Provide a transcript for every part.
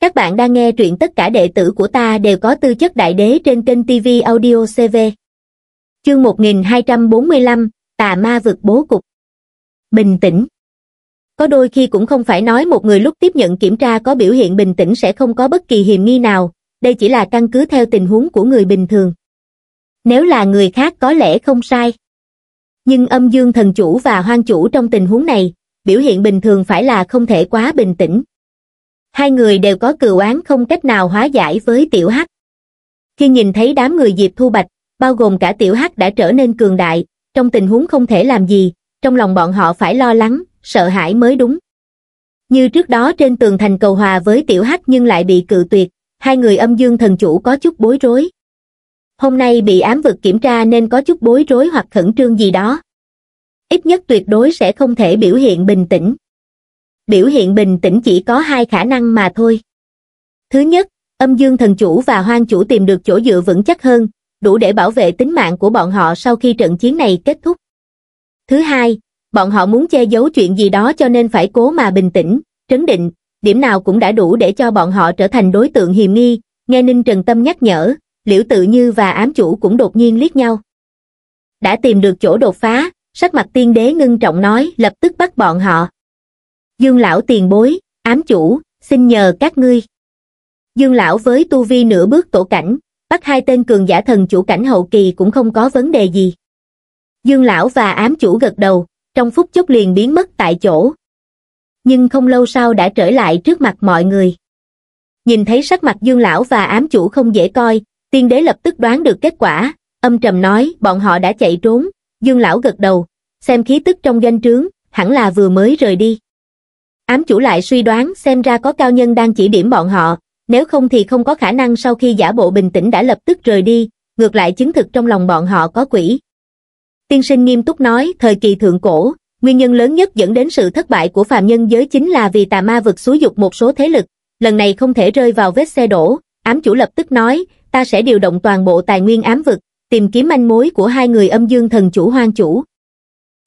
Các bạn đang nghe truyện tất cả đệ tử của ta đều có tư chất đại đế trên kênh TV Audio CV. Chương 1245, Tà Ma vượt bố cục. Bình tĩnh. Có đôi khi cũng không phải nói một người lúc tiếp nhận kiểm tra có biểu hiện bình tĩnh sẽ không có bất kỳ hiềm nghi nào, đây chỉ là căn cứ theo tình huống của người bình thường. Nếu là người khác có lẽ không sai. Nhưng âm dương thần chủ và hoang chủ trong tình huống này, biểu hiện bình thường phải là không thể quá bình tĩnh, hai người đều có cừu oán không cách nào hóa giải với tiểu hắc khi nhìn thấy đám người diệp thu bạch bao gồm cả tiểu hắc đã trở nên cường đại trong tình huống không thể làm gì trong lòng bọn họ phải lo lắng sợ hãi mới đúng như trước đó trên tường thành cầu hòa với tiểu hắc nhưng lại bị cự tuyệt hai người âm dương thần chủ có chút bối rối hôm nay bị ám vực kiểm tra nên có chút bối rối hoặc khẩn trương gì đó ít nhất tuyệt đối sẽ không thể biểu hiện bình tĩnh biểu hiện bình tĩnh chỉ có hai khả năng mà thôi. Thứ nhất, âm dương thần chủ và hoang chủ tìm được chỗ dựa vững chắc hơn, đủ để bảo vệ tính mạng của bọn họ sau khi trận chiến này kết thúc. Thứ hai, bọn họ muốn che giấu chuyện gì đó cho nên phải cố mà bình tĩnh, trấn định, điểm nào cũng đã đủ để cho bọn họ trở thành đối tượng hiềm nghi, nghe Ninh Trần Tâm nhắc nhở, Liễu Tự Như và ám chủ cũng đột nhiên liếc nhau. Đã tìm được chỗ đột phá, sắc mặt tiên đế ngưng trọng nói lập tức bắt bọn họ. Dương lão tiền bối, ám chủ, xin nhờ các ngươi. Dương lão với tu vi nửa bước tổ cảnh, bắt hai tên cường giả thần chủ cảnh hậu kỳ cũng không có vấn đề gì. Dương lão và ám chủ gật đầu, trong phút chốc liền biến mất tại chỗ. Nhưng không lâu sau đã trở lại trước mặt mọi người. Nhìn thấy sắc mặt dương lão và ám chủ không dễ coi, tiên đế lập tức đoán được kết quả, âm trầm nói bọn họ đã chạy trốn, dương lão gật đầu, xem khí tức trong doanh trướng, hẳn là vừa mới rời đi ám chủ lại suy đoán xem ra có cao nhân đang chỉ điểm bọn họ, nếu không thì không có khả năng sau khi giả bộ bình tĩnh đã lập tức rời đi, ngược lại chứng thực trong lòng bọn họ có quỷ. Tiên sinh nghiêm túc nói, thời kỳ thượng cổ, nguyên nhân lớn nhất dẫn đến sự thất bại của phàm nhân giới chính là vì tà ma vực xúi dục một số thế lực, lần này không thể rơi vào vết xe đổ, ám chủ lập tức nói, ta sẽ điều động toàn bộ tài nguyên ám vực, tìm kiếm manh mối của hai người âm dương thần chủ hoang chủ.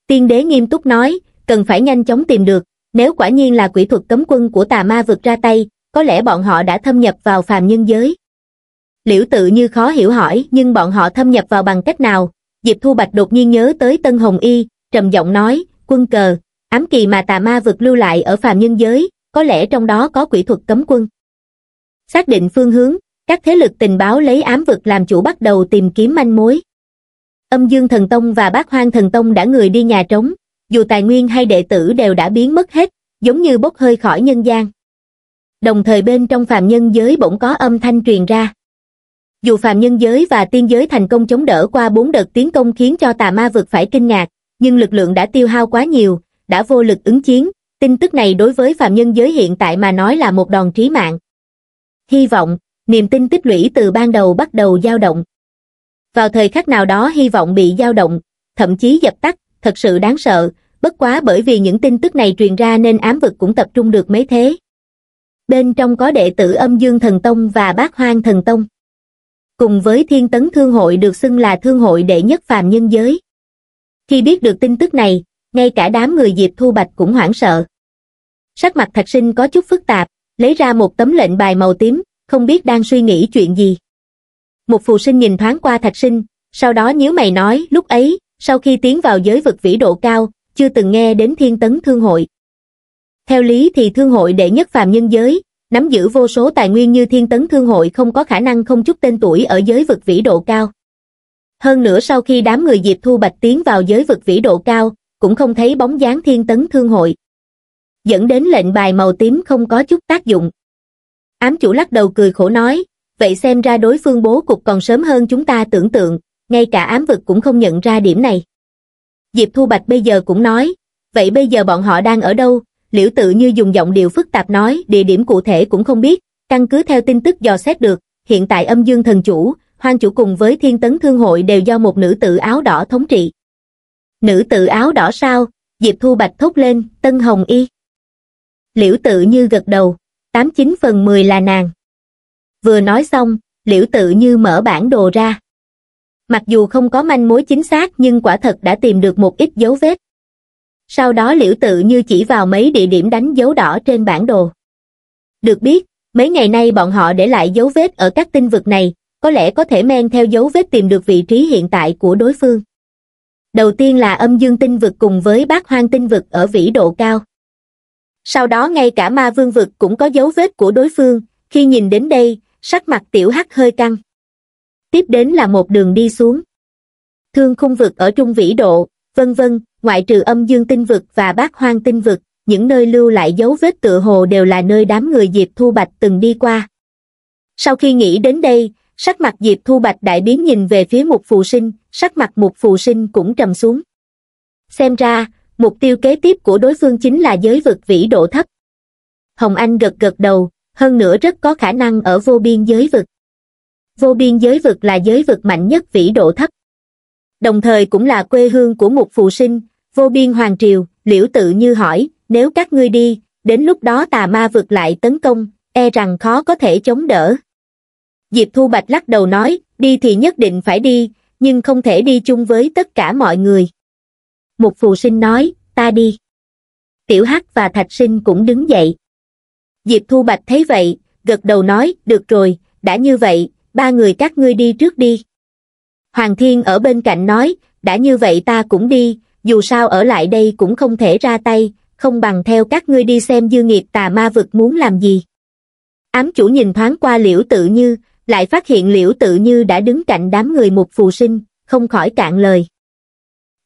Tiên đế nghiêm túc nói, cần phải nhanh chóng tìm được, nếu quả nhiên là quỷ thuật cấm quân của tà ma vượt ra tay, có lẽ bọn họ đã thâm nhập vào phàm nhân giới. Liễu tự như khó hiểu hỏi nhưng bọn họ thâm nhập vào bằng cách nào, Diệp Thu Bạch đột nhiên nhớ tới Tân Hồng Y, trầm giọng nói, quân cờ, ám kỳ mà tà ma vượt lưu lại ở phàm nhân giới, có lẽ trong đó có quỷ thuật cấm quân. Xác định phương hướng, các thế lực tình báo lấy ám vực làm chủ bắt đầu tìm kiếm manh mối. Âm Dương Thần Tông và Bác Hoang Thần Tông đã người đi nhà trống, dù tài nguyên hay đệ tử đều đã biến mất hết, giống như bốc hơi khỏi nhân gian. Đồng thời bên trong phàm nhân giới bỗng có âm thanh truyền ra. Dù phàm nhân giới và tiên giới thành công chống đỡ qua bốn đợt tiến công khiến cho tà ma vực phải kinh ngạc, nhưng lực lượng đã tiêu hao quá nhiều, đã vô lực ứng chiến, tin tức này đối với phàm nhân giới hiện tại mà nói là một đòn trí mạng. Hy vọng, niềm tin tích lũy từ ban đầu bắt đầu dao động. Vào thời khắc nào đó hy vọng bị dao động, thậm chí dập tắt, thật sự đáng sợ, bất quá bởi vì những tin tức này truyền ra nên ám vực cũng tập trung được mấy thế bên trong có đệ tử âm dương thần tông và bát hoang thần tông cùng với thiên tấn thương hội được xưng là thương hội đệ nhất phàm nhân giới khi biết được tin tức này ngay cả đám người diệp thu bạch cũng hoảng sợ sắc mặt thạch sinh có chút phức tạp lấy ra một tấm lệnh bài màu tím không biết đang suy nghĩ chuyện gì một phù sinh nhìn thoáng qua thạch sinh sau đó nhíu mày nói lúc ấy sau khi tiến vào giới vực vĩ độ cao chưa từng nghe đến thiên tấn thương hội. Theo lý thì thương hội đệ nhất phàm nhân giới, nắm giữ vô số tài nguyên như thiên tấn thương hội không có khả năng không chút tên tuổi ở giới vực vĩ độ cao. Hơn nữa sau khi đám người Diệp Thu Bạch tiến vào giới vực vĩ độ cao, cũng không thấy bóng dáng thiên tấn thương hội. Dẫn đến lệnh bài màu tím không có chút tác dụng. Ám chủ lắc đầu cười khổ nói, vậy xem ra đối phương bố cục còn sớm hơn chúng ta tưởng tượng, ngay cả ám vực cũng không nhận ra điểm này. Diệp Thu Bạch bây giờ cũng nói, vậy bây giờ bọn họ đang ở đâu? Liễu tự như dùng giọng điệu phức tạp nói, địa điểm cụ thể cũng không biết, căn cứ theo tin tức dò xét được, hiện tại âm dương thần chủ, hoang chủ cùng với thiên tấn thương hội đều do một nữ tự áo đỏ thống trị. Nữ tự áo đỏ sao? Diệp Thu Bạch thốt lên, Tân Hồng Y. Liễu tự như gật đầu, 89 phần 10 là nàng. Vừa nói xong, Liễu tự như mở bản đồ ra mặc dù không có manh mối chính xác nhưng quả thật đã tìm được một ít dấu vết sau đó liễu tự như chỉ vào mấy địa điểm đánh dấu đỏ trên bản đồ được biết mấy ngày nay bọn họ để lại dấu vết ở các tinh vực này có lẽ có thể men theo dấu vết tìm được vị trí hiện tại của đối phương đầu tiên là âm dương tinh vực cùng với bát hoang tinh vực ở vĩ độ cao sau đó ngay cả ma vương vực cũng có dấu vết của đối phương khi nhìn đến đây sắc mặt tiểu hắc hơi căng tiếp đến là một đường đi xuống. Thương khung vực ở trung vĩ độ, vân vân, ngoại trừ âm dương tinh vực và bát hoang tinh vực, những nơi lưu lại dấu vết tựa hồ đều là nơi đám người Diệp Thu Bạch từng đi qua. Sau khi nghĩ đến đây, sắc mặt Diệp Thu Bạch đại biến nhìn về phía một phù sinh, sắc mặt một phù sinh cũng trầm xuống. Xem ra, mục tiêu kế tiếp của đối phương chính là giới vực vĩ độ thấp. Hồng Anh gật gật đầu, hơn nữa rất có khả năng ở vô biên giới vực vô biên giới vực là giới vực mạnh nhất vĩ độ thấp. Đồng thời cũng là quê hương của một phù sinh, vô biên hoàng triều, liễu tự như hỏi, nếu các ngươi đi, đến lúc đó tà ma vượt lại tấn công, e rằng khó có thể chống đỡ. Diệp Thu Bạch lắc đầu nói, đi thì nhất định phải đi, nhưng không thể đi chung với tất cả mọi người. Một phù sinh nói, ta đi. Tiểu Hắc và Thạch Sinh cũng đứng dậy. Diệp Thu Bạch thấy vậy, gật đầu nói, được rồi, đã như vậy, ba người các ngươi đi trước đi. Hoàng Thiên ở bên cạnh nói, đã như vậy ta cũng đi, dù sao ở lại đây cũng không thể ra tay, không bằng theo các ngươi đi xem dư nghiệp tà ma vực muốn làm gì. Ám chủ nhìn thoáng qua liễu tự như, lại phát hiện liễu tự như đã đứng cạnh đám người một phù sinh, không khỏi cạn lời.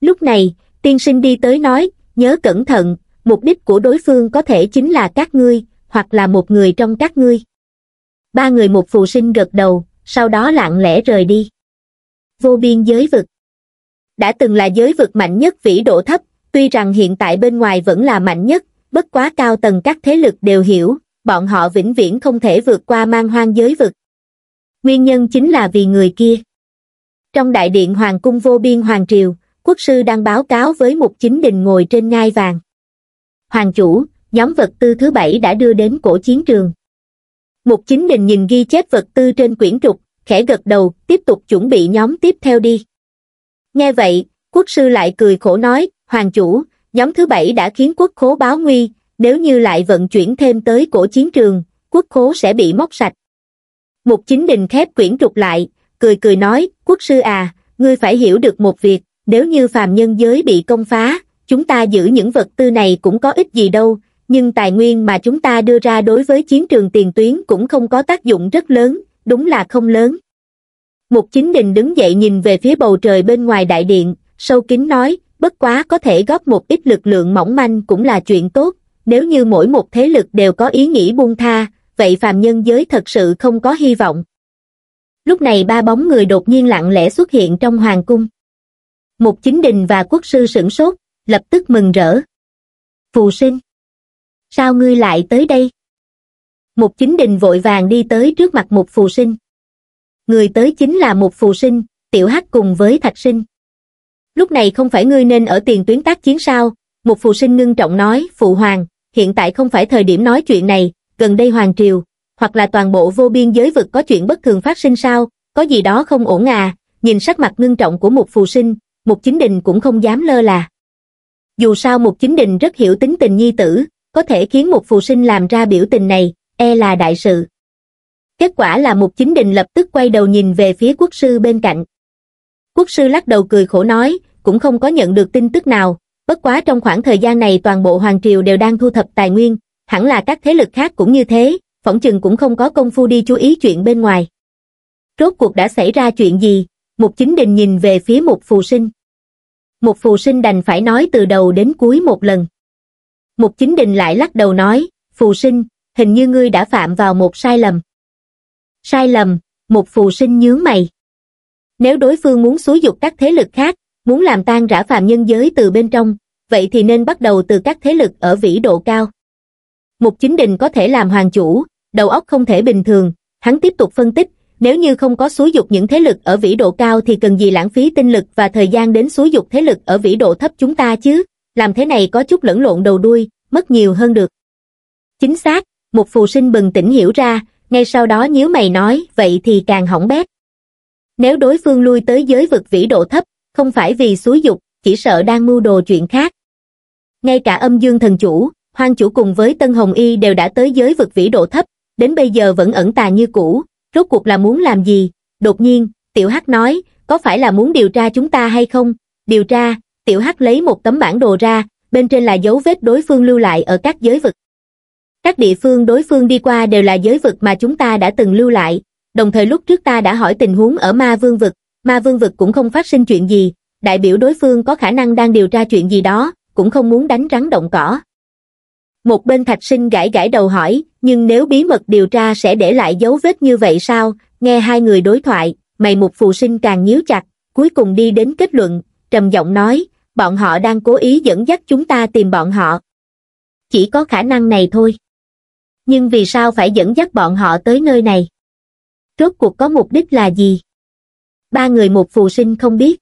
Lúc này, tiên sinh đi tới nói, nhớ cẩn thận, mục đích của đối phương có thể chính là các ngươi, hoặc là một người trong các ngươi. Ba người một phù sinh gật đầu, sau đó lặng lẽ rời đi. Vô biên giới vực Đã từng là giới vực mạnh nhất vĩ độ thấp, tuy rằng hiện tại bên ngoài vẫn là mạnh nhất, bất quá cao tầng các thế lực đều hiểu, bọn họ vĩnh viễn không thể vượt qua mang hoang giới vực. Nguyên nhân chính là vì người kia. Trong đại điện Hoàng cung vô biên Hoàng Triều, quốc sư đang báo cáo với một chính đình ngồi trên ngai vàng. Hoàng chủ, nhóm vật tư thứ bảy đã đưa đến cổ chiến trường. Mục Chính Đình nhìn ghi chép vật tư trên quyển trục, khẽ gật đầu, tiếp tục chuẩn bị nhóm tiếp theo đi. Nghe vậy, quốc sư lại cười khổ nói, Hoàng chủ, nhóm thứ bảy đã khiến quốc khố báo nguy, nếu như lại vận chuyển thêm tới cổ chiến trường, quốc khố sẽ bị móc sạch. Mục Chính Đình khép quyển trục lại, cười cười nói, quốc sư à, ngươi phải hiểu được một việc, nếu như phàm nhân giới bị công phá, chúng ta giữ những vật tư này cũng có ích gì đâu, nhưng tài nguyên mà chúng ta đưa ra đối với chiến trường tiền tuyến cũng không có tác dụng rất lớn đúng là không lớn mục chính đình đứng dậy nhìn về phía bầu trời bên ngoài đại điện sâu kín nói bất quá có thể góp một ít lực lượng mỏng manh cũng là chuyện tốt nếu như mỗi một thế lực đều có ý nghĩ buông tha vậy phàm nhân giới thật sự không có hy vọng lúc này ba bóng người đột nhiên lặng lẽ xuất hiện trong hoàng cung mục chính đình và quốc sư sửng sốt lập tức mừng rỡ phù sinh sao ngươi lại tới đây? Mục chính đình vội vàng đi tới trước mặt một phù sinh. Người tới chính là một phù sinh, tiểu hắc cùng với thạch sinh. Lúc này không phải ngươi nên ở tiền tuyến tác chiến sao, một phù sinh ngưng trọng nói, phụ hoàng, hiện tại không phải thời điểm nói chuyện này, gần đây hoàng triều, hoặc là toàn bộ vô biên giới vực có chuyện bất thường phát sinh sao, có gì đó không ổn à, nhìn sắc mặt ngưng trọng của một phù sinh, một chính đình cũng không dám lơ là. Dù sao một chính đình rất hiểu tính tình nhi tử, có thể khiến một phù sinh làm ra biểu tình này, e là đại sự. Kết quả là một Chính Đình lập tức quay đầu nhìn về phía quốc sư bên cạnh. Quốc sư lắc đầu cười khổ nói, cũng không có nhận được tin tức nào, bất quá trong khoảng thời gian này toàn bộ Hoàng Triều đều đang thu thập tài nguyên, hẳn là các thế lực khác cũng như thế, phỏng chừng cũng không có công phu đi chú ý chuyện bên ngoài. Rốt cuộc đã xảy ra chuyện gì? Mục Chính Đình nhìn về phía một phù sinh. Một phù sinh đành phải nói từ đầu đến cuối một lần. Mục chính đình lại lắc đầu nói, phù sinh, hình như ngươi đã phạm vào một sai lầm. Sai lầm, một phù sinh nhướng mày. Nếu đối phương muốn xúi dục các thế lực khác, muốn làm tan rã phạm nhân giới từ bên trong, vậy thì nên bắt đầu từ các thế lực ở vĩ độ cao. Mục chính đình có thể làm hoàng chủ, đầu óc không thể bình thường, hắn tiếp tục phân tích, nếu như không có xúi dục những thế lực ở vĩ độ cao thì cần gì lãng phí tinh lực và thời gian đến xúi dục thế lực ở vĩ độ thấp chúng ta chứ? làm thế này có chút lẫn lộn đầu đuôi, mất nhiều hơn được. Chính xác, một phù sinh bừng tỉnh hiểu ra, ngay sau đó nhíu mày nói, vậy thì càng hỏng bét. Nếu đối phương lui tới giới vực vĩ độ thấp, không phải vì xúi dục, chỉ sợ đang mưu đồ chuyện khác. Ngay cả âm dương thần chủ, hoang chủ cùng với Tân Hồng Y đều đã tới giới vực vĩ độ thấp, đến bây giờ vẫn ẩn tà như cũ, rốt cuộc là muốn làm gì? Đột nhiên, Tiểu Hắc nói, có phải là muốn điều tra chúng ta hay không? Điều tra, Tiểu Hắc lấy một tấm bản đồ ra, bên trên là dấu vết đối phương lưu lại ở các giới vực. Các địa phương đối phương đi qua đều là giới vực mà chúng ta đã từng lưu lại, đồng thời lúc trước ta đã hỏi tình huống ở ma vương vực, ma vương vực cũng không phát sinh chuyện gì, đại biểu đối phương có khả năng đang điều tra chuyện gì đó, cũng không muốn đánh rắn động cỏ. Một bên thạch sinh gãi gãi đầu hỏi, nhưng nếu bí mật điều tra sẽ để lại dấu vết như vậy sao, nghe hai người đối thoại, mày một phù sinh càng nhíu chặt, cuối cùng đi đến kết luận, trầm giọng nói, bọn họ đang cố ý dẫn dắt chúng ta tìm bọn họ. Chỉ có khả năng này thôi. Nhưng vì sao phải dẫn dắt bọn họ tới nơi này? Rốt cuộc có mục đích là gì? Ba người một phù sinh không biết.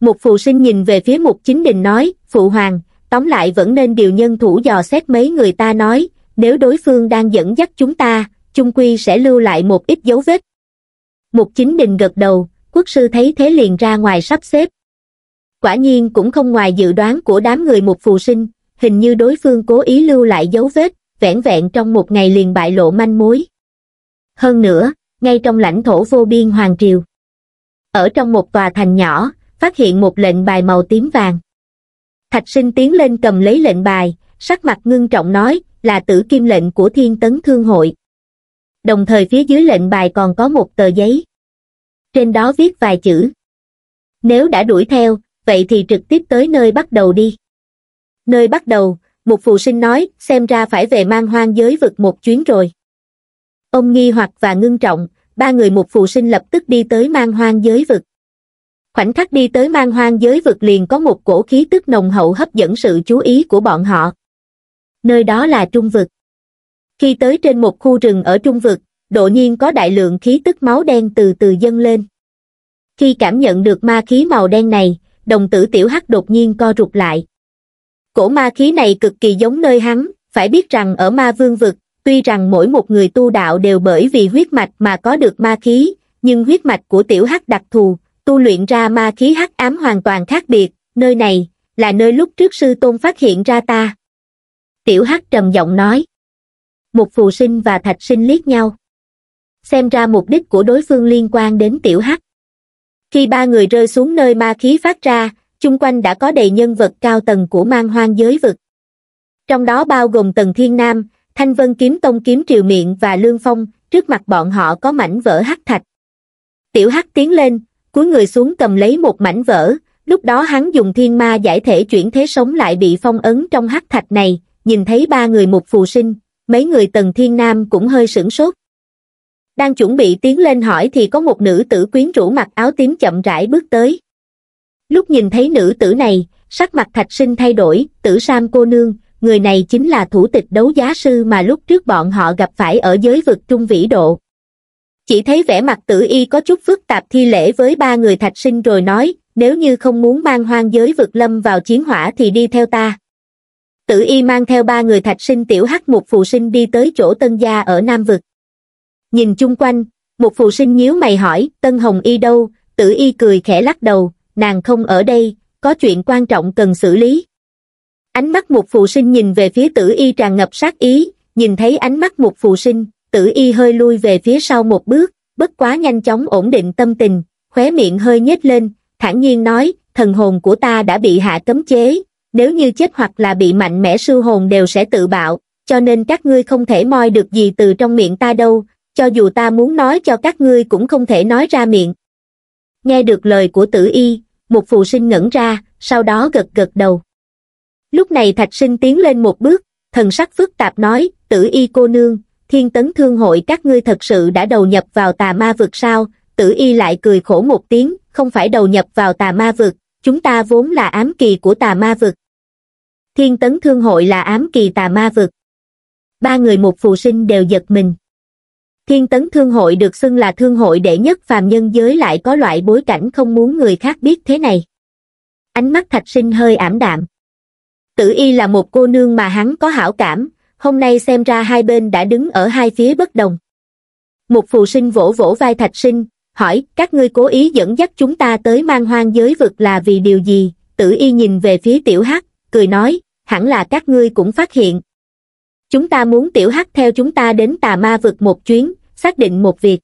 Một phù sinh nhìn về phía một chính đình nói, Phụ Hoàng, tóm lại vẫn nên điều nhân thủ dò xét mấy người ta nói, nếu đối phương đang dẫn dắt chúng ta, chung quy sẽ lưu lại một ít dấu vết. Mục chính đình gật đầu, quốc sư thấy thế liền ra ngoài sắp xếp, quả nhiên cũng không ngoài dự đoán của đám người một phù sinh, hình như đối phương cố ý lưu lại dấu vết, vẻn vẹn trong một ngày liền bại lộ manh mối. Hơn nữa, ngay trong lãnh thổ vô biên Hoàng Triều, ở trong một tòa thành nhỏ, phát hiện một lệnh bài màu tím vàng. Thạch sinh tiến lên cầm lấy lệnh bài, sắc mặt ngưng trọng nói, là tử kim lệnh của thiên tấn thương hội. Đồng thời phía dưới lệnh bài còn có một tờ giấy. Trên đó viết vài chữ. Nếu đã đuổi theo, vậy thì trực tiếp tới nơi bắt đầu đi. Nơi bắt đầu, một phụ sinh nói, xem ra phải về mang hoang giới vực một chuyến rồi. Ông nghi hoặc và ngưng trọng, ba người một phụ sinh lập tức đi tới mang hoang giới vực. Khoảnh khắc đi tới mang hoang giới vực liền có một cổ khí tức nồng hậu hấp dẫn sự chú ý của bọn họ. Nơi đó là trung vực. Khi tới trên một khu rừng ở trung vực, độ nhiên có đại lượng khí tức máu đen từ từ dâng lên. Khi cảm nhận được ma khí màu đen này, đồng tử tiểu hắc đột nhiên co rụt lại. Cổ ma khí này cực kỳ giống nơi hắn, phải biết rằng ở ma vương vực, tuy rằng mỗi một người tu đạo đều bởi vì huyết mạch mà có được ma khí, nhưng huyết mạch của tiểu hắc đặc thù, tu luyện ra ma khí hắc ám hoàn toàn khác biệt, nơi này, là nơi lúc trước sư tôn phát hiện ra ta. Tiểu hắc trầm giọng nói. Một phù sinh và thạch sinh liếc nhau. Xem ra mục đích của đối phương liên quan đến tiểu hắc khi ba người rơi xuống nơi ma khí phát ra chung quanh đã có đầy nhân vật cao tầng của mang hoang giới vực trong đó bao gồm tần thiên nam thanh vân kiếm tông kiếm triều miệng và lương phong trước mặt bọn họ có mảnh vỡ hắc thạch tiểu hắc tiến lên cuối người xuống cầm lấy một mảnh vỡ lúc đó hắn dùng thiên ma giải thể chuyển thế sống lại bị phong ấn trong hắc thạch này nhìn thấy ba người một phù sinh mấy người tần thiên nam cũng hơi sửng sốt đang chuẩn bị tiến lên hỏi thì có một nữ tử quyến rũ mặc áo tím chậm rãi bước tới lúc nhìn thấy nữ tử này sắc mặt thạch sinh thay đổi tử sam cô nương người này chính là thủ tịch đấu giá sư mà lúc trước bọn họ gặp phải ở giới vực trung vĩ độ chỉ thấy vẻ mặt tử y có chút phức tạp thi lễ với ba người thạch sinh rồi nói nếu như không muốn mang hoang giới vực lâm vào chiến hỏa thì đi theo ta tử y mang theo ba người thạch sinh tiểu hắc một phù sinh đi tới chỗ tân gia ở nam vực nhìn chung quanh, một phụ sinh nhíu mày hỏi, Tân Hồng Y đâu, tử y cười khẽ lắc đầu, nàng không ở đây, có chuyện quan trọng cần xử lý. Ánh mắt một phụ sinh nhìn về phía tử y tràn ngập sát ý, nhìn thấy ánh mắt một phụ sinh, tử y hơi lui về phía sau một bước, bất quá nhanh chóng ổn định tâm tình, khóe miệng hơi nhếch lên, thản nhiên nói, thần hồn của ta đã bị hạ cấm chế, nếu như chết hoặc là bị mạnh mẽ sư hồn đều sẽ tự bạo, cho nên các ngươi không thể moi được gì từ trong miệng ta đâu, cho dù ta muốn nói cho các ngươi cũng không thể nói ra miệng nghe được lời của tử y một phù sinh ngẩn ra sau đó gật gật đầu lúc này thạch sinh tiến lên một bước thần sắc phức tạp nói tử y cô nương thiên tấn thương hội các ngươi thật sự đã đầu nhập vào tà ma vực sao tử y lại cười khổ một tiếng không phải đầu nhập vào tà ma vực chúng ta vốn là ám kỳ của tà ma vực thiên tấn thương hội là ám kỳ tà ma vực ba người một phù sinh đều giật mình thiên tấn thương hội được xưng là thương hội đệ nhất phàm nhân giới lại có loại bối cảnh không muốn người khác biết thế này ánh mắt thạch sinh hơi ảm đạm tử y là một cô nương mà hắn có hảo cảm hôm nay xem ra hai bên đã đứng ở hai phía bất đồng một phù sinh vỗ vỗ vai thạch sinh hỏi các ngươi cố ý dẫn dắt chúng ta tới mang hoang giới vực là vì điều gì tử y nhìn về phía tiểu hắc cười nói hẳn là các ngươi cũng phát hiện chúng ta muốn tiểu hắc theo chúng ta đến tà ma vực một chuyến xác định một việc.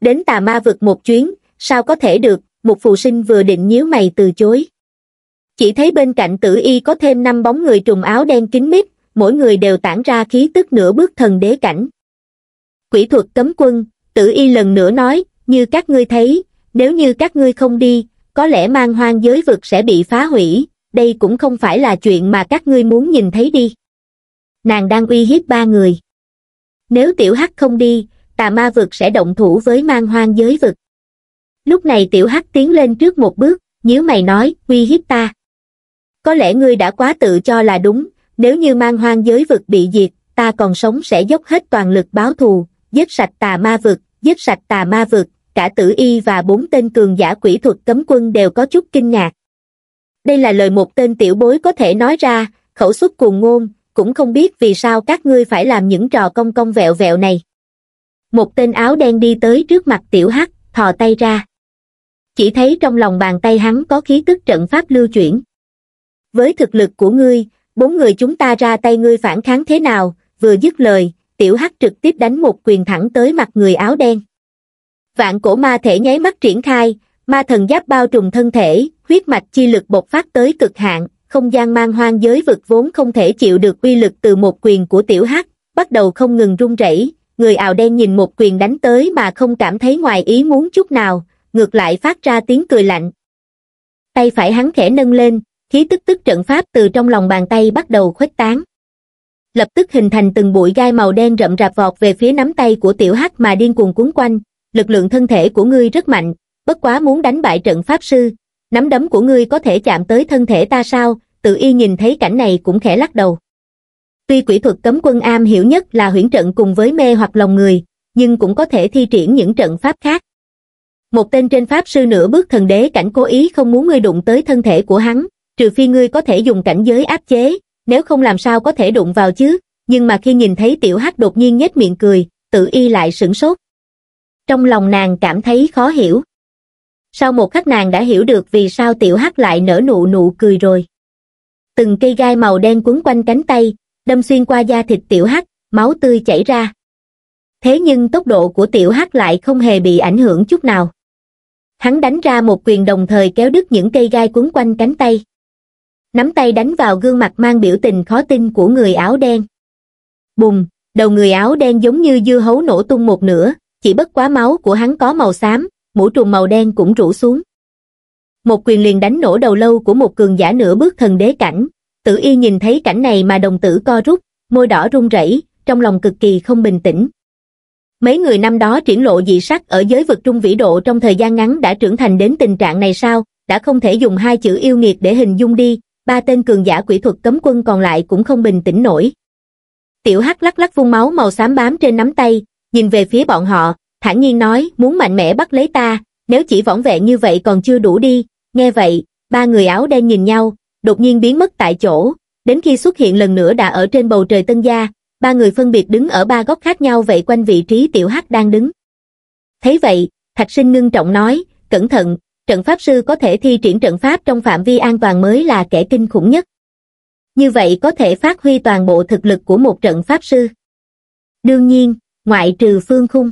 Đến tà ma vượt một chuyến, sao có thể được, một phù sinh vừa định nhíu mày từ chối. Chỉ thấy bên cạnh tử y có thêm năm bóng người trùng áo đen kín mít, mỗi người đều tản ra khí tức nửa bước thần đế cảnh. Quỷ thuật cấm quân, tử y lần nữa nói, như các ngươi thấy, nếu như các ngươi không đi, có lẽ mang hoang giới vực sẽ bị phá hủy, đây cũng không phải là chuyện mà các ngươi muốn nhìn thấy đi. Nàng đang uy hiếp ba người. Nếu tiểu hắc không đi, tà ma vực sẽ động thủ với mang hoang giới vực lúc này tiểu hắc tiến lên trước một bước nhớ mày nói uy hiếp ta có lẽ ngươi đã quá tự cho là đúng nếu như mang hoang giới vực bị diệt ta còn sống sẽ dốc hết toàn lực báo thù giết sạch tà ma vực giết sạch tà ma vực cả tử y và bốn tên cường giả quỷ thuật cấm quân đều có chút kinh ngạc đây là lời một tên tiểu bối có thể nói ra khẩu xuất cuồng ngôn cũng không biết vì sao các ngươi phải làm những trò công công vẹo vẹo này một tên áo đen đi tới trước mặt tiểu hắc thò tay ra chỉ thấy trong lòng bàn tay hắn có khí tức trận pháp lưu chuyển với thực lực của ngươi bốn người chúng ta ra tay ngươi phản kháng thế nào vừa dứt lời tiểu hắc trực tiếp đánh một quyền thẳng tới mặt người áo đen vạn cổ ma thể nháy mắt triển khai ma thần giáp bao trùm thân thể huyết mạch chi lực bộc phát tới cực hạn không gian mang hoang giới vực vốn không thể chịu được uy lực từ một quyền của tiểu hắc bắt đầu không ngừng rung rẩy người ảo đen nhìn một quyền đánh tới mà không cảm thấy ngoài ý muốn chút nào ngược lại phát ra tiếng cười lạnh tay phải hắn khẽ nâng lên khí tức tức trận pháp từ trong lòng bàn tay bắt đầu khuếch tán lập tức hình thành từng bụi gai màu đen rậm rạp vọt về phía nắm tay của tiểu hắc mà điên cuồng cuốn quanh lực lượng thân thể của ngươi rất mạnh bất quá muốn đánh bại trận pháp sư nắm đấm của ngươi có thể chạm tới thân thể ta sao tự y nhìn thấy cảnh này cũng khẽ lắc đầu tuy quỷ thuật cấm quân am hiểu nhất là huyễn trận cùng với mê hoặc lòng người nhưng cũng có thể thi triển những trận pháp khác một tên trên pháp sư nửa bước thần đế cảnh cố ý không muốn ngươi đụng tới thân thể của hắn trừ phi ngươi có thể dùng cảnh giới áp chế nếu không làm sao có thể đụng vào chứ nhưng mà khi nhìn thấy tiểu hắc đột nhiên nhếch miệng cười tự y lại sửng sốt trong lòng nàng cảm thấy khó hiểu sau một khắc nàng đã hiểu được vì sao tiểu hắc lại nở nụ nụ cười rồi từng cây gai màu đen quấn quanh cánh tay đâm xuyên qua da thịt tiểu hắc, máu tươi chảy ra. Thế nhưng tốc độ của tiểu hắc lại không hề bị ảnh hưởng chút nào. Hắn đánh ra một quyền đồng thời kéo đứt những cây gai quấn quanh cánh tay. Nắm tay đánh vào gương mặt mang biểu tình khó tin của người áo đen. Bùng, đầu người áo đen giống như dưa hấu nổ tung một nửa, chỉ bất quá máu của hắn có màu xám, mũ trùm màu đen cũng rủ xuống. Một quyền liền đánh nổ đầu lâu của một cường giả nửa bước thần đế cảnh, Tử y nhìn thấy cảnh này mà đồng tử co rút, môi đỏ run rẩy, trong lòng cực kỳ không bình tĩnh. Mấy người năm đó triển lộ dị sắc ở giới vực trung vĩ độ trong thời gian ngắn đã trưởng thành đến tình trạng này sao, đã không thể dùng hai chữ yêu nghiệt để hình dung đi, ba tên cường giả quỷ thuật cấm quân còn lại cũng không bình tĩnh nổi. Tiểu Hắc lắc lắc vung máu màu xám bám trên nắm tay, nhìn về phía bọn họ, thản nhiên nói, muốn mạnh mẽ bắt lấy ta, nếu chỉ võng vẹn như vậy còn chưa đủ đi, nghe vậy, ba người áo đen nhìn nhau, đột nhiên biến mất tại chỗ, đến khi xuất hiện lần nữa đã ở trên bầu trời tân gia, ba người phân biệt đứng ở ba góc khác nhau vậy quanh vị trí tiểu hắc đang đứng. Thấy vậy, Thạch Sinh ngưng trọng nói, cẩn thận, trận pháp sư có thể thi triển trận pháp trong phạm vi an toàn mới là kẻ kinh khủng nhất. Như vậy có thể phát huy toàn bộ thực lực của một trận pháp sư. Đương nhiên, ngoại trừ phương khung.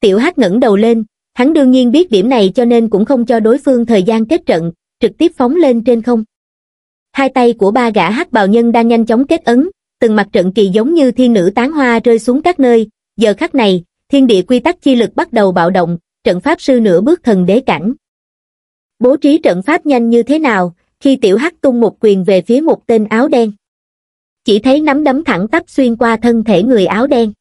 Tiểu hắc ngẩng đầu lên, hắn đương nhiên biết điểm này cho nên cũng không cho đối phương thời gian kết trận, trực tiếp phóng lên trên không hai tay của ba gã hắc bào nhân đang nhanh chóng kết ấn, từng mặt trận kỳ giống như thiên nữ tán hoa rơi xuống các nơi, giờ khắc này, thiên địa quy tắc chi lực bắt đầu bạo động, trận pháp sư nửa bước thần đế cảnh. Bố trí trận pháp nhanh như thế nào, khi tiểu hắc tung một quyền về phía một tên áo đen. Chỉ thấy nắm đấm thẳng tắp xuyên qua thân thể người áo đen.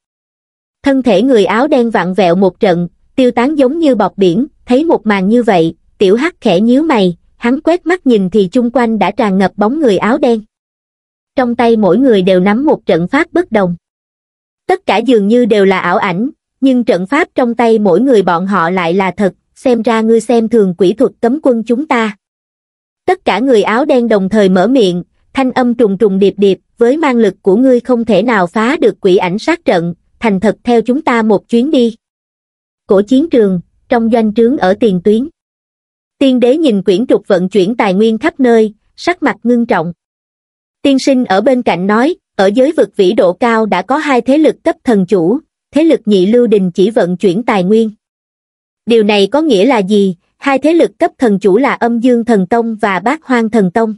Thân thể người áo đen vặn vẹo một trận, tiêu tán giống như bọt biển, thấy một màn như vậy, tiểu hắc khẽ nhíu mày, hắn quét mắt nhìn thì chung quanh đã tràn ngập bóng người áo đen. Trong tay mỗi người đều nắm một trận pháp bất đồng. Tất cả dường như đều là ảo ảnh, nhưng trận pháp trong tay mỗi người bọn họ lại là thật, xem ra ngươi xem thường quỷ thuật cấm quân chúng ta. Tất cả người áo đen đồng thời mở miệng, thanh âm trùng trùng điệp điệp, với mang lực của ngươi không thể nào phá được quỷ ảnh sát trận, thành thật theo chúng ta một chuyến đi. Cổ chiến trường, trong doanh trướng ở tiền tuyến. Tiên đế nhìn quyển trục vận chuyển tài nguyên khắp nơi, sắc mặt ngưng trọng. Tiên sinh ở bên cạnh nói, ở giới vực vĩ độ cao đã có hai thế lực cấp thần chủ, thế lực nhị lưu đình chỉ vận chuyển tài nguyên. Điều này có nghĩa là gì? Hai thế lực cấp thần chủ là âm dương thần tông và bát hoang thần tông.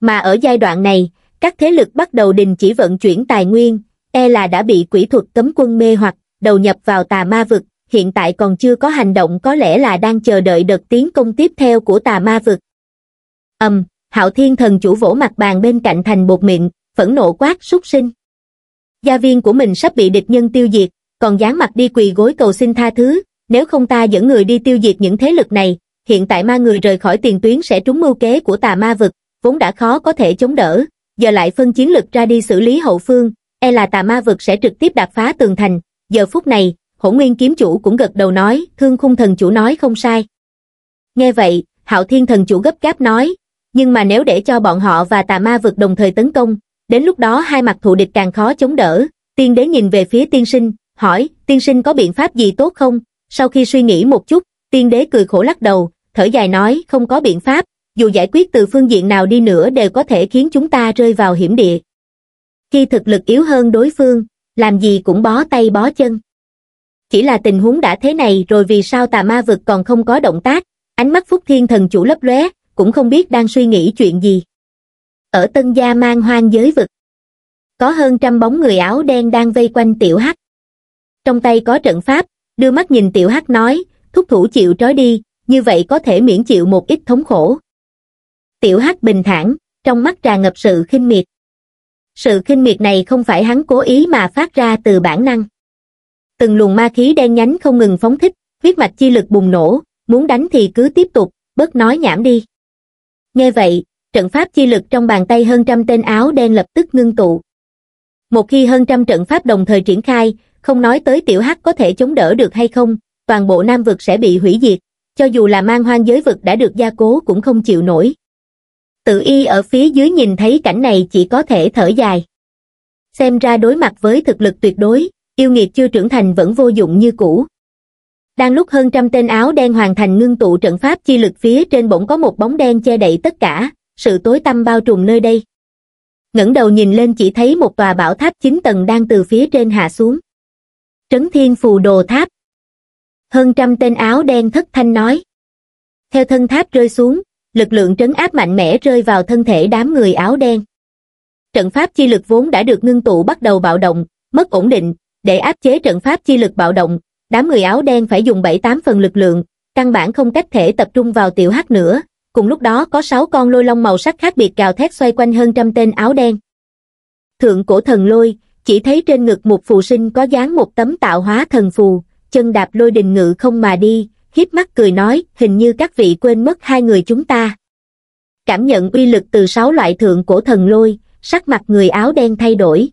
Mà ở giai đoạn này, các thế lực bắt đầu đình chỉ vận chuyển tài nguyên, e là đã bị quỷ thuật cấm quân mê hoặc, đầu nhập vào tà ma vực, hiện tại còn chưa có hành động có lẽ là đang chờ đợi đợt tiến công tiếp theo của tà ma vực. ầm, um, hạo thiên thần chủ vỗ mặt bàn bên cạnh thành bột miệng, phẫn nộ quát súc sinh. Gia viên của mình sắp bị địch nhân tiêu diệt, còn dán mặt đi quỳ gối cầu xin tha thứ, nếu không ta dẫn người đi tiêu diệt những thế lực này, hiện tại ma người rời khỏi tiền tuyến sẽ trúng mưu kế của tà ma vực, vốn đã khó có thể chống đỡ, giờ lại phân chiến lực ra đi xử lý hậu phương, e là tà ma vực sẽ trực tiếp đạp phá tường thành, giờ phút này, Hổ Nguyên kiếm chủ cũng gật đầu nói, Thương Khung thần chủ nói không sai. Nghe vậy, Hạo Thiên thần chủ gấp gáp nói, nhưng mà nếu để cho bọn họ và tà ma vực đồng thời tấn công, đến lúc đó hai mặt thù địch càng khó chống đỡ. Tiên đế nhìn về phía tiên sinh, hỏi, tiên sinh có biện pháp gì tốt không? Sau khi suy nghĩ một chút, tiên đế cười khổ lắc đầu, thở dài nói, không có biện pháp, dù giải quyết từ phương diện nào đi nữa đều có thể khiến chúng ta rơi vào hiểm địa. Khi thực lực yếu hơn đối phương, làm gì cũng bó tay bó chân chỉ là tình huống đã thế này rồi vì sao tà ma vực còn không có động tác, ánh mắt Phúc Thiên thần chủ lấp lóe, cũng không biết đang suy nghĩ chuyện gì. Ở Tân Gia mang hoang giới vực, có hơn trăm bóng người áo đen đang vây quanh tiểu hắc. Trong tay có trận pháp, đưa mắt nhìn tiểu hắc nói, thúc thủ chịu trói đi, như vậy có thể miễn chịu một ít thống khổ. Tiểu hắc bình thản, trong mắt tràn ngập sự khinh miệt. Sự khinh miệt này không phải hắn cố ý mà phát ra từ bản năng từng luồng ma khí đen nhánh không ngừng phóng thích, huyết mạch chi lực bùng nổ, muốn đánh thì cứ tiếp tục, bớt nói nhảm đi. Nghe vậy, trận pháp chi lực trong bàn tay hơn trăm tên áo đen lập tức ngưng tụ. Một khi hơn trăm trận pháp đồng thời triển khai, không nói tới tiểu hắc có thể chống đỡ được hay không, toàn bộ nam vực sẽ bị hủy diệt, cho dù là mang hoang giới vực đã được gia cố cũng không chịu nổi. Tự y ở phía dưới nhìn thấy cảnh này chỉ có thể thở dài. Xem ra đối mặt với thực lực tuyệt đối, yêu nghiệt chưa trưởng thành vẫn vô dụng như cũ. Đang lúc hơn trăm tên áo đen hoàn thành ngưng tụ trận pháp chi lực phía trên bỗng có một bóng đen che đậy tất cả, sự tối tăm bao trùm nơi đây. ngẩng đầu nhìn lên chỉ thấy một tòa bảo tháp 9 tầng đang từ phía trên hạ xuống. Trấn Thiên Phù Đồ Tháp Hơn trăm tên áo đen thất thanh nói. Theo thân tháp rơi xuống, lực lượng trấn áp mạnh mẽ rơi vào thân thể đám người áo đen. Trận pháp chi lực vốn đã được ngưng tụ bắt đầu bạo động, mất ổn định, để áp chế trận pháp chi lực bạo động, đám người áo đen phải dùng 7-8 phần lực lượng, căn bản không cách thể tập trung vào tiểu hắc nữa. Cùng lúc đó có 6 con lôi long màu sắc khác biệt gào thét xoay quanh hơn trăm tên áo đen. Thượng cổ thần lôi, chỉ thấy trên ngực một phù sinh có dán một tấm tạo hóa thần phù, chân đạp lôi đình ngự không mà đi, hiếp mắt cười nói, hình như các vị quên mất hai người chúng ta. Cảm nhận uy lực từ sáu loại thượng cổ thần lôi, sắc mặt người áo đen thay đổi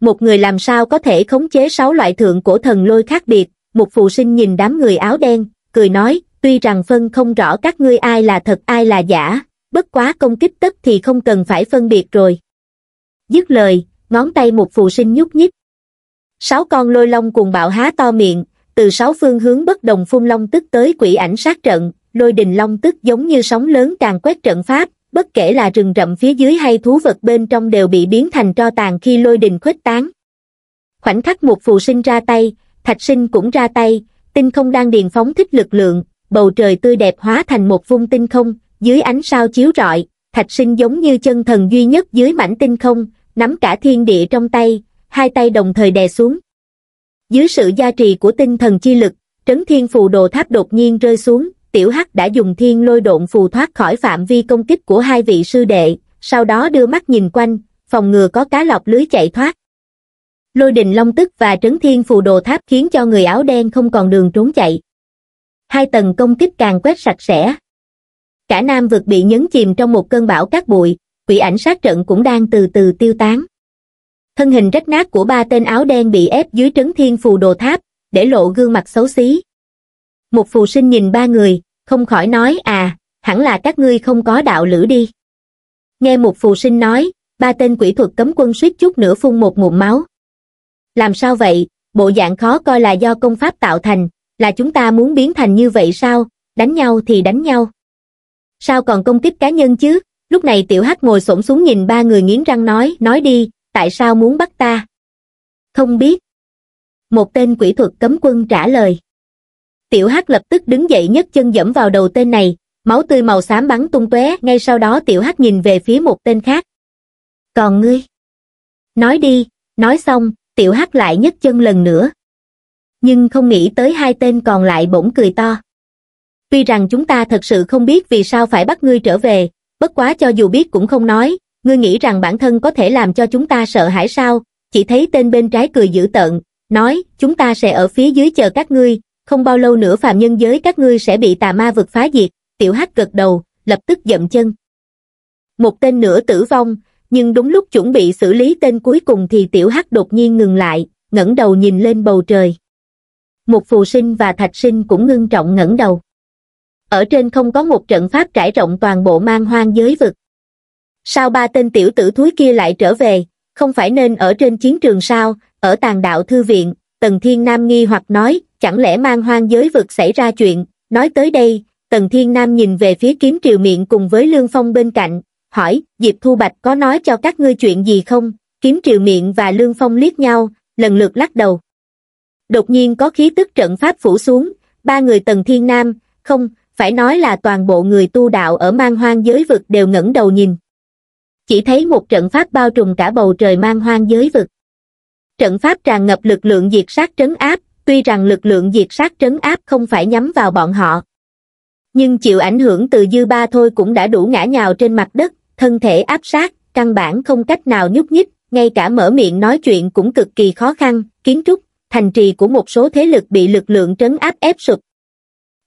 một người làm sao có thể khống chế sáu loại thượng cổ thần lôi khác biệt, một phụ sinh nhìn đám người áo đen, cười nói, tuy rằng phân không rõ các ngươi ai là thật ai là giả, bất quá công kích tất thì không cần phải phân biệt rồi. Dứt lời, ngón tay một phụ sinh nhúc nhích. Sáu con lôi long cùng bạo há to miệng, từ sáu phương hướng bất đồng phun long tức tới quỷ ảnh sát trận, lôi đình long tức giống như sóng lớn càng quét trận pháp, bất kể là rừng rậm phía dưới hay thú vật bên trong đều bị biến thành tro tàn khi lôi đình khuếch tán. Khoảnh khắc một phù sinh ra tay, thạch sinh cũng ra tay, tinh không đang điền phóng thích lực lượng, bầu trời tươi đẹp hóa thành một vung tinh không, dưới ánh sao chiếu rọi, thạch sinh giống như chân thần duy nhất dưới mảnh tinh không, nắm cả thiên địa trong tay, hai tay đồng thời đè xuống. Dưới sự gia trì của tinh thần chi lực, trấn thiên phù đồ tháp đột nhiên rơi xuống, tiểu hắc đã dùng thiên lôi độn phù thoát khỏi phạm vi công kích của hai vị sư đệ, sau đó đưa mắt nhìn quanh, phòng ngừa có cá lọc lưới chạy thoát. Lôi đình long tức và trấn thiên phù đồ tháp khiến cho người áo đen không còn đường trốn chạy. Hai tầng công kích càng quét sạch sẽ. Cả nam vực bị nhấn chìm trong một cơn bão cát bụi, quỷ ảnh sát trận cũng đang từ từ tiêu tán. Thân hình rách nát của ba tên áo đen bị ép dưới trấn thiên phù đồ tháp, để lộ gương mặt xấu xí. Một phù sinh nhìn ba người, không khỏi nói à hẳn là các ngươi không có đạo lữ đi nghe một phù sinh nói ba tên quỷ thuật cấm quân suýt chút nữa phun một ngụm máu làm sao vậy bộ dạng khó coi là do công pháp tạo thành là chúng ta muốn biến thành như vậy sao đánh nhau thì đánh nhau sao còn công kích cá nhân chứ lúc này tiểu hắc ngồi xổm xuống nhìn ba người nghiến răng nói nói đi tại sao muốn bắt ta không biết một tên quỷ thuật cấm quân trả lời tiểu hắc lập tức đứng dậy nhấc chân dẫm vào đầu tên này máu tươi màu xám bắn tung tóe ngay sau đó tiểu hắc nhìn về phía một tên khác còn ngươi nói đi nói xong tiểu hắc lại nhấc chân lần nữa nhưng không nghĩ tới hai tên còn lại bỗng cười to tuy rằng chúng ta thật sự không biết vì sao phải bắt ngươi trở về bất quá cho dù biết cũng không nói ngươi nghĩ rằng bản thân có thể làm cho chúng ta sợ hãi sao chỉ thấy tên bên trái cười dữ tợn nói chúng ta sẽ ở phía dưới chờ các ngươi không bao lâu nữa phạm nhân giới các ngươi sẽ bị tà ma vực phá diệt, tiểu hắc gật đầu, lập tức dậm chân. Một tên nữa tử vong, nhưng đúng lúc chuẩn bị xử lý tên cuối cùng thì tiểu hắc đột nhiên ngừng lại, ngẩng đầu nhìn lên bầu trời. Một phù sinh và thạch sinh cũng ngưng trọng ngẩng đầu. Ở trên không có một trận pháp trải rộng toàn bộ mang hoang giới vực. Sao ba tên tiểu tử thúi kia lại trở về, không phải nên ở trên chiến trường sao, ở tàn đạo thư viện, Tần Thiên Nam nghi hoặc nói, chẳng lẽ mang hoang giới vực xảy ra chuyện, nói tới đây, Tần Thiên Nam nhìn về phía kiếm triều miệng cùng với Lương Phong bên cạnh, hỏi, Diệp Thu Bạch có nói cho các ngươi chuyện gì không? Kiếm triều miệng và Lương Phong liếc nhau, lần lượt lắc đầu. Đột nhiên có khí tức trận pháp phủ xuống, ba người Tần Thiên Nam, không, phải nói là toàn bộ người tu đạo ở mang hoang giới vực đều ngẩng đầu nhìn. Chỉ thấy một trận pháp bao trùm cả bầu trời mang hoang giới vực. Trận pháp tràn ngập lực lượng diệt sát trấn áp, tuy rằng lực lượng diệt sát trấn áp không phải nhắm vào bọn họ. Nhưng chịu ảnh hưởng từ dư ba thôi cũng đã đủ ngã nhào trên mặt đất, thân thể áp sát, căn bản không cách nào nhúc nhích, ngay cả mở miệng nói chuyện cũng cực kỳ khó khăn, kiến trúc, thành trì của một số thế lực bị lực lượng trấn áp ép sụp.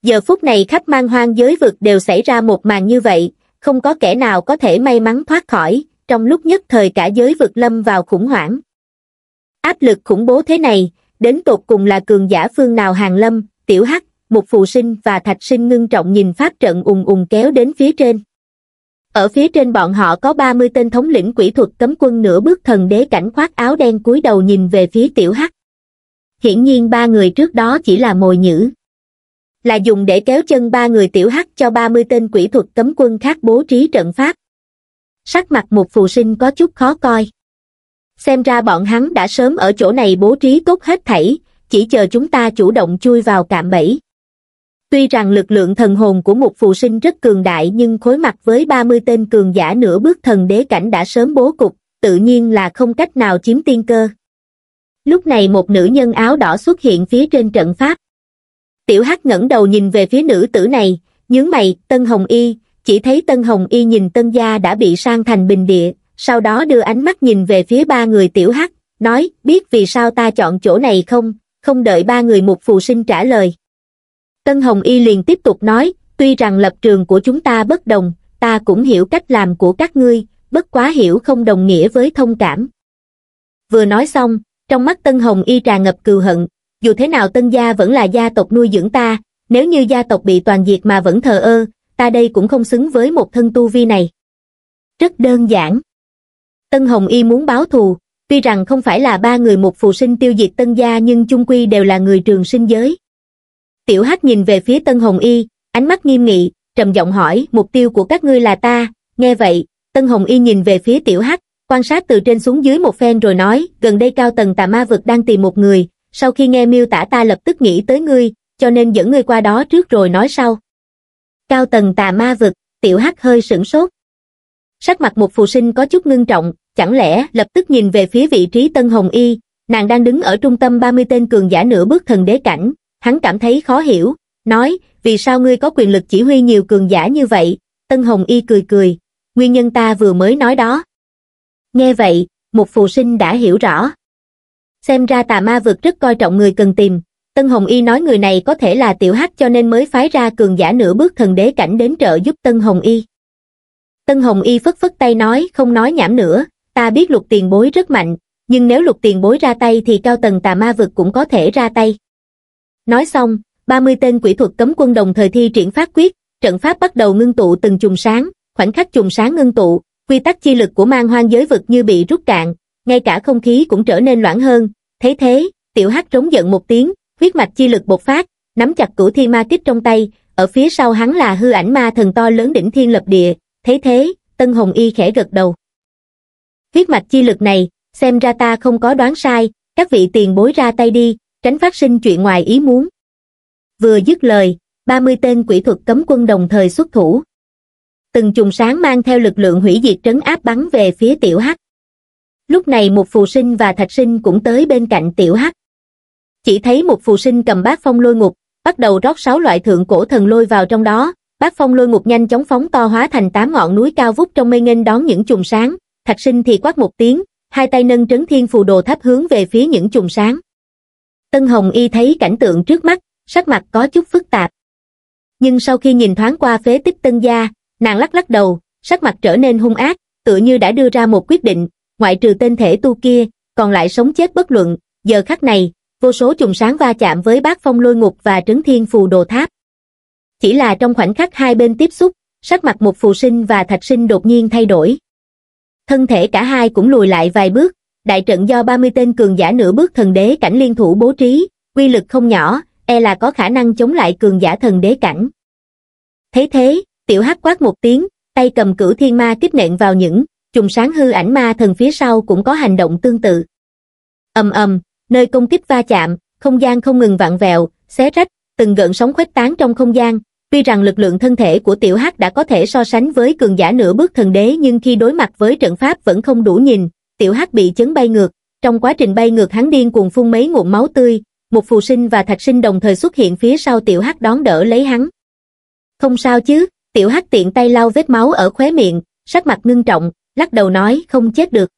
Giờ phút này khắp mang hoang giới vực đều xảy ra một màn như vậy, không có kẻ nào có thể may mắn thoát khỏi, trong lúc nhất thời cả giới vực lâm vào khủng hoảng. Áp lực khủng bố thế này, đến tột cùng là cường giả phương nào hàng lâm tiểu hắc một phù sinh và thạch sinh ngưng trọng nhìn pháp trận ùng ùng kéo đến phía trên ở phía trên bọn họ có 30 tên thống lĩnh quỷ thuật cấm quân nửa bước thần đế cảnh khoác áo đen cúi đầu nhìn về phía tiểu hắc hiển nhiên ba người trước đó chỉ là mồi nhữ là dùng để kéo chân ba người tiểu hắc cho 30 tên quỷ thuật cấm quân khác bố trí trận pháp sắc mặt một phù sinh có chút khó coi xem ra bọn hắn đã sớm ở chỗ này bố trí tốt hết thảy chỉ chờ chúng ta chủ động chui vào cạm bẫy tuy rằng lực lượng thần hồn của một phụ sinh rất cường đại nhưng khối mặt với ba mươi tên cường giả nửa bước thần đế cảnh đã sớm bố cục tự nhiên là không cách nào chiếm tiên cơ lúc này một nữ nhân áo đỏ xuất hiện phía trên trận pháp tiểu hắc ngẩng đầu nhìn về phía nữ tử này nhướng mày tân hồng y chỉ thấy tân hồng y nhìn tân gia đã bị sang thành bình địa sau đó đưa ánh mắt nhìn về phía ba người tiểu hắc nói biết vì sao ta chọn chỗ này không không đợi ba người một phù sinh trả lời tân hồng y liền tiếp tục nói tuy rằng lập trường của chúng ta bất đồng ta cũng hiểu cách làm của các ngươi bất quá hiểu không đồng nghĩa với thông cảm vừa nói xong trong mắt tân hồng y tràn ngập cừu hận dù thế nào tân gia vẫn là gia tộc nuôi dưỡng ta nếu như gia tộc bị toàn diệt mà vẫn thờ ơ ta đây cũng không xứng với một thân tu vi này rất đơn giản Tân Hồng Y muốn báo thù, tuy rằng không phải là ba người một phụ sinh tiêu diệt Tân gia nhưng chung quy đều là người trường sinh giới. Tiểu Hắc nhìn về phía Tân Hồng Y, ánh mắt nghiêm nghị, trầm giọng hỏi, mục tiêu của các ngươi là ta, nghe vậy, Tân Hồng Y nhìn về phía Tiểu Hắc, quan sát từ trên xuống dưới một phen rồi nói, gần đây cao tầng tà ma vực đang tìm một người, sau khi nghe miêu tả ta lập tức nghĩ tới ngươi, cho nên dẫn ngươi qua đó trước rồi nói sau. Cao tầng tà ma vực, Tiểu Hắc hơi sửng sốt sắc mặt một phù sinh có chút ngưng trọng, chẳng lẽ lập tức nhìn về phía vị trí Tân Hồng Y, nàng đang đứng ở trung tâm 30 tên cường giả nửa bước thần đế cảnh, hắn cảm thấy khó hiểu, nói, vì sao ngươi có quyền lực chỉ huy nhiều cường giả như vậy, Tân Hồng Y cười cười, nguyên nhân ta vừa mới nói đó. Nghe vậy, một phù sinh đã hiểu rõ. Xem ra tà ma vực rất coi trọng người cần tìm, Tân Hồng Y nói người này có thể là tiểu hắc cho nên mới phái ra cường giả nửa bước thần đế cảnh đến trợ giúp Tân Hồng Y. Tân Hồng Y phất phất tay nói không nói nhảm nữa, ta biết lục tiền bối rất mạnh, nhưng nếu lục tiền bối ra tay thì cao tầng tà ma vực cũng có thể ra tay. Nói xong, 30 tên quỷ thuật cấm quân đồng thời thi triển pháp quyết, trận pháp bắt đầu ngưng tụ từng chùm sáng, khoảnh khắc chùm sáng ngưng tụ, quy tắc chi lực của mang hoang giới vực như bị rút cạn, ngay cả không khí cũng trở nên loãng hơn, thế thế, tiểu hắc trống giận một tiếng, huyết mạch chi lực bộc phát, nắm chặt cửu thi ma kích trong tay, ở phía sau hắn là hư ảnh ma thần to lớn đỉnh thiên lập địa, thế thế tân hồng y khẽ gật đầu huyết mạch chi lực này xem ra ta không có đoán sai các vị tiền bối ra tay đi tránh phát sinh chuyện ngoài ý muốn vừa dứt lời ba mươi tên quỷ thuật cấm quân đồng thời xuất thủ từng chùm sáng mang theo lực lượng hủy diệt trấn áp bắn về phía tiểu hắc lúc này một phù sinh và thạch sinh cũng tới bên cạnh tiểu hắc chỉ thấy một phù sinh cầm bát phong lôi ngục bắt đầu rót sáu loại thượng cổ thần lôi vào trong đó bác phong lôi ngục nhanh chóng phóng to hóa thành tám ngọn núi cao vút trong mây nghênh đón những chùm sáng thạch sinh thì quát một tiếng hai tay nâng trấn thiên phù đồ tháp hướng về phía những chùm sáng tân hồng y thấy cảnh tượng trước mắt sắc mặt có chút phức tạp nhưng sau khi nhìn thoáng qua phế tích tân gia nàng lắc lắc đầu sắc mặt trở nên hung ác tựa như đã đưa ra một quyết định ngoại trừ tên thể tu kia còn lại sống chết bất luận giờ khắc này vô số chùm sáng va chạm với bát phong lôi ngục và trấn thiên phù đồ tháp chỉ là trong khoảnh khắc hai bên tiếp xúc, sắc mặt một phù sinh và thạch sinh đột nhiên thay đổi. Thân thể cả hai cũng lùi lại vài bước, đại trận do 30 tên cường giả nửa bước thần đế cảnh liên thủ bố trí, quy lực không nhỏ, e là có khả năng chống lại cường giả thần đế cảnh. Thế thế, tiểu hắc quát một tiếng, tay cầm cử thiên ma kích nện vào những, trùng sáng hư ảnh ma thần phía sau cũng có hành động tương tự. ầm ầm, nơi công kích va chạm, không gian không ngừng vặn vẹo, xé rách, từng gợn sóng khuếch tán trong không gian, tuy rằng lực lượng thân thể của tiểu hắc đã có thể so sánh với cường giả nửa bước thần đế nhưng khi đối mặt với trận pháp vẫn không đủ nhìn tiểu hắc bị chấn bay ngược trong quá trình bay ngược hắn điên cuồng phun mấy ngụm máu tươi một phù sinh và thạch sinh đồng thời xuất hiện phía sau tiểu hắc đón đỡ lấy hắn không sao chứ tiểu hắc tiện tay lau vết máu ở khóe miệng sắc mặt ngưng trọng lắc đầu nói không chết được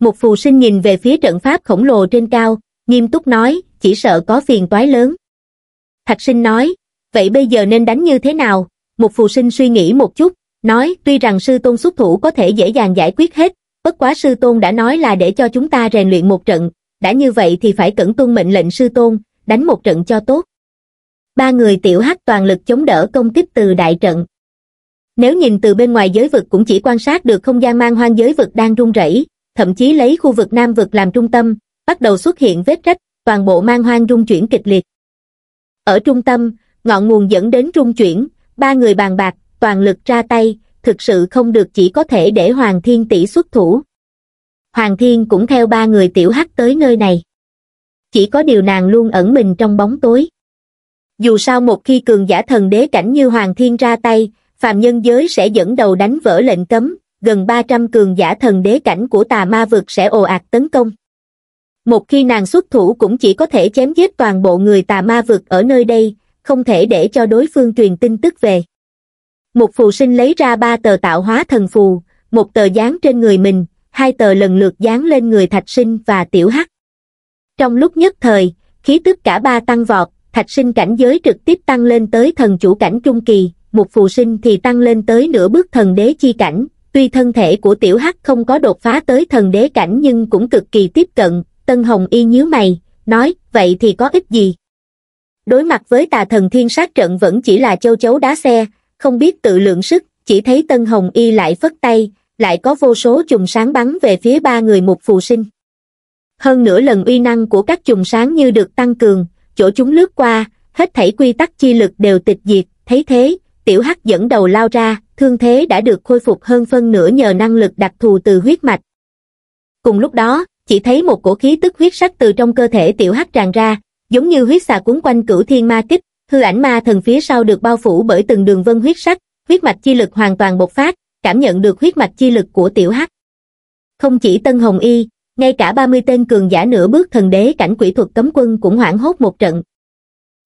một phù sinh nhìn về phía trận pháp khổng lồ trên cao nghiêm túc nói chỉ sợ có phiền toái lớn thạch sinh nói vậy bây giờ nên đánh như thế nào? Một phù sinh suy nghĩ một chút, nói tuy rằng sư tôn xuất thủ có thể dễ dàng giải quyết hết, bất quá sư tôn đã nói là để cho chúng ta rèn luyện một trận, đã như vậy thì phải cẩn tuân mệnh lệnh sư tôn, đánh một trận cho tốt. Ba người tiểu hắc toàn lực chống đỡ công kích từ đại trận. Nếu nhìn từ bên ngoài giới vực cũng chỉ quan sát được không gian mang hoang giới vực đang rung rẩy, thậm chí lấy khu vực nam vực làm trung tâm, bắt đầu xuất hiện vết rách, toàn bộ mang hoang rung chuyển kịch liệt. Ở trung tâm, ngọn nguồn dẫn đến trung chuyển, ba người bàn bạc, toàn lực ra tay, thực sự không được chỉ có thể để Hoàng Thiên tỷ xuất thủ. Hoàng Thiên cũng theo ba người tiểu hắc tới nơi này. Chỉ có điều nàng luôn ẩn mình trong bóng tối. Dù sao một khi cường giả thần đế cảnh như Hoàng Thiên ra tay, phàm nhân giới sẽ dẫn đầu đánh vỡ lệnh cấm, gần 300 cường giả thần đế cảnh của tà ma vực sẽ ồ ạt tấn công. Một khi nàng xuất thủ cũng chỉ có thể chém giết toàn bộ người tà ma vực ở nơi đây, không thể để cho đối phương truyền tin tức về. Một phù sinh lấy ra ba tờ tạo hóa thần phù, một tờ dán trên người mình, hai tờ lần lượt dán lên người thạch sinh và tiểu hắc. Trong lúc nhất thời, khí tức cả ba tăng vọt, thạch sinh cảnh giới trực tiếp tăng lên tới thần chủ cảnh trung kỳ, một phù sinh thì tăng lên tới nửa bước thần đế chi cảnh. Tuy thân thể của tiểu hắc không có đột phá tới thần đế cảnh nhưng cũng cực kỳ tiếp cận, Tân Hồng Y nhíu mày, nói, vậy thì có ích gì? Đối mặt với tà thần thiên sát trận vẫn chỉ là châu chấu đá xe, không biết tự lượng sức, chỉ thấy Tân Hồng Y lại phất tay, lại có vô số chùm sáng bắn về phía ba người một phù sinh. Hơn nửa lần uy năng của các chùm sáng như được tăng cường, chỗ chúng lướt qua, hết thảy quy tắc chi lực đều tịch diệt, thấy thế, tiểu hắc dẫn đầu lao ra, thương thế đã được khôi phục hơn phân nửa nhờ năng lực đặc thù từ huyết mạch. Cùng lúc đó, chỉ thấy một cổ khí tức huyết sắc từ trong cơ thể tiểu hắc tràn ra, giống như huyết xà cuốn quanh cửu thiên ma kích, hư ảnh ma thần phía sau được bao phủ bởi từng đường vân huyết sắc, huyết mạch chi lực hoàn toàn bộc phát, cảm nhận được huyết mạch chi lực của tiểu hắc. Không chỉ Tân Hồng Y, ngay cả 30 tên cường giả nửa bước thần đế cảnh quỷ thuật cấm quân cũng hoảng hốt một trận.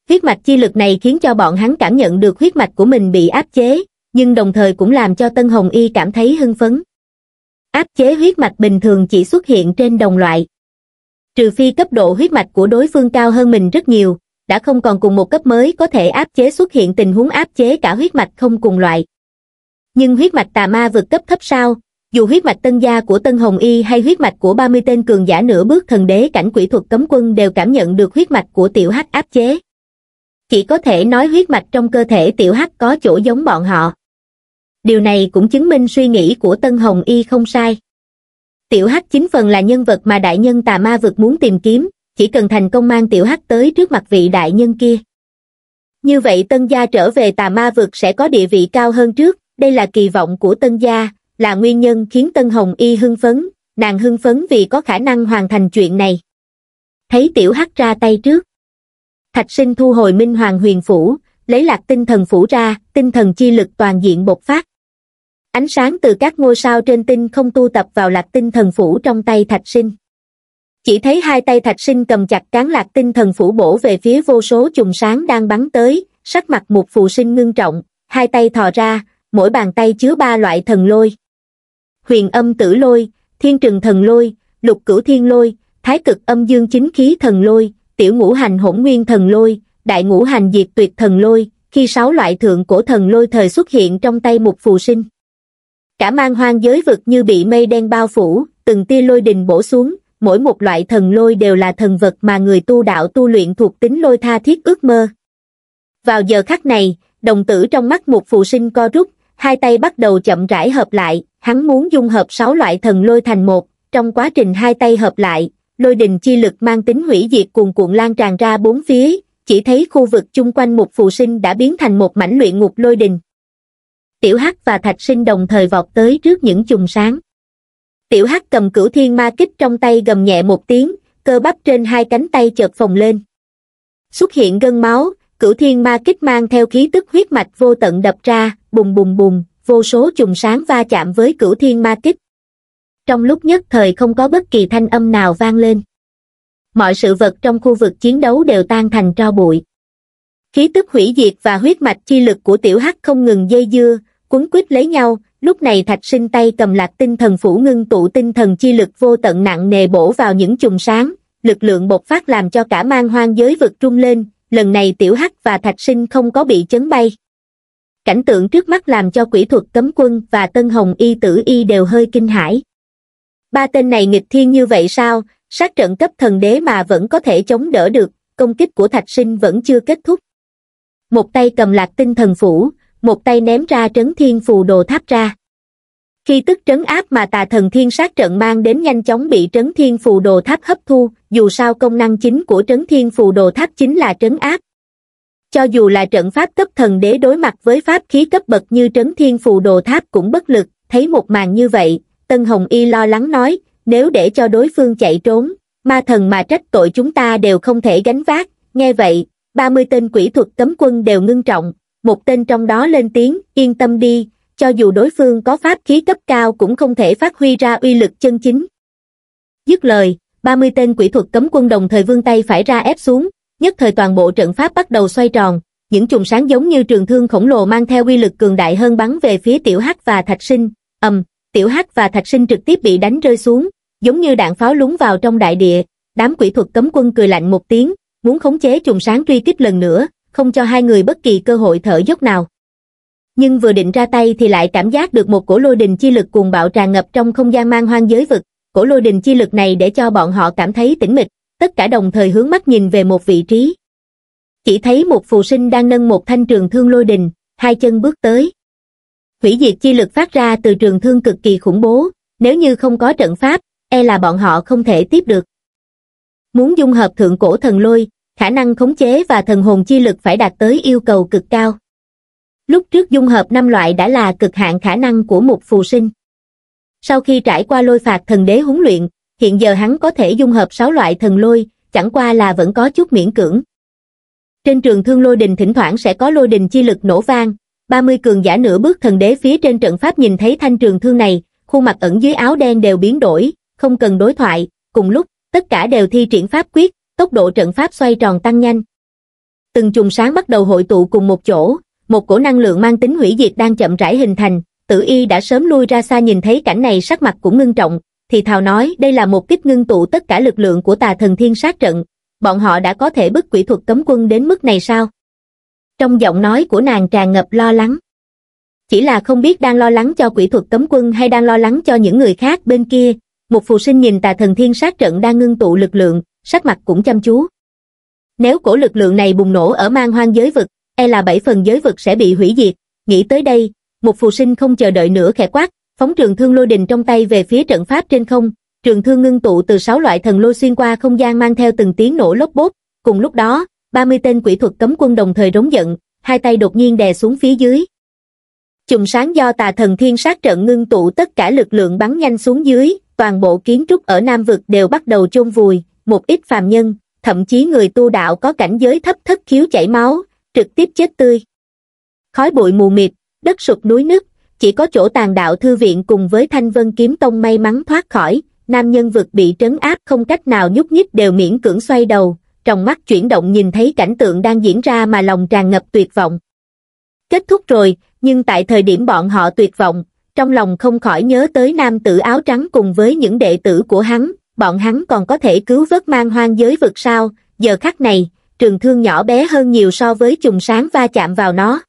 Huyết mạch chi lực này khiến cho bọn hắn cảm nhận được huyết mạch của mình bị áp chế, nhưng đồng thời cũng làm cho Tân Hồng Y cảm thấy hưng phấn. Áp chế huyết mạch bình thường chỉ xuất hiện trên đồng loại, trừ phi cấp độ huyết mạch của đối phương cao hơn mình rất nhiều, đã không còn cùng một cấp mới có thể áp chế xuất hiện tình huống áp chế cả huyết mạch không cùng loại. Nhưng huyết mạch tà ma vượt cấp thấp sao, dù huyết mạch tân gia của Tân Hồng Y hay huyết mạch của 30 tên cường giả nửa bước thần đế cảnh quỷ thuật cấm quân đều cảm nhận được huyết mạch của tiểu hắc áp chế. Chỉ có thể nói huyết mạch trong cơ thể tiểu hắc có chỗ giống bọn họ. Điều này cũng chứng minh suy nghĩ của Tân Hồng Y không sai tiểu hắc chính phần là nhân vật mà đại nhân tà ma vực muốn tìm kiếm chỉ cần thành công mang tiểu hắc tới trước mặt vị đại nhân kia như vậy tân gia trở về tà ma vực sẽ có địa vị cao hơn trước đây là kỳ vọng của tân gia là nguyên nhân khiến tân hồng y hưng phấn nàng hưng phấn vì có khả năng hoàn thành chuyện này thấy tiểu hắc ra tay trước thạch sinh thu hồi minh hoàng huyền phủ lấy lạc tinh thần phủ ra tinh thần chi lực toàn diện bộc phát Ánh sáng từ các ngôi sao trên tinh không tu tập vào lạc tinh thần phủ trong tay thạch sinh. Chỉ thấy hai tay thạch sinh cầm chặt cán lạc tinh thần phủ bổ về phía vô số chùm sáng đang bắn tới, sắc mặt một phù sinh ngưng trọng, hai tay thò ra, mỗi bàn tay chứa ba loại thần lôi. Huyền âm tử lôi, thiên trừng thần lôi, lục cửu thiên lôi, thái cực âm dương chính khí thần lôi, tiểu ngũ hành hỗn nguyên thần lôi, đại ngũ hành diệt tuyệt thần lôi, khi sáu loại thượng cổ thần lôi thời xuất hiện trong tay một phù sinh cả mang hoang giới vực như bị mây đen bao phủ từng tia lôi đình bổ xuống mỗi một loại thần lôi đều là thần vật mà người tu đạo tu luyện thuộc tính lôi tha thiết ước mơ vào giờ khắc này đồng tử trong mắt một phụ sinh co rút hai tay bắt đầu chậm rãi hợp lại hắn muốn dung hợp sáu loại thần lôi thành một trong quá trình hai tay hợp lại lôi đình chi lực mang tính hủy diệt cuồn cuộn lan tràn ra bốn phía chỉ thấy khu vực chung quanh một phụ sinh đã biến thành một mảnh luyện ngục lôi đình tiểu hắc và thạch sinh đồng thời vọt tới trước những chùm sáng tiểu hắc cầm cửu thiên ma kích trong tay gầm nhẹ một tiếng cơ bắp trên hai cánh tay chợt phồng lên xuất hiện gân máu cửu thiên ma kích mang theo khí tức huyết mạch vô tận đập ra bùng bùng bùng vô số chùm sáng va chạm với cửu thiên ma kích trong lúc nhất thời không có bất kỳ thanh âm nào vang lên mọi sự vật trong khu vực chiến đấu đều tan thành tro bụi khí tức hủy diệt và huyết mạch chi lực của tiểu hắc không ngừng dây dưa quấn quýt lấy nhau lúc này thạch sinh tay cầm lạc tinh thần phủ ngưng tụ tinh thần chi lực vô tận nặng nề bổ vào những chùm sáng lực lượng bộc phát làm cho cả mang hoang giới vực trung lên lần này tiểu hắc và thạch sinh không có bị chấn bay cảnh tượng trước mắt làm cho quỷ thuật cấm quân và tân hồng y tử y đều hơi kinh hãi ba tên này nghịch thiên như vậy sao sát trận cấp thần đế mà vẫn có thể chống đỡ được công kích của thạch sinh vẫn chưa kết thúc một tay cầm lạc tinh thần phủ một tay ném ra trấn thiên phù đồ tháp ra khi tức trấn áp mà tà thần thiên sát trận mang đến nhanh chóng bị trấn thiên phù đồ tháp hấp thu dù sao công năng chính của trấn thiên phù đồ tháp chính là trấn áp cho dù là trận pháp cấp thần đế đối mặt với pháp khí cấp bậc như trấn thiên phù đồ tháp cũng bất lực thấy một màn như vậy tân hồng y lo lắng nói nếu để cho đối phương chạy trốn ma thần mà trách tội chúng ta đều không thể gánh vác nghe vậy ba mươi tên quỷ thuật cấm quân đều ngưng trọng một tên trong đó lên tiếng yên tâm đi cho dù đối phương có pháp khí cấp cao cũng không thể phát huy ra uy lực chân chính dứt lời ba mươi tên quỷ thuật cấm quân đồng thời vương tay phải ra ép xuống nhất thời toàn bộ trận pháp bắt đầu xoay tròn những chùm sáng giống như trường thương khổng lồ mang theo uy lực cường đại hơn bắn về phía tiểu hắc và thạch sinh ầm tiểu hắc và thạch sinh trực tiếp bị đánh rơi xuống giống như đạn pháo lúng vào trong đại địa đám quỷ thuật cấm quân cười lạnh một tiếng muốn khống chế chùm sáng truy kích lần nữa không cho hai người bất kỳ cơ hội thở dốc nào. Nhưng vừa định ra tay thì lại cảm giác được một cổ lôi đình chi lực cuồng bạo tràn ngập trong không gian mang hoang giới vực, cổ lôi đình chi lực này để cho bọn họ cảm thấy tỉnh mịch, tất cả đồng thời hướng mắt nhìn về một vị trí. Chỉ thấy một phù sinh đang nâng một thanh trường thương lôi đình, hai chân bước tới. Hủy diệt chi lực phát ra từ trường thương cực kỳ khủng bố, nếu như không có trận pháp, e là bọn họ không thể tiếp được. Muốn dung hợp thượng cổ thần lôi, khả năng khống chế và thần hồn chi lực phải đạt tới yêu cầu cực cao lúc trước dung hợp năm loại đã là cực hạn khả năng của một phù sinh sau khi trải qua lôi phạt thần đế huấn luyện hiện giờ hắn có thể dung hợp sáu loại thần lôi chẳng qua là vẫn có chút miễn cưỡng trên trường thương lôi đình thỉnh thoảng sẽ có lôi đình chi lực nổ vang 30 cường giả nửa bước thần đế phía trên trận pháp nhìn thấy thanh trường thương này khuôn mặt ẩn dưới áo đen đều biến đổi không cần đối thoại cùng lúc tất cả đều thi triển pháp quyết tốc độ trận pháp xoay tròn tăng nhanh. Từng chùm sáng bắt đầu hội tụ cùng một chỗ, một cổ năng lượng mang tính hủy diệt đang chậm rãi hình thành, tử y đã sớm lui ra xa nhìn thấy cảnh này sắc mặt cũng ngưng trọng, thì thào nói đây là một kích ngưng tụ tất cả lực lượng của tà thần thiên sát trận, bọn họ đã có thể bức quỷ thuật cấm quân đến mức này sao? Trong giọng nói của nàng tràn ngập lo lắng. Chỉ là không biết đang lo lắng cho quỷ thuật cấm quân hay đang lo lắng cho những người khác bên kia, một phù sinh nhìn tà thần thiên sát trận đang ngưng tụ lực lượng, sắc mặt cũng chăm chú. Nếu cổ lực lượng này bùng nổ ở mang hoang giới vực, e là bảy phần giới vực sẽ bị hủy diệt. Nghĩ tới đây, một phù sinh không chờ đợi nữa khẽ quát, phóng trường thương lôi đình trong tay về phía trận pháp trên không. Trường thương ngưng tụ từ sáu loại thần lôi xuyên qua không gian mang theo từng tiếng nổ lốp bốt. Cùng lúc đó, 30 tên quỷ thuật cấm quân đồng thời rống giận, hai tay đột nhiên đè xuống phía dưới. Chùm sáng do tà thần thiên sát trận ngưng tụ tất cả lực lượng bắn nhanh xuống dưới, toàn bộ kiến trúc ở Nam Vực đều bắt đầu chôn vùi, một ít phàm nhân, thậm chí người tu đạo có cảnh giới thấp thất khiếu chảy máu, trực tiếp chết tươi. Khói bụi mù mịt, đất sụp núi nứt, chỉ có chỗ tàn đạo thư viện cùng với thanh vân kiếm tông may mắn thoát khỏi, nam nhân vực bị trấn áp không cách nào nhúc nhích đều miễn cưỡng xoay đầu, trong mắt chuyển động nhìn thấy cảnh tượng đang diễn ra mà lòng tràn ngập tuyệt vọng. Kết thúc rồi, nhưng tại thời điểm bọn họ tuyệt vọng, trong lòng không khỏi nhớ tới nam tử áo trắng cùng với những đệ tử của hắn, bọn hắn còn có thể cứu vớt mang hoang giới vực sao, giờ khắc này, trường thương nhỏ bé hơn nhiều so với chùm sáng va chạm vào nó.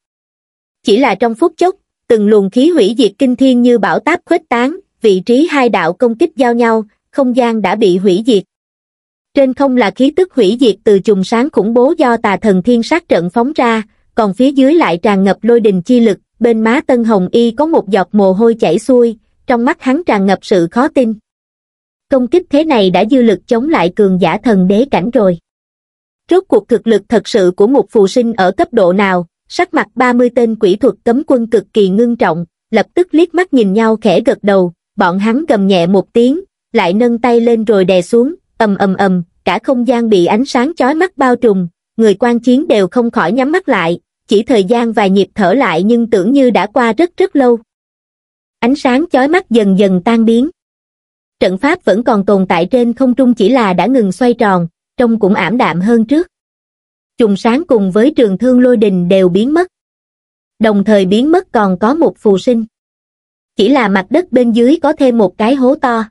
Chỉ là trong phút chốc, từng luồng khí hủy diệt kinh thiên như bão táp khuếch tán, vị trí hai đạo công kích giao nhau, không gian đã bị hủy diệt. Trên không là khí tức hủy diệt từ chùm sáng khủng bố do tà thần thiên sát trận phóng ra, còn phía dưới lại tràn ngập lôi đình chi lực, bên má Tân Hồng Y có một giọt mồ hôi chảy xuôi, trong mắt hắn tràn ngập sự khó tin công kích thế này đã dư lực chống lại cường giả thần đế cảnh rồi. Rốt cuộc thực lực thật sự của một phù sinh ở cấp độ nào, sắc mặt 30 tên quỷ thuật cấm quân cực kỳ ngưng trọng, lập tức liếc mắt nhìn nhau khẽ gật đầu, bọn hắn gầm nhẹ một tiếng, lại nâng tay lên rồi đè xuống, ầm ầm ầm, cả không gian bị ánh sáng chói mắt bao trùm, người quan chiến đều không khỏi nhắm mắt lại, chỉ thời gian vài nhịp thở lại nhưng tưởng như đã qua rất rất lâu. Ánh sáng chói mắt dần dần tan biến trận pháp vẫn còn tồn tại trên không trung chỉ là đã ngừng xoay tròn, trông cũng ảm đạm hơn trước. Trùng sáng cùng với trường thương lôi đình đều biến mất. Đồng thời biến mất còn có một phù sinh. Chỉ là mặt đất bên dưới có thêm một cái hố to.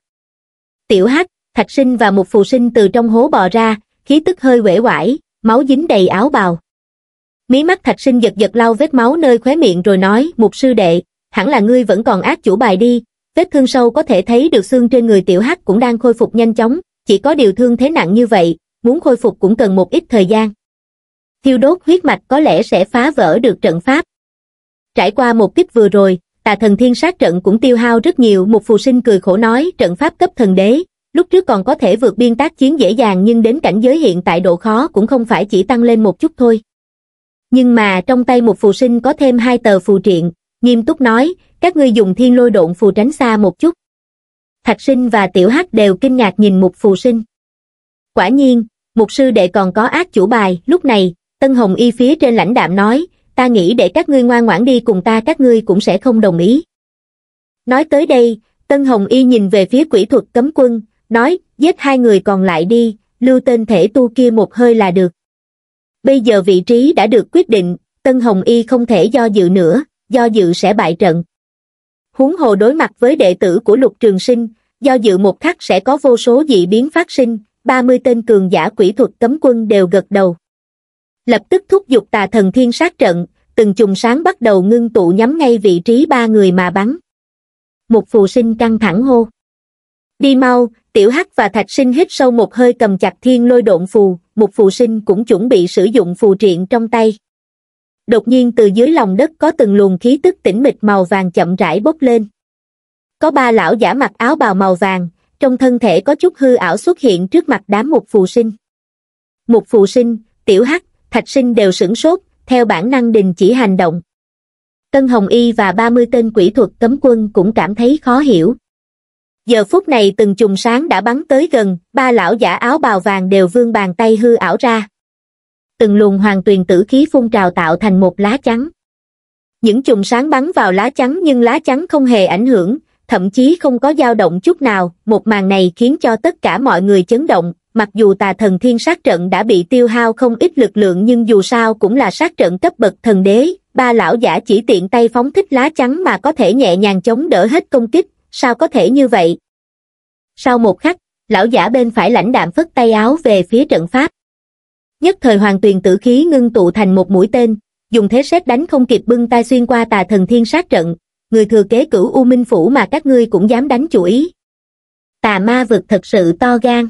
Tiểu hắc, thạch sinh và một phù sinh từ trong hố bò ra, khí tức hơi uể quải, máu dính đầy áo bào. Mí mắt thạch sinh giật giật lau vết máu nơi khóe miệng rồi nói, mục sư đệ, hẳn là ngươi vẫn còn ác chủ bài đi, Vết thương sâu có thể thấy được xương trên người tiểu hắc cũng đang khôi phục nhanh chóng, chỉ có điều thương thế nặng như vậy, muốn khôi phục cũng cần một ít thời gian. Thiêu đốt huyết mạch có lẽ sẽ phá vỡ được trận pháp. Trải qua một kích vừa rồi, tà thần thiên sát trận cũng tiêu hao rất nhiều, một phù sinh cười khổ nói trận pháp cấp thần đế, lúc trước còn có thể vượt biên tác chiến dễ dàng nhưng đến cảnh giới hiện tại độ khó cũng không phải chỉ tăng lên một chút thôi. Nhưng mà trong tay một phù sinh có thêm hai tờ phù triện, nghiêm túc nói, các ngươi dùng thiên lôi độn phù tránh xa một chút. Thạch sinh và tiểu hắc đều kinh ngạc nhìn mục phù sinh. Quả nhiên, mục sư đệ còn có ác chủ bài, lúc này, Tân Hồng Y phía trên lãnh đạm nói, ta nghĩ để các ngươi ngoan ngoãn đi cùng ta các ngươi cũng sẽ không đồng ý. Nói tới đây, Tân Hồng Y nhìn về phía quỷ thuật cấm quân, nói, giết hai người còn lại đi, lưu tên thể tu kia một hơi là được. Bây giờ vị trí đã được quyết định, Tân Hồng Y không thể do dự nữa, do dự sẽ bại trận huống hồ đối mặt với đệ tử của lục trường sinh, do dự một khắc sẽ có vô số dị biến phát sinh, 30 tên cường giả quỷ thuật cấm quân đều gật đầu. Lập tức thúc giục tà thần thiên sát trận, từng chùm sáng bắt đầu ngưng tụ nhắm ngay vị trí ba người mà bắn. Một phù sinh căng thẳng hô. Đi mau, tiểu hắc và thạch sinh hít sâu một hơi cầm chặt thiên lôi độn phù, một phù sinh cũng chuẩn bị sử dụng phù triện trong tay đột nhiên từ dưới lòng đất có từng luồng khí tức tĩnh mịch màu vàng chậm rãi bốc lên có ba lão giả mặc áo bào màu vàng trong thân thể có chút hư ảo xuất hiện trước mặt đám mục phù sinh mục phù sinh tiểu hắc thạch sinh đều sửng sốt theo bản năng đình chỉ hành động tân hồng y và ba mươi tên quỷ thuật cấm quân cũng cảm thấy khó hiểu giờ phút này từng chùm sáng đã bắn tới gần ba lão giả áo bào vàng đều vươn bàn tay hư ảo ra từng luồng hoàng tuyền tử khí phun trào tạo thành một lá chắn những chùm sáng bắn vào lá chắn nhưng lá chắn không hề ảnh hưởng thậm chí không có dao động chút nào một màn này khiến cho tất cả mọi người chấn động mặc dù tà thần thiên sát trận đã bị tiêu hao không ít lực lượng nhưng dù sao cũng là sát trận cấp bậc thần đế ba lão giả chỉ tiện tay phóng thích lá chắn mà có thể nhẹ nhàng chống đỡ hết công kích sao có thể như vậy sau một khắc lão giả bên phải lãnh đạm phất tay áo về phía trận pháp nhất thời hoàng tuyền tử khí ngưng tụ thành một mũi tên, dùng thế xét đánh không kịp bưng tay xuyên qua tà thần thiên sát trận, người thừa kế cửu U Minh Phủ mà các ngươi cũng dám đánh chủ ý. Tà ma vực thật sự to gan.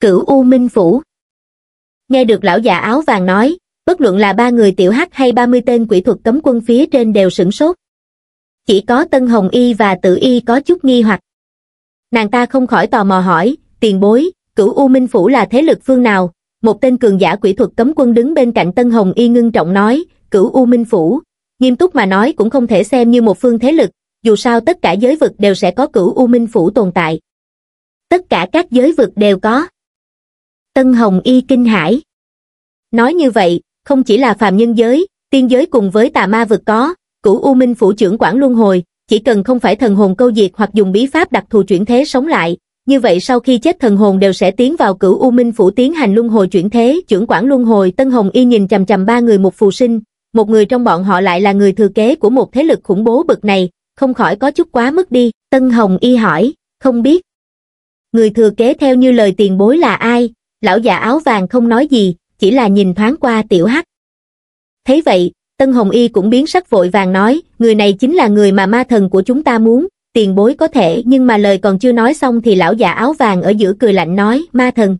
Cửu U Minh Phủ Nghe được lão già áo vàng nói, bất luận là ba người tiểu hắc hay ba mươi tên quỷ thuật cấm quân phía trên đều sửng sốt. Chỉ có Tân Hồng Y và Tử Y có chút nghi hoặc. Nàng ta không khỏi tò mò hỏi, tiền bối, cửu U Minh Phủ là thế lực phương nào, một tên cường giả quỷ thuật cấm quân đứng bên cạnh Tân Hồng Y ngưng trọng nói, cửu U Minh Phủ, nghiêm túc mà nói cũng không thể xem như một phương thế lực, dù sao tất cả giới vực đều sẽ có cửu U Minh Phủ tồn tại. Tất cả các giới vực đều có. Tân Hồng Y kinh hãi. Nói như vậy, không chỉ là phàm nhân giới, tiên giới cùng với tà ma vực có, cửu U Minh Phủ trưởng quản luân hồi, chỉ cần không phải thần hồn câu diệt hoặc dùng bí pháp đặc thù chuyển thế sống lại, như vậy sau khi chết thần hồn đều sẽ tiến vào cửu U Minh Phủ tiến hành luân hồi chuyển thế, trưởng quản luân hồi Tân Hồng Y nhìn chầm chầm ba người một phù sinh, một người trong bọn họ lại là người thừa kế của một thế lực khủng bố bực này, không khỏi có chút quá mức đi, Tân Hồng Y hỏi, không biết. Người thừa kế theo như lời tiền bối là ai, lão già áo vàng không nói gì, chỉ là nhìn thoáng qua tiểu hắc. Thấy vậy, Tân Hồng Y cũng biến sắc vội vàng nói, người này chính là người mà ma thần của chúng ta muốn, tiền bối có thể nhưng mà lời còn chưa nói xong thì lão già áo vàng ở giữa cười lạnh nói ma thần.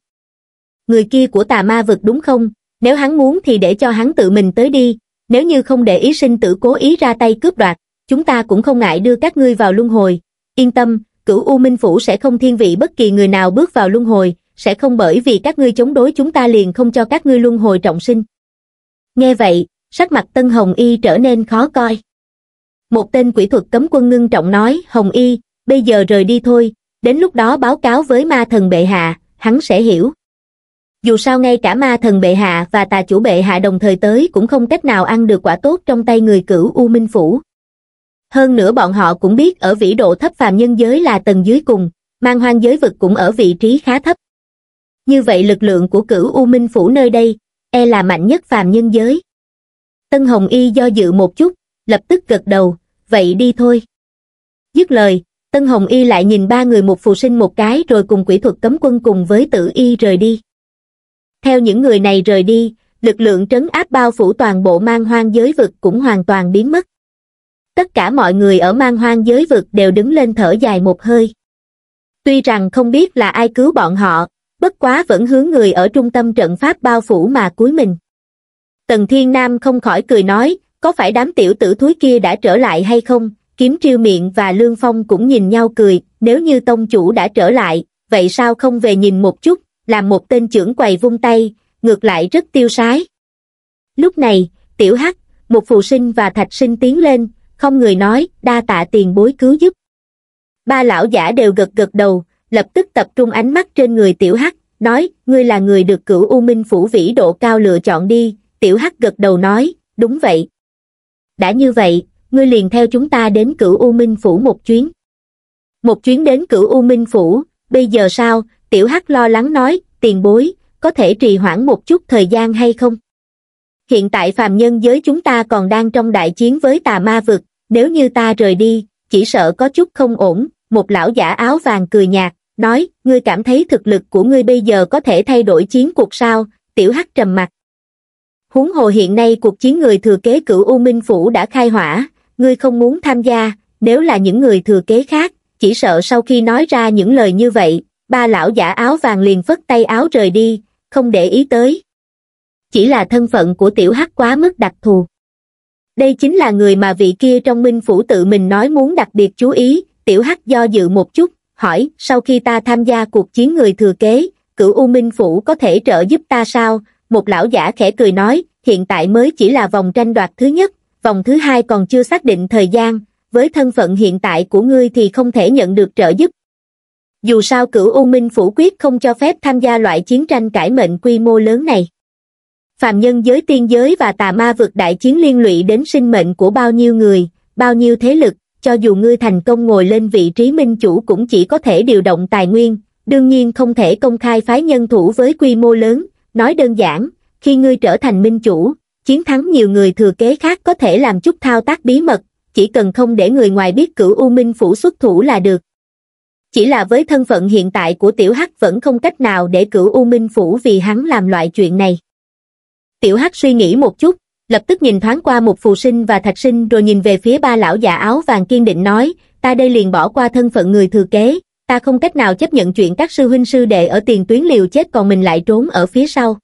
Người kia của tà ma vực đúng không, nếu hắn muốn thì để cho hắn tự mình tới đi, nếu như không để ý sinh tử cố ý ra tay cướp đoạt, chúng ta cũng không ngại đưa các ngươi vào luân hồi. Yên tâm, cửu U Minh Phủ sẽ không thiên vị bất kỳ người nào bước vào luân hồi, sẽ không bởi vì các ngươi chống đối chúng ta liền không cho các ngươi luân hồi trọng sinh. Nghe vậy, sắc mặt Tân Hồng Y trở nên khó coi một tên quỷ thuật cấm quân ngưng trọng nói hồng y bây giờ rời đi thôi đến lúc đó báo cáo với ma thần bệ hạ hắn sẽ hiểu dù sao ngay cả ma thần bệ hạ và tà chủ bệ hạ đồng thời tới cũng không cách nào ăn được quả tốt trong tay người cửu u minh phủ hơn nữa bọn họ cũng biết ở vĩ độ thấp phàm nhân giới là tầng dưới cùng mang hoang giới vực cũng ở vị trí khá thấp như vậy lực lượng của cửu u minh phủ nơi đây e là mạnh nhất phàm nhân giới tân hồng y do dự một chút lập tức gật đầu vậy đi thôi. Dứt lời, Tân Hồng Y lại nhìn ba người một phù sinh một cái rồi cùng quỷ thuật cấm quân cùng với tử y rời đi. Theo những người này rời đi, lực lượng trấn áp bao phủ toàn bộ mang hoang giới vực cũng hoàn toàn biến mất. Tất cả mọi người ở mang hoang giới vực đều đứng lên thở dài một hơi. Tuy rằng không biết là ai cứu bọn họ, bất quá vẫn hướng người ở trung tâm trận pháp bao phủ mà cuối mình. Tần Thiên Nam không khỏi cười nói, có phải đám tiểu tử thúi kia đã trở lại hay không? Kiếm triêu miệng và Lương Phong cũng nhìn nhau cười, nếu như tông chủ đã trở lại, vậy sao không về nhìn một chút, làm một tên trưởng quầy vung tay, ngược lại rất tiêu sái. Lúc này, tiểu hắc, một phụ sinh và thạch sinh tiến lên, không người nói, đa tạ tiền bối cứu giúp. Ba lão giả đều gật gật đầu, lập tức tập trung ánh mắt trên người tiểu hắc, nói, ngươi là người được cửu U Minh Phủ Vĩ độ cao lựa chọn đi, tiểu hắc gật đầu nói, đúng vậy, đã như vậy, ngươi liền theo chúng ta đến cửu U Minh Phủ một chuyến. Một chuyến đến cửu U Minh Phủ, bây giờ sao, tiểu hắc lo lắng nói, tiền bối, có thể trì hoãn một chút thời gian hay không? Hiện tại phàm nhân giới chúng ta còn đang trong đại chiến với tà ma vực, nếu như ta rời đi, chỉ sợ có chút không ổn, một lão giả áo vàng cười nhạt, nói, ngươi cảm thấy thực lực của ngươi bây giờ có thể thay đổi chiến cuộc sao, tiểu hắc trầm mặt, huống hồ hiện nay cuộc chiến người thừa kế cửu u minh phủ đã khai hỏa ngươi không muốn tham gia nếu là những người thừa kế khác chỉ sợ sau khi nói ra những lời như vậy ba lão giả áo vàng liền phất tay áo rời đi không để ý tới chỉ là thân phận của tiểu hắc quá mức đặc thù đây chính là người mà vị kia trong minh phủ tự mình nói muốn đặc biệt chú ý tiểu hắc do dự một chút hỏi sau khi ta tham gia cuộc chiến người thừa kế cửu u minh phủ có thể trợ giúp ta sao một lão giả khẽ cười nói, hiện tại mới chỉ là vòng tranh đoạt thứ nhất, vòng thứ hai còn chưa xác định thời gian, với thân phận hiện tại của ngươi thì không thể nhận được trợ giúp. Dù sao cửu U Minh Phủ Quyết không cho phép tham gia loại chiến tranh cải mệnh quy mô lớn này. Phạm nhân giới tiên giới và tà ma vượt đại chiến liên lụy đến sinh mệnh của bao nhiêu người, bao nhiêu thế lực, cho dù ngươi thành công ngồi lên vị trí minh chủ cũng chỉ có thể điều động tài nguyên, đương nhiên không thể công khai phái nhân thủ với quy mô lớn, Nói đơn giản, khi ngươi trở thành minh chủ, chiến thắng nhiều người thừa kế khác có thể làm chút thao tác bí mật, chỉ cần không để người ngoài biết cửu U Minh Phủ xuất thủ là được. Chỉ là với thân phận hiện tại của Tiểu Hắc vẫn không cách nào để cửu U Minh Phủ vì hắn làm loại chuyện này. Tiểu Hắc suy nghĩ một chút, lập tức nhìn thoáng qua một phù sinh và thạch sinh rồi nhìn về phía ba lão già áo vàng kiên định nói, ta đây liền bỏ qua thân phận người thừa kế, ta không cách nào chấp nhận chuyện các sư huynh sư đệ ở tiền tuyến liều chết còn mình lại trốn ở phía sau.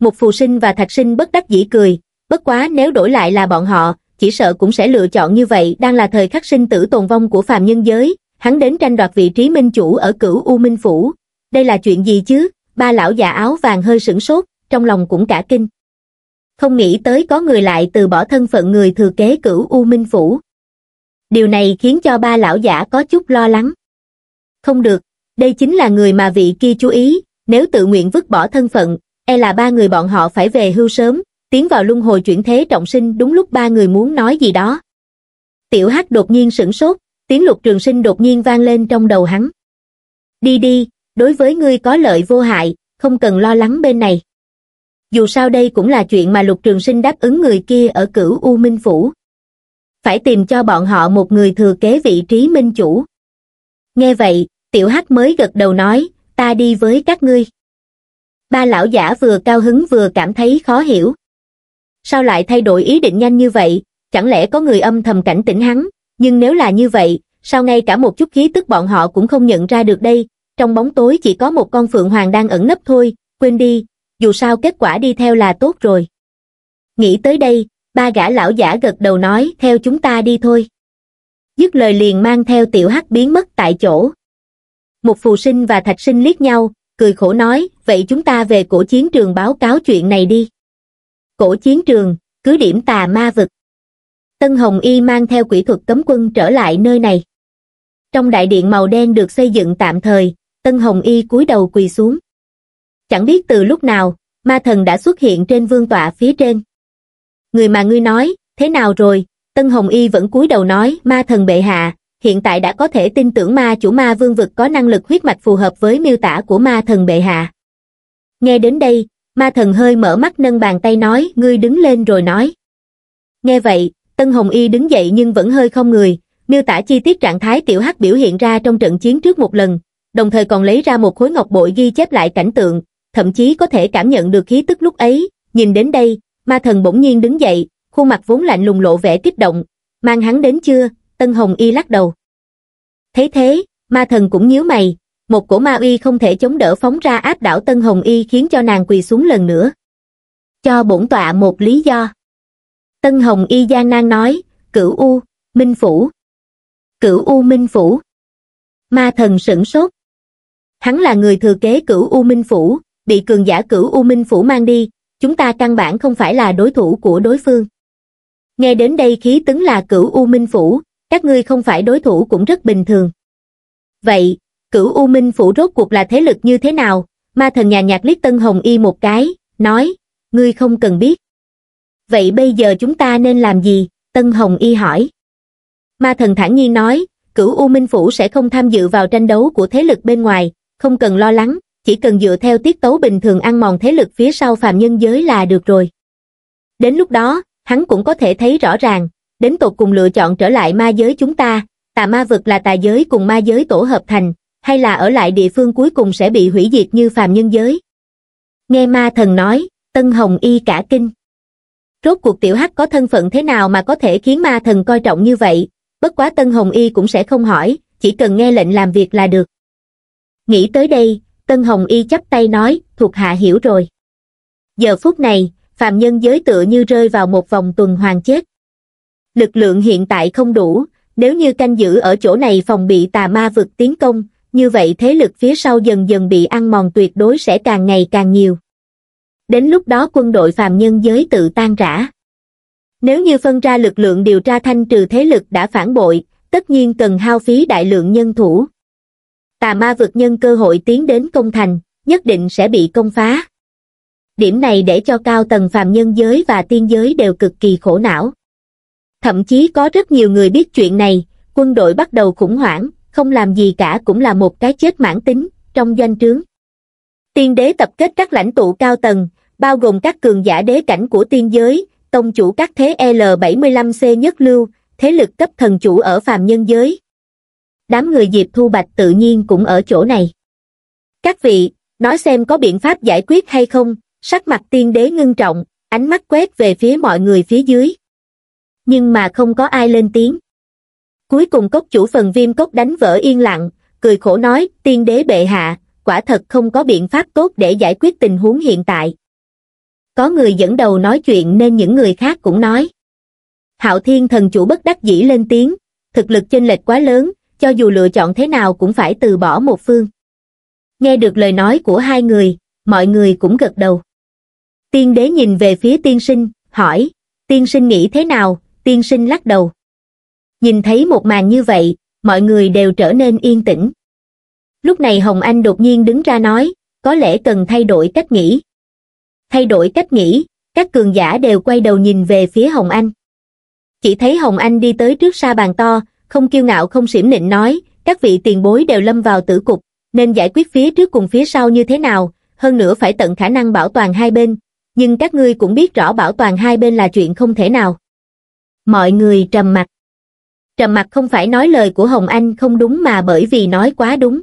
Một phù sinh và thạch sinh bất đắc dĩ cười, bất quá nếu đổi lại là bọn họ, chỉ sợ cũng sẽ lựa chọn như vậy đang là thời khắc sinh tử tồn vong của phàm nhân giới, hắn đến tranh đoạt vị trí minh chủ ở cửu U Minh Phủ. Đây là chuyện gì chứ? Ba lão già áo vàng hơi sửng sốt, trong lòng cũng cả kinh. Không nghĩ tới có người lại từ bỏ thân phận người thừa kế cửu U Minh Phủ. Điều này khiến cho ba lão giả có chút lo lắng không được, đây chính là người mà vị kia chú ý, nếu tự nguyện vứt bỏ thân phận, e là ba người bọn họ phải về hưu sớm, tiến vào luân hồi chuyển thế trọng sinh đúng lúc ba người muốn nói gì đó. Tiểu Hắc đột nhiên sửng sốt, tiếng lục trường sinh đột nhiên vang lên trong đầu hắn. Đi đi, đối với ngươi có lợi vô hại, không cần lo lắng bên này. Dù sao đây cũng là chuyện mà lục trường sinh đáp ứng người kia ở cửu U Minh Phủ. Phải tìm cho bọn họ một người thừa kế vị trí minh chủ. Nghe vậy, tiểu hắc mới gật đầu nói ta đi với các ngươi ba lão giả vừa cao hứng vừa cảm thấy khó hiểu sao lại thay đổi ý định nhanh như vậy chẳng lẽ có người âm thầm cảnh tỉnh hắn nhưng nếu là như vậy sao ngay cả một chút khí tức bọn họ cũng không nhận ra được đây trong bóng tối chỉ có một con phượng hoàng đang ẩn nấp thôi quên đi dù sao kết quả đi theo là tốt rồi nghĩ tới đây ba gã lão giả gật đầu nói theo chúng ta đi thôi dứt lời liền mang theo tiểu hắc biến mất tại chỗ một phù sinh và thạch sinh liếc nhau, cười khổ nói, vậy chúng ta về cổ chiến trường báo cáo chuyện này đi. Cổ chiến trường, cứ điểm tà ma vực. Tân Hồng Y mang theo quỷ thuật cấm quân trở lại nơi này. Trong đại điện màu đen được xây dựng tạm thời, Tân Hồng Y cúi đầu quỳ xuống. Chẳng biết từ lúc nào, ma thần đã xuất hiện trên vương tọa phía trên. Người mà ngươi nói, thế nào rồi? Tân Hồng Y vẫn cúi đầu nói, ma thần bệ hạ, hiện tại đã có thể tin tưởng ma chủ ma vương vực có năng lực huyết mạch phù hợp với miêu tả của ma thần bệ hạ. Nghe đến đây, ma thần hơi mở mắt nâng bàn tay nói, ngươi đứng lên rồi nói. Nghe vậy, Tân Hồng Y đứng dậy nhưng vẫn hơi không người, miêu tả chi tiết trạng thái tiểu hắc biểu hiện ra trong trận chiến trước một lần, đồng thời còn lấy ra một khối ngọc bội ghi chép lại cảnh tượng, thậm chí có thể cảm nhận được khí tức lúc ấy, nhìn đến đây, ma thần bỗng nhiên đứng dậy, khuôn mặt vốn lạnh lùng lộ vẻ kích động, mang hắn đến chưa, Tân Hồng Y lắc đầu. Thế thế, ma thần cũng nhíu mày, một cổ ma uy không thể chống đỡ phóng ra áp đảo Tân Hồng Y khiến cho nàng quỳ xuống lần nữa. Cho bổn tọa một lý do. Tân Hồng Y gian Nan nói, cửu U, Minh Phủ. Cửu U Minh Phủ. Ma thần sửng sốt. Hắn là người thừa kế cửu U Minh Phủ, bị cường giả cửu U Minh Phủ mang đi, chúng ta căn bản không phải là đối thủ của đối phương. Nghe đến đây khí tứng là cửu U Minh Phủ, các ngươi không phải đối thủ cũng rất bình thường. Vậy, cửu U Minh Phủ rốt cuộc là thế lực như thế nào? Ma thần nhà nhạc liếc Tân Hồng Y một cái, nói, ngươi không cần biết. Vậy bây giờ chúng ta nên làm gì? Tân Hồng Y hỏi. Ma thần thản nhiên nói, cửu U Minh Phủ sẽ không tham dự vào tranh đấu của thế lực bên ngoài, không cần lo lắng, chỉ cần dựa theo tiết tấu bình thường ăn mòn thế lực phía sau phàm nhân giới là được rồi. Đến lúc đó, hắn cũng có thể thấy rõ ràng, đến tột cùng lựa chọn trở lại ma giới chúng ta, tà ma vực là tà giới cùng ma giới tổ hợp thành, hay là ở lại địa phương cuối cùng sẽ bị hủy diệt như phàm nhân giới. Nghe ma thần nói, Tân Hồng Y cả kinh. Rốt cuộc tiểu hắc có thân phận thế nào mà có thể khiến ma thần coi trọng như vậy, bất quá Tân Hồng Y cũng sẽ không hỏi, chỉ cần nghe lệnh làm việc là được. Nghĩ tới đây, Tân Hồng Y chắp tay nói, thuộc hạ hiểu rồi. Giờ phút này, phàm nhân giới tựa như rơi vào một vòng tuần hoàn chết lực lượng hiện tại không đủ, nếu như canh giữ ở chỗ này phòng bị tà ma vực tiến công, như vậy thế lực phía sau dần dần bị ăn mòn tuyệt đối sẽ càng ngày càng nhiều. Đến lúc đó quân đội phàm nhân giới tự tan rã. Nếu như phân ra lực lượng điều tra thanh trừ thế lực đã phản bội, tất nhiên cần hao phí đại lượng nhân thủ. Tà ma vực nhân cơ hội tiến đến công thành, nhất định sẽ bị công phá. Điểm này để cho cao tầng phàm nhân giới và tiên giới đều cực kỳ khổ não. Thậm chí có rất nhiều người biết chuyện này, quân đội bắt đầu khủng hoảng, không làm gì cả cũng là một cái chết mãn tính, trong doanh trướng. Tiên đế tập kết các lãnh tụ cao tầng, bao gồm các cường giả đế cảnh của tiên giới, tông chủ các thế L75C nhất lưu, thế lực cấp thần chủ ở phàm nhân giới. Đám người Diệp Thu Bạch tự nhiên cũng ở chỗ này. Các vị, nói xem có biện pháp giải quyết hay không, sắc mặt tiên đế ngưng trọng, ánh mắt quét về phía mọi người phía dưới nhưng mà không có ai lên tiếng cuối cùng cốc chủ phần viêm cốc đánh vỡ yên lặng cười khổ nói tiên đế bệ hạ quả thật không có biện pháp tốt để giải quyết tình huống hiện tại có người dẫn đầu nói chuyện nên những người khác cũng nói hạo thiên thần chủ bất đắc dĩ lên tiếng thực lực chênh lệch quá lớn cho dù lựa chọn thế nào cũng phải từ bỏ một phương nghe được lời nói của hai người mọi người cũng gật đầu tiên đế nhìn về phía tiên sinh hỏi tiên sinh nghĩ thế nào tiên sinh lắc đầu nhìn thấy một màn như vậy mọi người đều trở nên yên tĩnh lúc này hồng anh đột nhiên đứng ra nói có lẽ cần thay đổi cách nghĩ thay đổi cách nghĩ các cường giả đều quay đầu nhìn về phía hồng anh chỉ thấy hồng anh đi tới trước sa bàn to không kiêu ngạo không xỉm nịnh nói các vị tiền bối đều lâm vào tử cục nên giải quyết phía trước cùng phía sau như thế nào hơn nữa phải tận khả năng bảo toàn hai bên nhưng các ngươi cũng biết rõ bảo toàn hai bên là chuyện không thể nào mọi người trầm mặc trầm mặc không phải nói lời của hồng anh không đúng mà bởi vì nói quá đúng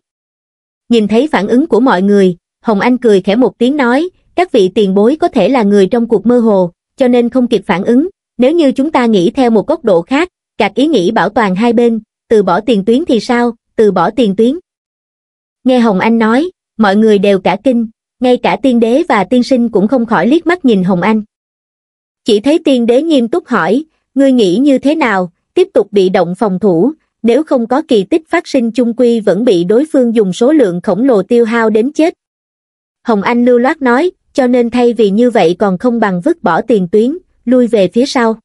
nhìn thấy phản ứng của mọi người hồng anh cười khẽ một tiếng nói các vị tiền bối có thể là người trong cuộc mơ hồ cho nên không kịp phản ứng nếu như chúng ta nghĩ theo một góc độ khác cạc ý nghĩ bảo toàn hai bên từ bỏ tiền tuyến thì sao từ bỏ tiền tuyến nghe hồng anh nói mọi người đều cả kinh ngay cả tiên đế và tiên sinh cũng không khỏi liếc mắt nhìn hồng anh chỉ thấy tiên đế nghiêm túc hỏi ngươi nghĩ như thế nào tiếp tục bị động phòng thủ nếu không có kỳ tích phát sinh chung quy vẫn bị đối phương dùng số lượng khổng lồ tiêu hao đến chết hồng anh lưu loát nói cho nên thay vì như vậy còn không bằng vứt bỏ tiền tuyến lui về phía sau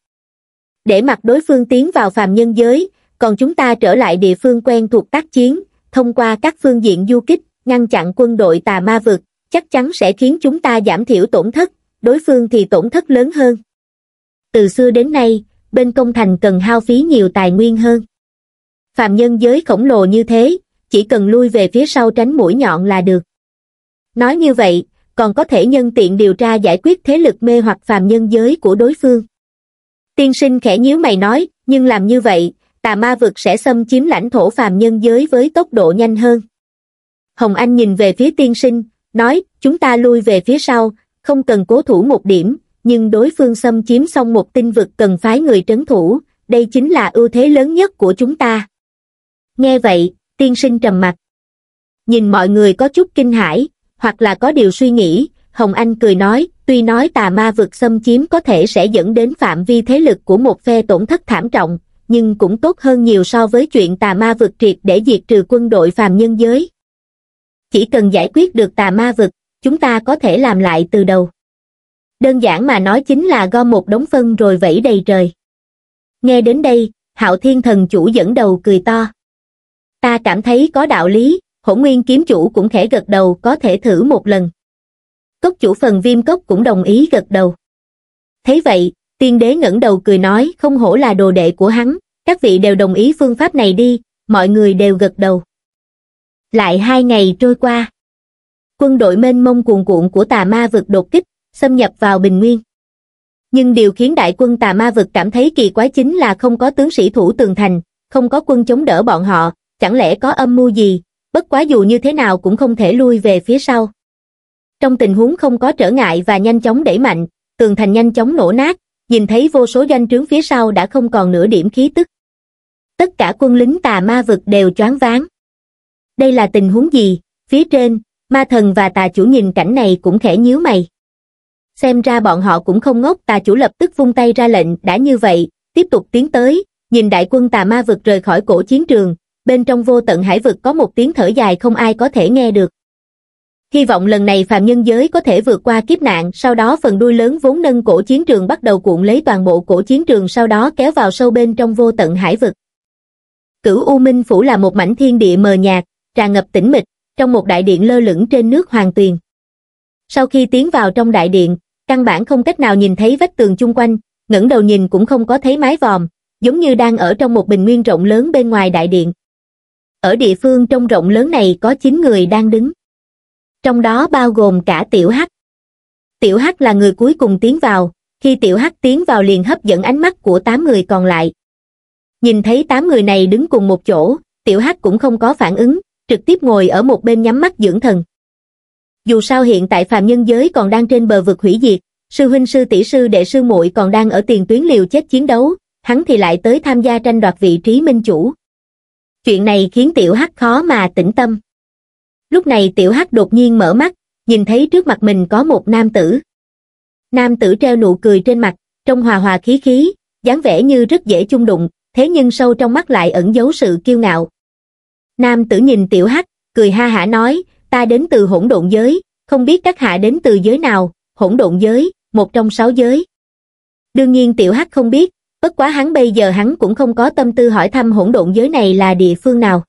để mặc đối phương tiến vào phàm nhân giới còn chúng ta trở lại địa phương quen thuộc tác chiến thông qua các phương diện du kích ngăn chặn quân đội tà ma vực chắc chắn sẽ khiến chúng ta giảm thiểu tổn thất đối phương thì tổn thất lớn hơn từ xưa đến nay bên công thành cần hao phí nhiều tài nguyên hơn. Phạm nhân giới khổng lồ như thế, chỉ cần lui về phía sau tránh mũi nhọn là được. Nói như vậy, còn có thể nhân tiện điều tra giải quyết thế lực mê hoặc phàm nhân giới của đối phương. Tiên sinh khẽ nhíu mày nói, nhưng làm như vậy, tà ma vực sẽ xâm chiếm lãnh thổ phàm nhân giới với tốc độ nhanh hơn. Hồng Anh nhìn về phía tiên sinh, nói, chúng ta lui về phía sau, không cần cố thủ một điểm, nhưng đối phương xâm chiếm xong một tinh vực cần phái người trấn thủ, đây chính là ưu thế lớn nhất của chúng ta. Nghe vậy, tiên sinh trầm mặt. Nhìn mọi người có chút kinh hãi, hoặc là có điều suy nghĩ, Hồng Anh cười nói, tuy nói tà ma vực xâm chiếm có thể sẽ dẫn đến phạm vi thế lực của một phe tổn thất thảm trọng, nhưng cũng tốt hơn nhiều so với chuyện tà ma vực triệt để diệt trừ quân đội phàm nhân giới. Chỉ cần giải quyết được tà ma vực, chúng ta có thể làm lại từ đầu đơn giản mà nói chính là gom một đống phân rồi vẫy đầy trời. Nghe đến đây, hạo thiên thần chủ dẫn đầu cười to. Ta cảm thấy có đạo lý, hỗn nguyên kiếm chủ cũng khẽ gật đầu có thể thử một lần. Cốc chủ phần viêm cốc cũng đồng ý gật đầu. Thấy vậy, tiên đế ngẩng đầu cười nói không hổ là đồ đệ của hắn, các vị đều đồng ý phương pháp này đi, mọi người đều gật đầu. Lại hai ngày trôi qua. Quân đội mênh mông cuồn cuộn của tà ma vực đột kích, xâm nhập vào bình nguyên. Nhưng điều khiến đại quân tà ma vực cảm thấy kỳ quái chính là không có tướng sĩ thủ tường thành, không có quân chống đỡ bọn họ, chẳng lẽ có âm mưu gì, bất quá dù như thế nào cũng không thể lui về phía sau. Trong tình huống không có trở ngại và nhanh chóng đẩy mạnh, tường thành nhanh chóng nổ nát, nhìn thấy vô số doanh trướng phía sau đã không còn nửa điểm khí tức. Tất cả quân lính tà ma vực đều choáng váng. Đây là tình huống gì? Phía trên, ma thần và tà chủ nhìn cảnh này cũng khẽ nhíu mày xem ra bọn họ cũng không ngốc tà chủ lập tức vung tay ra lệnh đã như vậy tiếp tục tiến tới nhìn đại quân tà ma vực rời khỏi cổ chiến trường bên trong vô tận hải vực có một tiếng thở dài không ai có thể nghe được hy vọng lần này phàm nhân giới có thể vượt qua kiếp nạn sau đó phần đuôi lớn vốn nâng cổ chiến trường bắt đầu cuộn lấy toàn bộ cổ chiến trường sau đó kéo vào sâu bên trong vô tận hải vực cửu u minh phủ là một mảnh thiên địa mờ nhạt tràn ngập tĩnh mịch trong một đại điện lơ lửng trên nước hoàng tuyền sau khi tiến vào trong đại điện căn bản không cách nào nhìn thấy vách tường chung quanh, ngẩng đầu nhìn cũng không có thấy mái vòm, giống như đang ở trong một bình nguyên rộng lớn bên ngoài đại điện. Ở địa phương trong rộng lớn này có 9 người đang đứng. Trong đó bao gồm cả Tiểu Hắc. Tiểu Hắc là người cuối cùng tiến vào, khi Tiểu Hắc tiến vào liền hấp dẫn ánh mắt của 8 người còn lại. Nhìn thấy 8 người này đứng cùng một chỗ, Tiểu Hắc cũng không có phản ứng, trực tiếp ngồi ở một bên nhắm mắt dưỡng thần dù sao hiện tại phàm nhân giới còn đang trên bờ vực hủy diệt, sư huynh sư tỷ sư đệ sư muội còn đang ở tiền tuyến liều chết chiến đấu, hắn thì lại tới tham gia tranh đoạt vị trí minh chủ. Chuyện này khiến tiểu hắc khó mà tĩnh tâm. Lúc này tiểu hắc đột nhiên mở mắt, nhìn thấy trước mặt mình có một nam tử. Nam tử treo nụ cười trên mặt, trong hòa hòa khí khí, dáng vẻ như rất dễ chung đụng, thế nhưng sâu trong mắt lại ẩn giấu sự kiêu ngạo. Nam tử nhìn tiểu hắc, cười ha hả nói, ta đến từ hỗn độn giới, không biết các hạ đến từ giới nào, hỗn độn giới, một trong sáu giới. Đương nhiên tiểu hắc không biết, bất quá hắn bây giờ hắn cũng không có tâm tư hỏi thăm hỗn độn giới này là địa phương nào.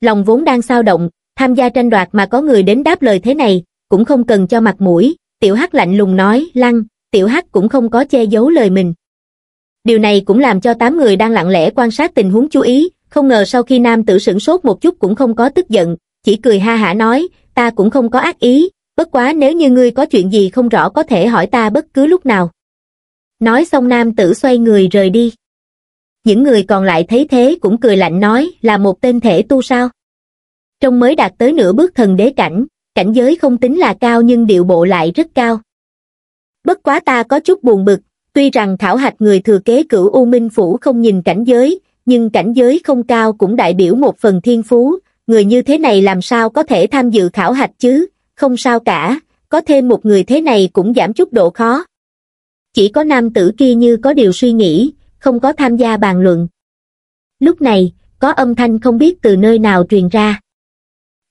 Lòng vốn đang sao động, tham gia tranh đoạt mà có người đến đáp lời thế này, cũng không cần cho mặt mũi, tiểu hắc lạnh lùng nói, lăng, tiểu hắc cũng không có che giấu lời mình. Điều này cũng làm cho tám người đang lặng lẽ quan sát tình huống chú ý, không ngờ sau khi nam tử sửng sốt một chút cũng không có tức giận, chỉ cười ha hả nói ta cũng không có ác ý bất quá nếu như ngươi có chuyện gì không rõ có thể hỏi ta bất cứ lúc nào nói xong nam tử xoay người rời đi những người còn lại thấy thế cũng cười lạnh nói là một tên thể tu sao trong mới đạt tới nửa bước thần đế cảnh cảnh giới không tính là cao nhưng điệu bộ lại rất cao bất quá ta có chút buồn bực tuy rằng khảo hạch người thừa kế cửu u minh phủ không nhìn cảnh giới nhưng cảnh giới không cao cũng đại biểu một phần thiên phú người như thế này làm sao có thể tham dự khảo hạch chứ, không sao cả, có thêm một người thế này cũng giảm chút độ khó. Chỉ có nam tử kia như có điều suy nghĩ, không có tham gia bàn luận. Lúc này, có âm thanh không biết từ nơi nào truyền ra.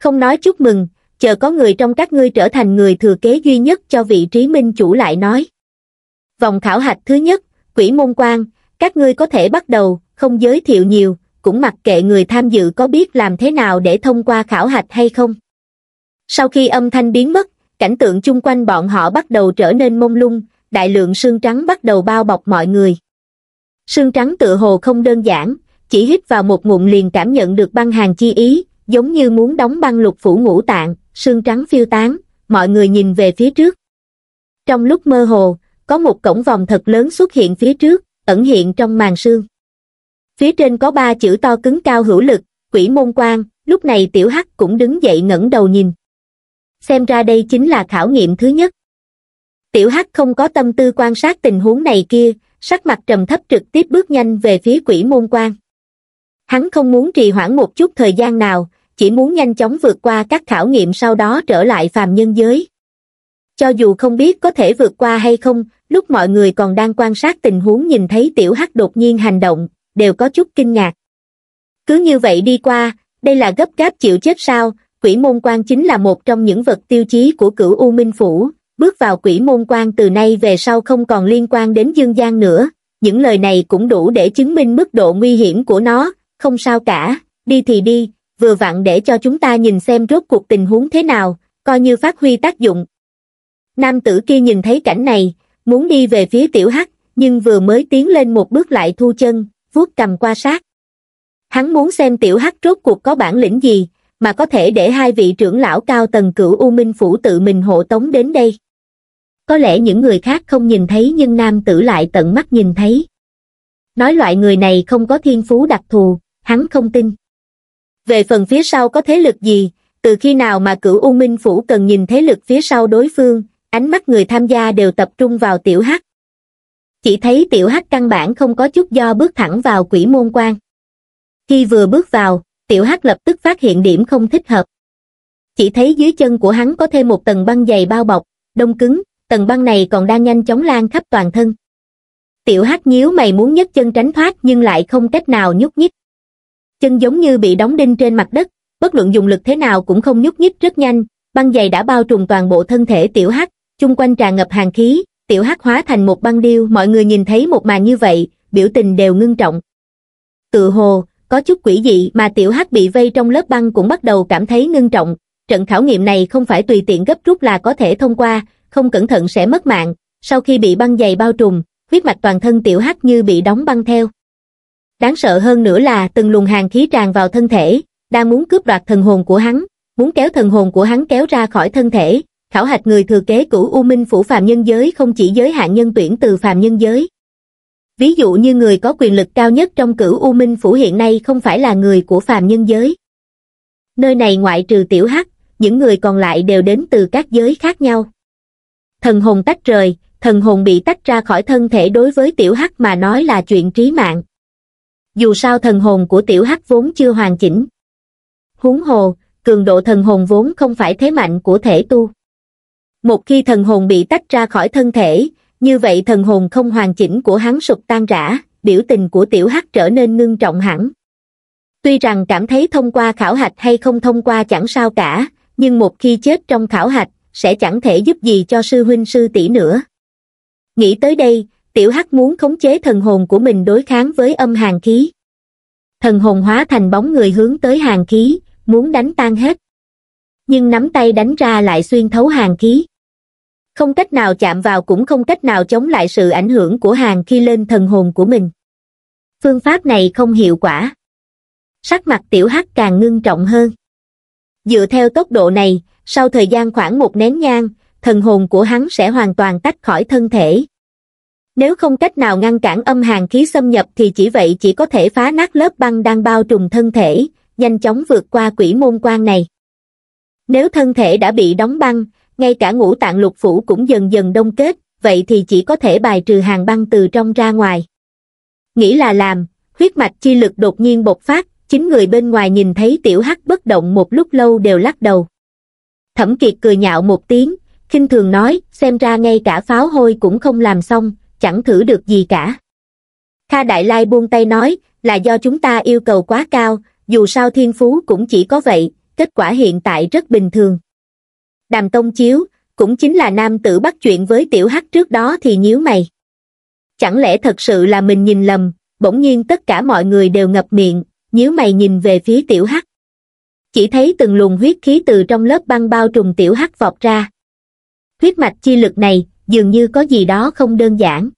Không nói chúc mừng, chờ có người trong các ngươi trở thành người thừa kế duy nhất cho vị trí minh chủ lại nói. Vòng khảo hạch thứ nhất, quỷ môn quan, các ngươi có thể bắt đầu, không giới thiệu nhiều, cũng mặc kệ người tham dự có biết làm thế nào để thông qua khảo hạch hay không. Sau khi âm thanh biến mất, cảnh tượng chung quanh bọn họ bắt đầu trở nên mông lung, đại lượng sương trắng bắt đầu bao bọc mọi người. Sương trắng tự hồ không đơn giản, chỉ hít vào một ngụm liền cảm nhận được băng hàng chi ý, giống như muốn đóng băng lục phủ ngũ tạng, sương trắng phiêu tán, mọi người nhìn về phía trước. Trong lúc mơ hồ, có một cổng vòng thật lớn xuất hiện phía trước, ẩn hiện trong màn sương phía trên có ba chữ to cứng cao hữu lực quỷ môn quan lúc này tiểu hắc cũng đứng dậy ngẩng đầu nhìn xem ra đây chính là khảo nghiệm thứ nhất tiểu hắc không có tâm tư quan sát tình huống này kia sắc mặt trầm thấp trực tiếp bước nhanh về phía quỷ môn quan hắn không muốn trì hoãn một chút thời gian nào chỉ muốn nhanh chóng vượt qua các khảo nghiệm sau đó trở lại phàm nhân giới cho dù không biết có thể vượt qua hay không lúc mọi người còn đang quan sát tình huống nhìn thấy tiểu hắc đột nhiên hành động đều có chút kinh ngạc. Cứ như vậy đi qua, đây là gấp gáp chịu chết sao, quỷ môn quan chính là một trong những vật tiêu chí của cửu U Minh Phủ, bước vào quỷ môn quan từ nay về sau không còn liên quan đến dương gian nữa, những lời này cũng đủ để chứng minh mức độ nguy hiểm của nó, không sao cả, đi thì đi, vừa vặn để cho chúng ta nhìn xem rốt cuộc tình huống thế nào, coi như phát huy tác dụng. Nam tử kia nhìn thấy cảnh này, muốn đi về phía tiểu hắc, nhưng vừa mới tiến lên một bước lại thu chân, vuốt cầm qua sát. Hắn muốn xem tiểu hắc rốt cuộc có bản lĩnh gì, mà có thể để hai vị trưởng lão cao tầng cửu U Minh Phủ tự mình hộ tống đến đây. Có lẽ những người khác không nhìn thấy nhưng nam tử lại tận mắt nhìn thấy. Nói loại người này không có thiên phú đặc thù, hắn không tin. Về phần phía sau có thế lực gì, từ khi nào mà cửu U Minh Phủ cần nhìn thế lực phía sau đối phương, ánh mắt người tham gia đều tập trung vào tiểu hắc, chỉ thấy tiểu hắc căn bản không có chút do bước thẳng vào quỷ môn quan khi vừa bước vào tiểu hắc lập tức phát hiện điểm không thích hợp chỉ thấy dưới chân của hắn có thêm một tầng băng dày bao bọc đông cứng tầng băng này còn đang nhanh chóng lan khắp toàn thân tiểu hắc nhíu mày muốn nhấc chân tránh thoát nhưng lại không cách nào nhúc nhích chân giống như bị đóng đinh trên mặt đất bất luận dùng lực thế nào cũng không nhúc nhích rất nhanh băng dày đã bao trùm toàn bộ thân thể tiểu hắc chung quanh tràn ngập hàng khí tiểu hắc hóa thành một băng điêu mọi người nhìn thấy một màn như vậy biểu tình đều ngưng trọng tự hồ có chút quỷ dị mà tiểu hắc bị vây trong lớp băng cũng bắt đầu cảm thấy ngưng trọng trận khảo nghiệm này không phải tùy tiện gấp rút là có thể thông qua không cẩn thận sẽ mất mạng sau khi bị băng dày bao trùm huyết mạch toàn thân tiểu hắc như bị đóng băng theo đáng sợ hơn nữa là từng luồng hàng khí tràn vào thân thể đang muốn cướp đoạt thần hồn của hắn muốn kéo thần hồn của hắn kéo ra khỏi thân thể khảo hạch người thừa kế cửu U Minh Phủ phạm nhân giới không chỉ giới hạn nhân tuyển từ phạm nhân giới. Ví dụ như người có quyền lực cao nhất trong cửu U Minh Phủ hiện nay không phải là người của phạm nhân giới. Nơi này ngoại trừ tiểu hắc, những người còn lại đều đến từ các giới khác nhau. Thần hồn tách rời, thần hồn bị tách ra khỏi thân thể đối với tiểu hắc mà nói là chuyện trí mạng. Dù sao thần hồn của tiểu hắc vốn chưa hoàn chỉnh. Huống hồ, cường độ thần hồn vốn không phải thế mạnh của thể tu một khi thần hồn bị tách ra khỏi thân thể như vậy thần hồn không hoàn chỉnh của hắn sụp tan rã biểu tình của tiểu hắc trở nên ngưng trọng hẳn tuy rằng cảm thấy thông qua khảo hạch hay không thông qua chẳng sao cả nhưng một khi chết trong khảo hạch sẽ chẳng thể giúp gì cho sư huynh sư tỷ nữa nghĩ tới đây tiểu hắc muốn khống chế thần hồn của mình đối kháng với âm hàng khí thần hồn hóa thành bóng người hướng tới hàng khí muốn đánh tan hết nhưng nắm tay đánh ra lại xuyên thấu hàng khí không cách nào chạm vào cũng không cách nào chống lại sự ảnh hưởng của hàng khi lên thần hồn của mình phương pháp này không hiệu quả sắc mặt tiểu hắc càng ngưng trọng hơn dựa theo tốc độ này sau thời gian khoảng một nén nhang thần hồn của hắn sẽ hoàn toàn tách khỏi thân thể nếu không cách nào ngăn cản âm hàng khí xâm nhập thì chỉ vậy chỉ có thể phá nát lớp băng đang bao trùm thân thể nhanh chóng vượt qua quỷ môn quan này nếu thân thể đã bị đóng băng ngay cả ngũ tạng lục phủ cũng dần dần đông kết, vậy thì chỉ có thể bài trừ hàng băng từ trong ra ngoài. Nghĩ là làm, huyết mạch chi lực đột nhiên bộc phát, chính người bên ngoài nhìn thấy tiểu hắc bất động một lúc lâu đều lắc đầu. Thẩm Kiệt cười nhạo một tiếng, khinh thường nói, xem ra ngay cả pháo hôi cũng không làm xong, chẳng thử được gì cả. Kha Đại Lai buông tay nói, là do chúng ta yêu cầu quá cao, dù sao thiên phú cũng chỉ có vậy, kết quả hiện tại rất bình thường đàm tông chiếu, cũng chính là nam tử bắt chuyện với tiểu hắc trước đó thì nhíu mày. Chẳng lẽ thật sự là mình nhìn lầm, bỗng nhiên tất cả mọi người đều ngập miệng, nhíu mày nhìn về phía tiểu hắc. Chỉ thấy từng luồng huyết khí từ trong lớp băng bao trùm tiểu hắc vọt ra. Huyết mạch chi lực này, dường như có gì đó không đơn giản.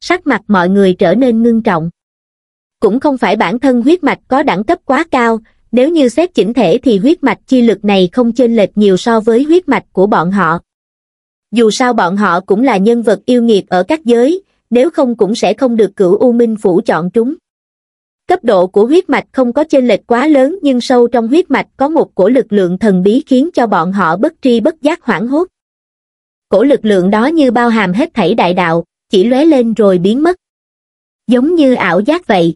Sắc mặt mọi người trở nên ngưng trọng. Cũng không phải bản thân huyết mạch có đẳng cấp quá cao, nếu như xét chỉnh thể thì huyết mạch chi lực này không chênh lệch nhiều so với huyết mạch của bọn họ. Dù sao bọn họ cũng là nhân vật yêu nghiệt ở các giới, nếu không cũng sẽ không được cửu U Minh Phủ chọn chúng. Cấp độ của huyết mạch không có chênh lệch quá lớn nhưng sâu trong huyết mạch có một cổ lực lượng thần bí khiến cho bọn họ bất tri bất giác hoảng hốt. Cổ lực lượng đó như bao hàm hết thảy đại đạo, chỉ lóe lên rồi biến mất. Giống như ảo giác vậy.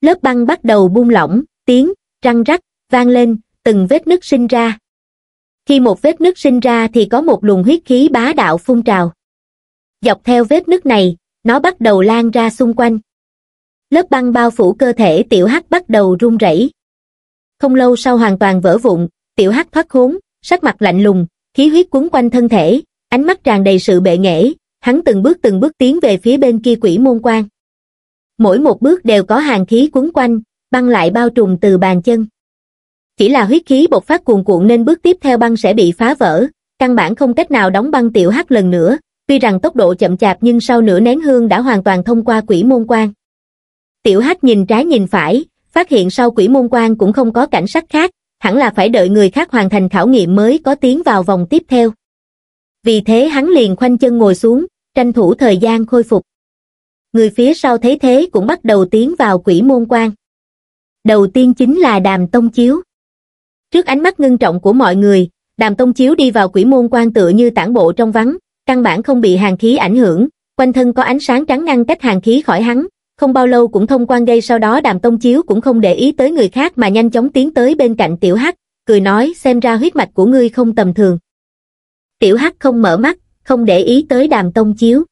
Lớp băng bắt đầu buông lỏng, tiếng răng rắc, vang lên, từng vết nứt sinh ra. Khi một vết nứt sinh ra thì có một luồng huyết khí bá đạo phun trào. Dọc theo vết nứt này, nó bắt đầu lan ra xung quanh. Lớp băng bao phủ cơ thể tiểu hắc bắt đầu run rẩy. Không lâu sau hoàn toàn vỡ vụn, tiểu hắc thoát khốn, sắc mặt lạnh lùng, khí huyết cuốn quanh thân thể, ánh mắt tràn đầy sự bệ nghệ, hắn từng bước từng bước tiến về phía bên kia quỷ môn quan. Mỗi một bước đều có hàng khí cuốn quanh, băng lại bao trùm từ bàn chân. Chỉ là huyết khí bộc phát cuồn cuộn nên bước tiếp theo băng sẽ bị phá vỡ, căn bản không cách nào đóng băng tiểu hắc lần nữa, tuy rằng tốc độ chậm chạp nhưng sau nửa nén hương đã hoàn toàn thông qua quỷ môn quan. Tiểu hắc nhìn trái nhìn phải, phát hiện sau quỷ môn quan cũng không có cảnh sát khác, hẳn là phải đợi người khác hoàn thành khảo nghiệm mới có tiến vào vòng tiếp theo. Vì thế hắn liền khoanh chân ngồi xuống, tranh thủ thời gian khôi phục. Người phía sau thấy thế cũng bắt đầu tiến vào quỷ môn quan đầu tiên chính là Đàm Tông Chiếu. Trước ánh mắt ngưng trọng của mọi người, Đàm Tông Chiếu đi vào quỷ môn quan tựa như tản bộ trong vắng, căn bản không bị hàng khí ảnh hưởng, quanh thân có ánh sáng trắng ngăn cách hàng khí khỏi hắn, không bao lâu cũng thông quan gây sau đó Đàm Tông Chiếu cũng không để ý tới người khác mà nhanh chóng tiến tới bên cạnh Tiểu Hắc, cười nói xem ra huyết mạch của ngươi không tầm thường. Tiểu Hắc không mở mắt, không để ý tới Đàm Tông Chiếu.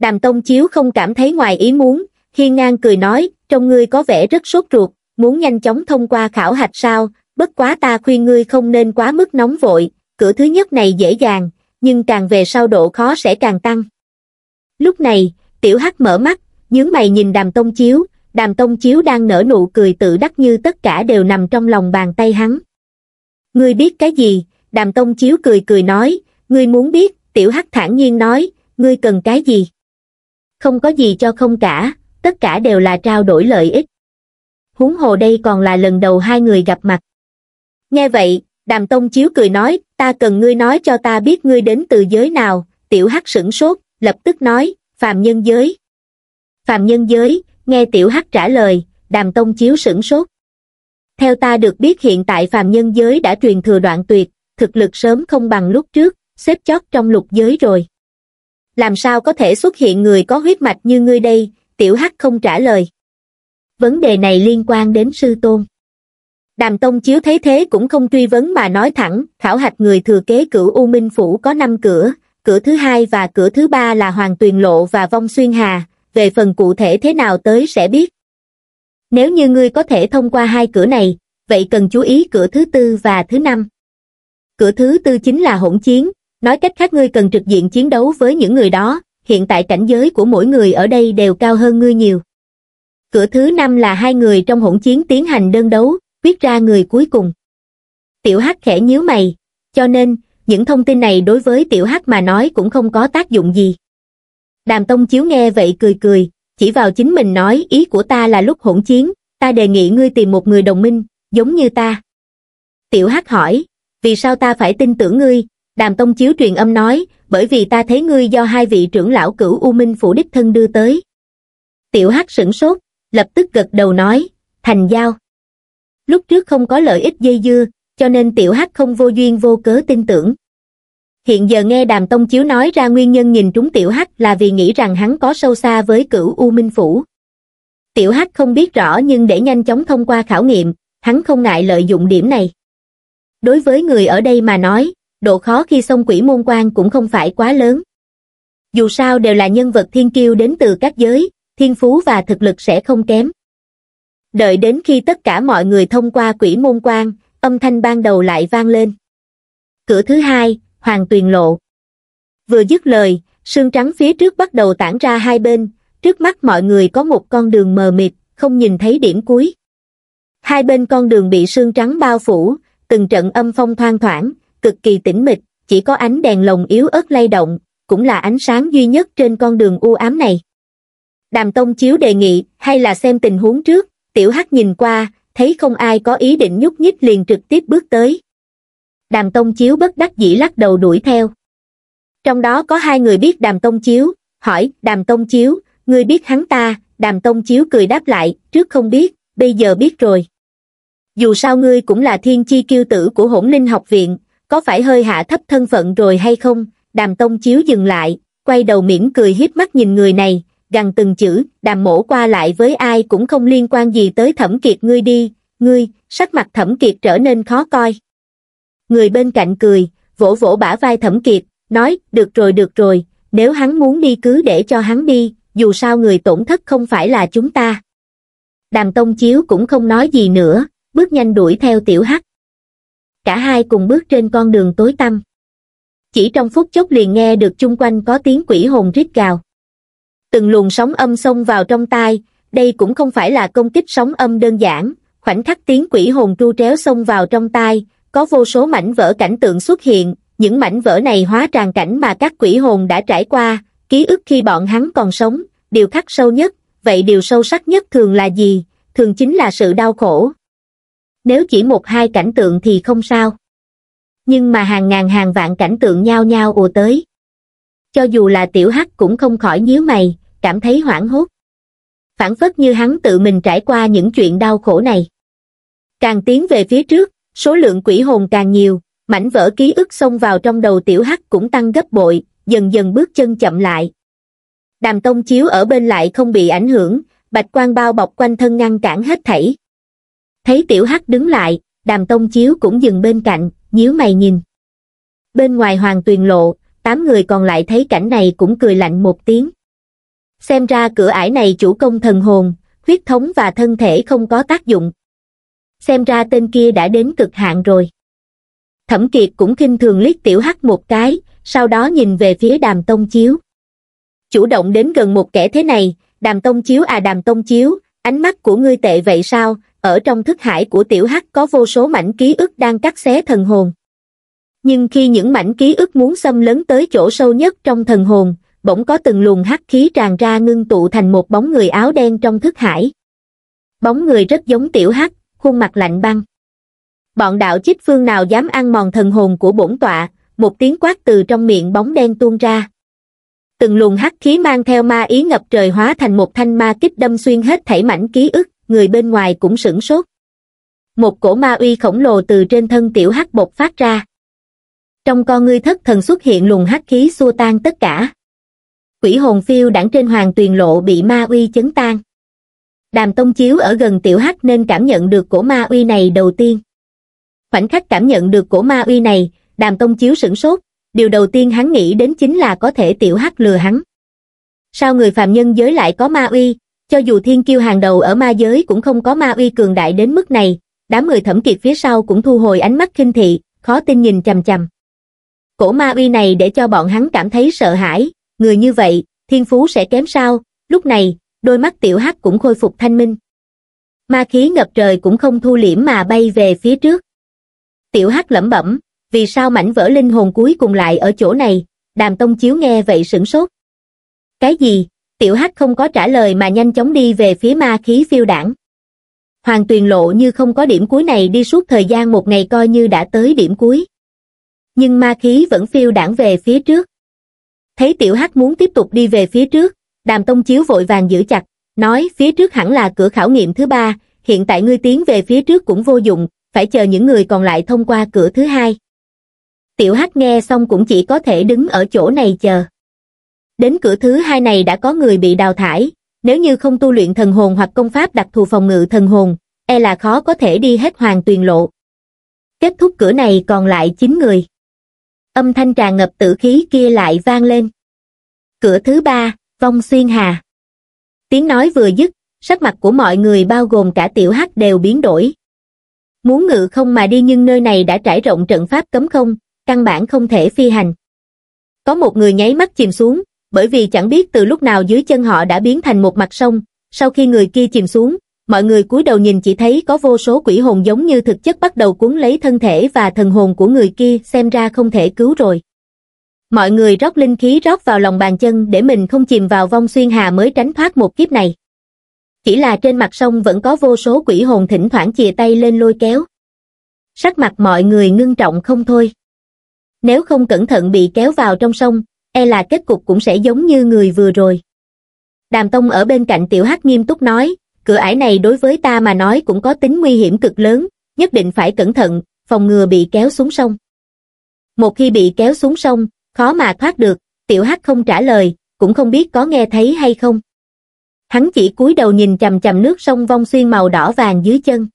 Đàm Tông Chiếu không cảm thấy ngoài ý muốn, hiên ngang cười nói, trong ngươi có vẻ rất sốt ruột, muốn nhanh chóng thông qua khảo hạch sao bất quá ta khuyên ngươi không nên quá mức nóng vội cửa thứ nhất này dễ dàng nhưng càng về sau độ khó sẽ càng tăng lúc này tiểu hắc mở mắt nhướng mày nhìn đàm tông chiếu đàm tông chiếu đang nở nụ cười tự đắc như tất cả đều nằm trong lòng bàn tay hắn ngươi biết cái gì đàm tông chiếu cười cười nói ngươi muốn biết tiểu hắc thản nhiên nói ngươi cần cái gì không có gì cho không cả tất cả đều là trao đổi lợi ích huống hồ đây còn là lần đầu hai người gặp mặt. Nghe vậy, đàm tông chiếu cười nói, ta cần ngươi nói cho ta biết ngươi đến từ giới nào, tiểu hắc sửng sốt, lập tức nói, phàm nhân giới. Phàm nhân giới, nghe tiểu hắc trả lời, đàm tông chiếu sửng sốt. Theo ta được biết hiện tại phàm nhân giới đã truyền thừa đoạn tuyệt, thực lực sớm không bằng lúc trước, xếp chót trong lục giới rồi. Làm sao có thể xuất hiện người có huyết mạch như ngươi đây, tiểu hắc không trả lời vấn đề này liên quan đến sư tôn đàm tông chiếu thấy thế cũng không truy vấn mà nói thẳng khảo hạch người thừa kế cửu u minh phủ có năm cửa cửa thứ hai và cửa thứ ba là hoàng tuyền lộ và vong xuyên hà về phần cụ thể thế nào tới sẽ biết nếu như ngươi có thể thông qua hai cửa này vậy cần chú ý cửa thứ tư và thứ năm cửa thứ tư chính là hỗn chiến nói cách khác ngươi cần trực diện chiến đấu với những người đó hiện tại cảnh giới của mỗi người ở đây đều cao hơn ngươi nhiều cửa thứ năm là hai người trong hỗn chiến tiến hành đơn đấu quyết ra người cuối cùng tiểu hắc khẽ nhíu mày cho nên những thông tin này đối với tiểu hắc mà nói cũng không có tác dụng gì đàm tông chiếu nghe vậy cười cười chỉ vào chính mình nói ý của ta là lúc hỗn chiến ta đề nghị ngươi tìm một người đồng minh giống như ta tiểu hắc hỏi vì sao ta phải tin tưởng ngươi đàm tông chiếu truyền âm nói bởi vì ta thấy ngươi do hai vị trưởng lão cửu u minh phủ đích thân đưa tới tiểu hắc sửng sốt lập tức gật đầu nói thành giao lúc trước không có lợi ích dây dưa cho nên tiểu hắc không vô duyên vô cớ tin tưởng hiện giờ nghe đàm tông chiếu nói ra nguyên nhân nhìn trúng tiểu hắc là vì nghĩ rằng hắn có sâu xa với cửu u minh phủ tiểu hắc không biết rõ nhưng để nhanh chóng thông qua khảo nghiệm hắn không ngại lợi dụng điểm này đối với người ở đây mà nói độ khó khi xông quỷ môn quan cũng không phải quá lớn dù sao đều là nhân vật thiên kiêu đến từ các giới thiên phú và thực lực sẽ không kém. Đợi đến khi tất cả mọi người thông qua quỷ môn quan, âm thanh ban đầu lại vang lên. Cửa thứ hai, Hoàng Tuyền Lộ. Vừa dứt lời, sương trắng phía trước bắt đầu tản ra hai bên, trước mắt mọi người có một con đường mờ mịt, không nhìn thấy điểm cuối. Hai bên con đường bị sương trắng bao phủ, từng trận âm phong thoang thoảng, cực kỳ tĩnh mịch, chỉ có ánh đèn lồng yếu ớt lay động, cũng là ánh sáng duy nhất trên con đường u ám này. Đàm Tông Chiếu đề nghị, hay là xem tình huống trước, tiểu hắc nhìn qua, thấy không ai có ý định nhúc nhích liền trực tiếp bước tới. Đàm Tông Chiếu bất đắc dĩ lắc đầu đuổi theo. Trong đó có hai người biết Đàm Tông Chiếu, hỏi, Đàm Tông Chiếu, ngươi biết hắn ta, Đàm Tông Chiếu cười đáp lại, trước không biết, bây giờ biết rồi. Dù sao ngươi cũng là thiên chi kiêu tử của hỗn linh học viện, có phải hơi hạ thấp thân phận rồi hay không? Đàm Tông Chiếu dừng lại, quay đầu miễn cười hiếp mắt nhìn người này, gần từng chữ, đàm mổ qua lại với ai cũng không liên quan gì tới thẩm kiệt ngươi đi, ngươi, sắc mặt thẩm kiệt trở nên khó coi. Người bên cạnh cười, vỗ vỗ bả vai thẩm kiệt, nói, được rồi được rồi, nếu hắn muốn đi cứ để cho hắn đi, dù sao người tổn thất không phải là chúng ta. Đàm Tông Chiếu cũng không nói gì nữa, bước nhanh đuổi theo tiểu hắc. Cả hai cùng bước trên con đường tối tăm. Chỉ trong phút chốc liền nghe được chung quanh có tiếng quỷ hồn rít gào từng luồng sóng âm xông vào trong tai đây cũng không phải là công kích sóng âm đơn giản khoảnh khắc tiếng quỷ hồn tru tréo xông vào trong tai có vô số mảnh vỡ cảnh tượng xuất hiện những mảnh vỡ này hóa tràn cảnh mà các quỷ hồn đã trải qua ký ức khi bọn hắn còn sống điều khắc sâu nhất vậy điều sâu sắc nhất thường là gì thường chính là sự đau khổ nếu chỉ một hai cảnh tượng thì không sao nhưng mà hàng ngàn hàng vạn cảnh tượng nhao nhao ùa tới cho dù là tiểu hắc cũng không khỏi nhíu mày cảm thấy hoảng hốt phản phất như hắn tự mình trải qua những chuyện đau khổ này càng tiến về phía trước số lượng quỷ hồn càng nhiều mảnh vỡ ký ức xông vào trong đầu tiểu hắc cũng tăng gấp bội dần dần bước chân chậm lại đàm tông chiếu ở bên lại không bị ảnh hưởng bạch quan bao bọc quanh thân ngăn cản hết thảy thấy tiểu hắc đứng lại đàm tông chiếu cũng dừng bên cạnh nhíu mày nhìn bên ngoài hoàng tuyền lộ tám người còn lại thấy cảnh này cũng cười lạnh một tiếng. Xem ra cửa ải này chủ công thần hồn, huyết thống và thân thể không có tác dụng. Xem ra tên kia đã đến cực hạn rồi. Thẩm Kiệt cũng kinh thường liếc tiểu hắc một cái, sau đó nhìn về phía đàm tông chiếu. Chủ động đến gần một kẻ thế này, đàm tông chiếu à đàm tông chiếu, ánh mắt của ngươi tệ vậy sao, ở trong thức hải của tiểu hắc có vô số mảnh ký ức đang cắt xé thần hồn nhưng khi những mảnh ký ức muốn xâm lấn tới chỗ sâu nhất trong thần hồn, bỗng có từng luồng hắc khí tràn ra ngưng tụ thành một bóng người áo đen trong thức hải. Bóng người rất giống tiểu hắc, khuôn mặt lạnh băng. Bọn đạo chích phương nào dám ăn mòn thần hồn của bổn tọa, một tiếng quát từ trong miệng bóng đen tuôn ra. Từng luồng hắc khí mang theo ma ý ngập trời hóa thành một thanh ma kích đâm xuyên hết thảy mảnh ký ức, người bên ngoài cũng sửng sốt. Một cổ ma uy khổng lồ từ trên thân tiểu hắc bột phát ra trong con ngươi thất thần xuất hiện luồng hắc khí xua tan tất cả quỷ hồn phiêu đẳng trên hoàng tuyền lộ bị ma uy chấn tan đàm tông chiếu ở gần tiểu hắc nên cảm nhận được cổ ma uy này đầu tiên khoảnh khắc cảm nhận được cổ ma uy này đàm tông chiếu sửng sốt điều đầu tiên hắn nghĩ đến chính là có thể tiểu hắc lừa hắn sao người phàm nhân giới lại có ma uy cho dù thiên kiêu hàng đầu ở ma giới cũng không có ma uy cường đại đến mức này đám người thẩm kiệt phía sau cũng thu hồi ánh mắt khinh thị khó tin nhìn chằm chằm Cổ ma uy này để cho bọn hắn cảm thấy sợ hãi, người như vậy, thiên phú sẽ kém sao, lúc này, đôi mắt tiểu hắc cũng khôi phục thanh minh. Ma khí ngập trời cũng không thu liễm mà bay về phía trước. Tiểu hắc lẩm bẩm, vì sao mảnh vỡ linh hồn cuối cùng lại ở chỗ này, đàm tông chiếu nghe vậy sửng sốt. Cái gì, tiểu hắc không có trả lời mà nhanh chóng đi về phía ma khí phiêu đảng. Hoàng tuyền lộ như không có điểm cuối này đi suốt thời gian một ngày coi như đã tới điểm cuối nhưng ma khí vẫn phiêu đảng về phía trước. Thấy tiểu hắc muốn tiếp tục đi về phía trước, đàm tông chiếu vội vàng giữ chặt, nói phía trước hẳn là cửa khảo nghiệm thứ ba, hiện tại ngươi tiến về phía trước cũng vô dụng, phải chờ những người còn lại thông qua cửa thứ hai. Tiểu hắc nghe xong cũng chỉ có thể đứng ở chỗ này chờ. Đến cửa thứ hai này đã có người bị đào thải, nếu như không tu luyện thần hồn hoặc công pháp đặc thù phòng ngự thần hồn, e là khó có thể đi hết hoàng tuyền lộ. Kết thúc cửa này còn lại 9 người âm thanh tràn ngập tử khí kia lại vang lên. Cửa thứ ba, vong xuyên hà. Tiếng nói vừa dứt, sắc mặt của mọi người bao gồm cả tiểu hắc đều biến đổi. Muốn ngự không mà đi nhưng nơi này đã trải rộng trận pháp cấm không, căn bản không thể phi hành. Có một người nháy mắt chìm xuống, bởi vì chẳng biết từ lúc nào dưới chân họ đã biến thành một mặt sông, sau khi người kia chìm xuống, mọi người cúi đầu nhìn chỉ thấy có vô số quỷ hồn giống như thực chất bắt đầu cuốn lấy thân thể và thần hồn của người kia xem ra không thể cứu rồi. Mọi người rót linh khí rót vào lòng bàn chân để mình không chìm vào vong xuyên hà mới tránh thoát một kiếp này. Chỉ là trên mặt sông vẫn có vô số quỷ hồn thỉnh thoảng chìa tay lên lôi kéo. Sắc mặt mọi người ngưng trọng không thôi. Nếu không cẩn thận bị kéo vào trong sông, e là kết cục cũng sẽ giống như người vừa rồi. Đàm Tông ở bên cạnh Tiểu Hắc nghiêm túc nói, cửa ải này đối với ta mà nói cũng có tính nguy hiểm cực lớn, nhất định phải cẩn thận, phòng ngừa bị kéo xuống sông. Một khi bị kéo xuống sông, khó mà thoát được, tiểu hắc không trả lời, cũng không biết có nghe thấy hay không. Hắn chỉ cúi đầu nhìn chầm chầm nước sông vong xuyên màu đỏ vàng dưới chân.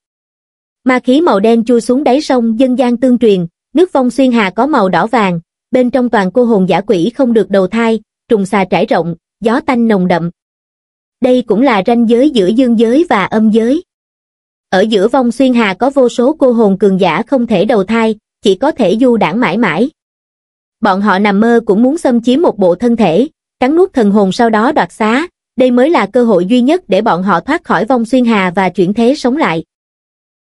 Ma khí màu đen chui xuống đáy sông dân gian tương truyền, nước vong xuyên hà có màu đỏ vàng, bên trong toàn cô hồn giả quỷ không được đầu thai, trùng xà trải rộng, gió tanh nồng đậm, đây cũng là ranh giới giữa dương giới và âm giới. Ở giữa vong xuyên hà có vô số cô hồn cường giả không thể đầu thai, chỉ có thể du đảng mãi mãi. Bọn họ nằm mơ cũng muốn xâm chiếm một bộ thân thể, cắn nuốt thần hồn sau đó đoạt xá, đây mới là cơ hội duy nhất để bọn họ thoát khỏi vong xuyên hà và chuyển thế sống lại.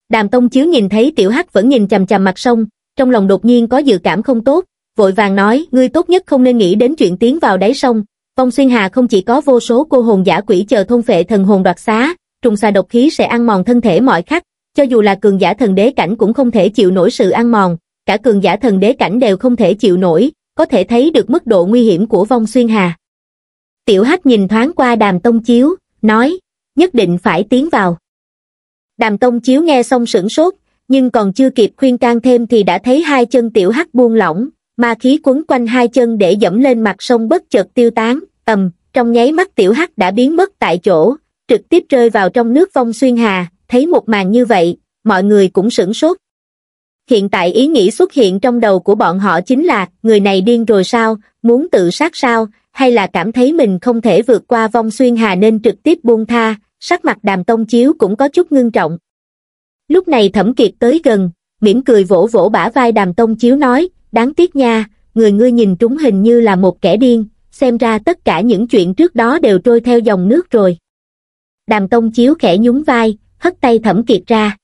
Đàm Tông Chiếu nhìn thấy Tiểu Hắc vẫn nhìn chằm chằm mặt sông, trong lòng đột nhiên có dự cảm không tốt, vội vàng nói, ngươi tốt nhất không nên nghĩ đến chuyện tiến vào đáy sông, Phong Xuyên Hà không chỉ có vô số cô hồn giả quỷ chờ thôn phệ thần hồn đoạt xá, trùng xà độc khí sẽ ăn mòn thân thể mọi khắc, cho dù là cường giả thần đế cảnh cũng không thể chịu nổi sự ăn mòn, cả cường giả thần đế cảnh đều không thể chịu nổi, có thể thấy được mức độ nguy hiểm của Vong Xuyên Hà. Tiểu Hắc nhìn thoáng qua Đàm Tông Chiếu, nói, nhất định phải tiến vào. Đàm Tông Chiếu nghe xong sửng sốt, nhưng còn chưa kịp khuyên can thêm thì đã thấy hai chân Tiểu Hắc buông lỏng, ma khí quấn quanh hai chân để dẫm lên mặt sông bất chợt tiêu tán ầm trong nháy mắt tiểu hắc đã biến mất tại chỗ trực tiếp rơi vào trong nước vong xuyên hà thấy một màn như vậy mọi người cũng sửng sốt hiện tại ý nghĩ xuất hiện trong đầu của bọn họ chính là người này điên rồi sao muốn tự sát sao hay là cảm thấy mình không thể vượt qua vong xuyên hà nên trực tiếp buông tha sắc mặt đàm tông chiếu cũng có chút ngưng trọng lúc này thẩm kiệt tới gần mỉm cười vỗ vỗ bả vai đàm tông chiếu nói, đáng tiếc nha, người ngươi nhìn trúng hình như là một kẻ điên, xem ra tất cả những chuyện trước đó đều trôi theo dòng nước rồi. Đàm tông chiếu khẽ nhún vai, hất tay thẩm kiệt ra.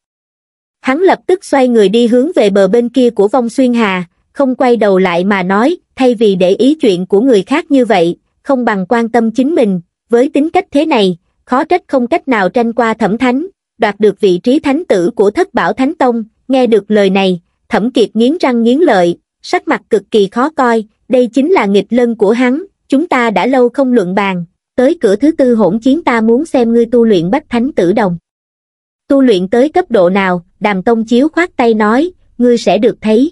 Hắn lập tức xoay người đi hướng về bờ bên kia của vong xuyên hà, không quay đầu lại mà nói, thay vì để ý chuyện của người khác như vậy, không bằng quan tâm chính mình, với tính cách thế này, khó trách không cách nào tranh qua thẩm thánh, đoạt được vị trí thánh tử của thất bảo thánh tông, Nghe được lời này, Thẩm Kiệt nghiến răng nghiến lợi, sắc mặt cực kỳ khó coi, đây chính là nghịch lân của hắn, chúng ta đã lâu không luận bàn, tới cửa thứ tư hỗn chiến ta muốn xem ngươi tu luyện bách thánh tử đồng. Tu luyện tới cấp độ nào, Đàm Tông Chiếu khoát tay nói, ngươi sẽ được thấy.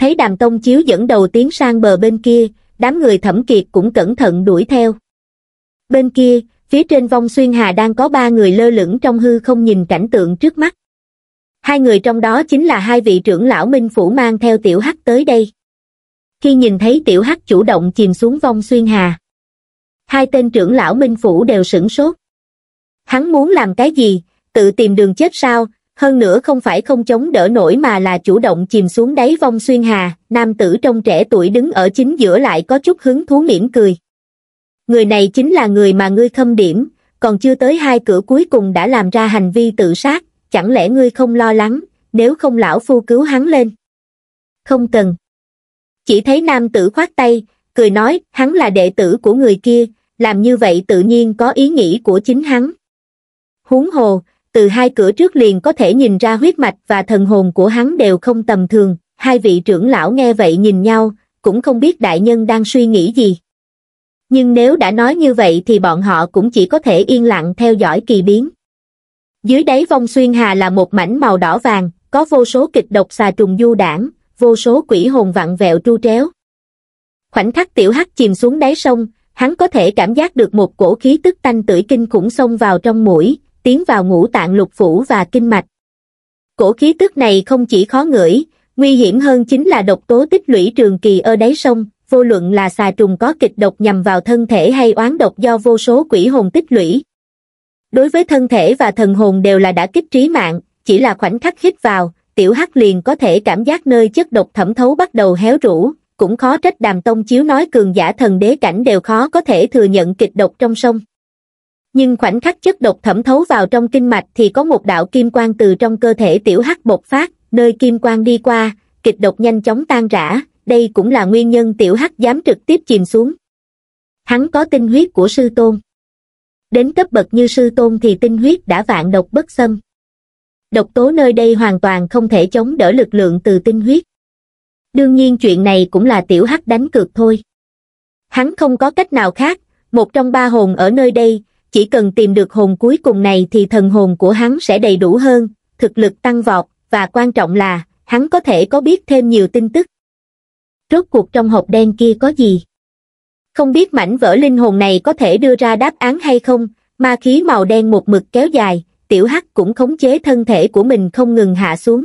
Thấy Đàm Tông Chiếu dẫn đầu tiến sang bờ bên kia, đám người Thẩm Kiệt cũng cẩn thận đuổi theo. Bên kia, phía trên vong xuyên hà đang có ba người lơ lửng trong hư không nhìn cảnh tượng trước mắt hai người trong đó chính là hai vị trưởng lão minh phủ mang theo tiểu hắc tới đây khi nhìn thấy tiểu hắc chủ động chìm xuống vong xuyên hà hai tên trưởng lão minh phủ đều sửng sốt hắn muốn làm cái gì tự tìm đường chết sao hơn nữa không phải không chống đỡ nổi mà là chủ động chìm xuống đáy vong xuyên hà nam tử trong trẻ tuổi đứng ở chính giữa lại có chút hứng thú mỉm cười người này chính là người mà ngươi khâm điểm còn chưa tới hai cửa cuối cùng đã làm ra hành vi tự sát chẳng lẽ ngươi không lo lắng, nếu không lão phu cứu hắn lên? Không cần. Chỉ thấy nam tử khoát tay, cười nói, hắn là đệ tử của người kia, làm như vậy tự nhiên có ý nghĩ của chính hắn. Huống hồ, từ hai cửa trước liền có thể nhìn ra huyết mạch và thần hồn của hắn đều không tầm thường, hai vị trưởng lão nghe vậy nhìn nhau, cũng không biết đại nhân đang suy nghĩ gì. Nhưng nếu đã nói như vậy thì bọn họ cũng chỉ có thể yên lặng theo dõi kỳ biến. Dưới đáy vong xuyên hà là một mảnh màu đỏ vàng, có vô số kịch độc xà trùng du đảng, vô số quỷ hồn vặn vẹo tru tréo. Khoảnh khắc tiểu hắc chìm xuống đáy sông, hắn có thể cảm giác được một cổ khí tức tanh tưởi kinh khủng xông vào trong mũi, tiến vào ngũ tạng lục phủ và kinh mạch. Cổ khí tức này không chỉ khó ngửi, nguy hiểm hơn chính là độc tố tích lũy trường kỳ ở đáy sông, vô luận là xà trùng có kịch độc nhằm vào thân thể hay oán độc do vô số quỷ hồn tích lũy đối với thân thể và thần hồn đều là đã kích trí mạng chỉ là khoảnh khắc hít vào tiểu hắc liền có thể cảm giác nơi chất độc thẩm thấu bắt đầu héo rũ cũng khó trách đàm tông chiếu nói cường giả thần đế cảnh đều khó có thể thừa nhận kịch độc trong sông nhưng khoảnh khắc chất độc thẩm thấu vào trong kinh mạch thì có một đạo kim quang từ trong cơ thể tiểu hắc bộc phát nơi kim quang đi qua kịch độc nhanh chóng tan rã đây cũng là nguyên nhân tiểu hắc dám trực tiếp chìm xuống hắn có tinh huyết của sư tôn đến cấp bậc như sư tôn thì tinh huyết đã vạn độc bất xâm. Độc tố nơi đây hoàn toàn không thể chống đỡ lực lượng từ tinh huyết. Đương nhiên chuyện này cũng là tiểu hắc đánh cược thôi. Hắn không có cách nào khác, một trong ba hồn ở nơi đây, chỉ cần tìm được hồn cuối cùng này thì thần hồn của hắn sẽ đầy đủ hơn, thực lực tăng vọt, và quan trọng là, hắn có thể có biết thêm nhiều tin tức. Rốt cuộc trong hộp đen kia có gì? không biết mảnh vỡ linh hồn này có thể đưa ra đáp án hay không, ma khí màu đen một mực kéo dài, tiểu hắc cũng khống chế thân thể của mình không ngừng hạ xuống.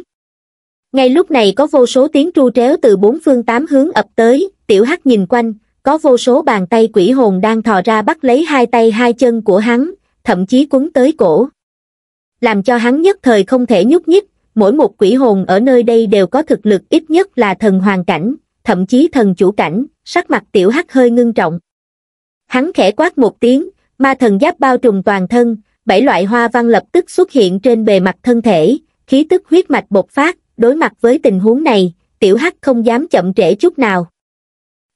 Ngay lúc này có vô số tiếng tru tréo từ bốn phương tám hướng ập tới, tiểu hắc nhìn quanh, có vô số bàn tay quỷ hồn đang thò ra bắt lấy hai tay hai chân của hắn, thậm chí quấn tới cổ. Làm cho hắn nhất thời không thể nhúc nhích, mỗi một quỷ hồn ở nơi đây đều có thực lực ít nhất là thần hoàng cảnh, thậm chí thần chủ cảnh, sắc mặt tiểu hắc hơi ngưng trọng. Hắn khẽ quát một tiếng, ma thần giáp bao trùm toàn thân, bảy loại hoa văn lập tức xuất hiện trên bề mặt thân thể, khí tức huyết mạch bộc phát, đối mặt với tình huống này, tiểu hắc không dám chậm trễ chút nào.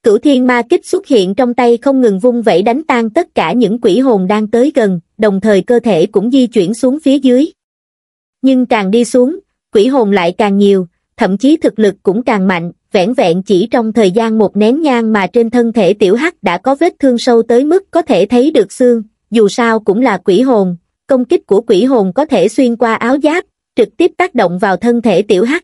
Cửu thiên ma kích xuất hiện trong tay không ngừng vung vẩy đánh tan tất cả những quỷ hồn đang tới gần, đồng thời cơ thể cũng di chuyển xuống phía dưới. Nhưng càng đi xuống, quỷ hồn lại càng nhiều, thậm chí thực lực cũng càng mạnh, vẹn vẹn chỉ trong thời gian một nén nhang mà trên thân thể tiểu hắc đã có vết thương sâu tới mức có thể thấy được xương, dù sao cũng là quỷ hồn, công kích của quỷ hồn có thể xuyên qua áo giáp, trực tiếp tác động vào thân thể tiểu hắc.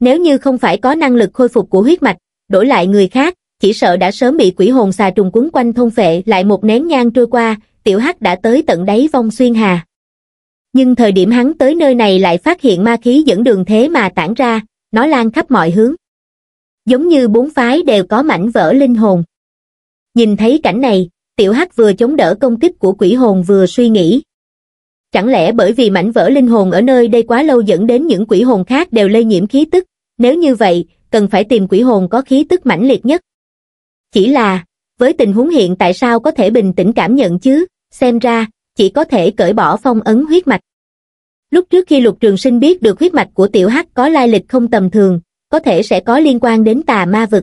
Nếu như không phải có năng lực khôi phục của huyết mạch, đổi lại người khác, chỉ sợ đã sớm bị quỷ hồn xà trùng quấn quanh thôn phệ lại một nén nhang trôi qua, tiểu hắc đã tới tận đáy vong xuyên hà. Nhưng thời điểm hắn tới nơi này lại phát hiện ma khí dẫn đường thế mà tản ra, nó lan khắp mọi hướng giống như bốn phái đều có mảnh vỡ linh hồn. Nhìn thấy cảnh này, tiểu hắc vừa chống đỡ công kích của quỷ hồn vừa suy nghĩ. Chẳng lẽ bởi vì mảnh vỡ linh hồn ở nơi đây quá lâu dẫn đến những quỷ hồn khác đều lây nhiễm khí tức, nếu như vậy, cần phải tìm quỷ hồn có khí tức mãnh liệt nhất. Chỉ là, với tình huống hiện tại sao có thể bình tĩnh cảm nhận chứ, xem ra, chỉ có thể cởi bỏ phong ấn huyết mạch. Lúc trước khi Lục Trường Sinh biết được huyết mạch của Tiểu Hắc có lai lịch không tầm thường, có thể sẽ có liên quan đến tà ma vực.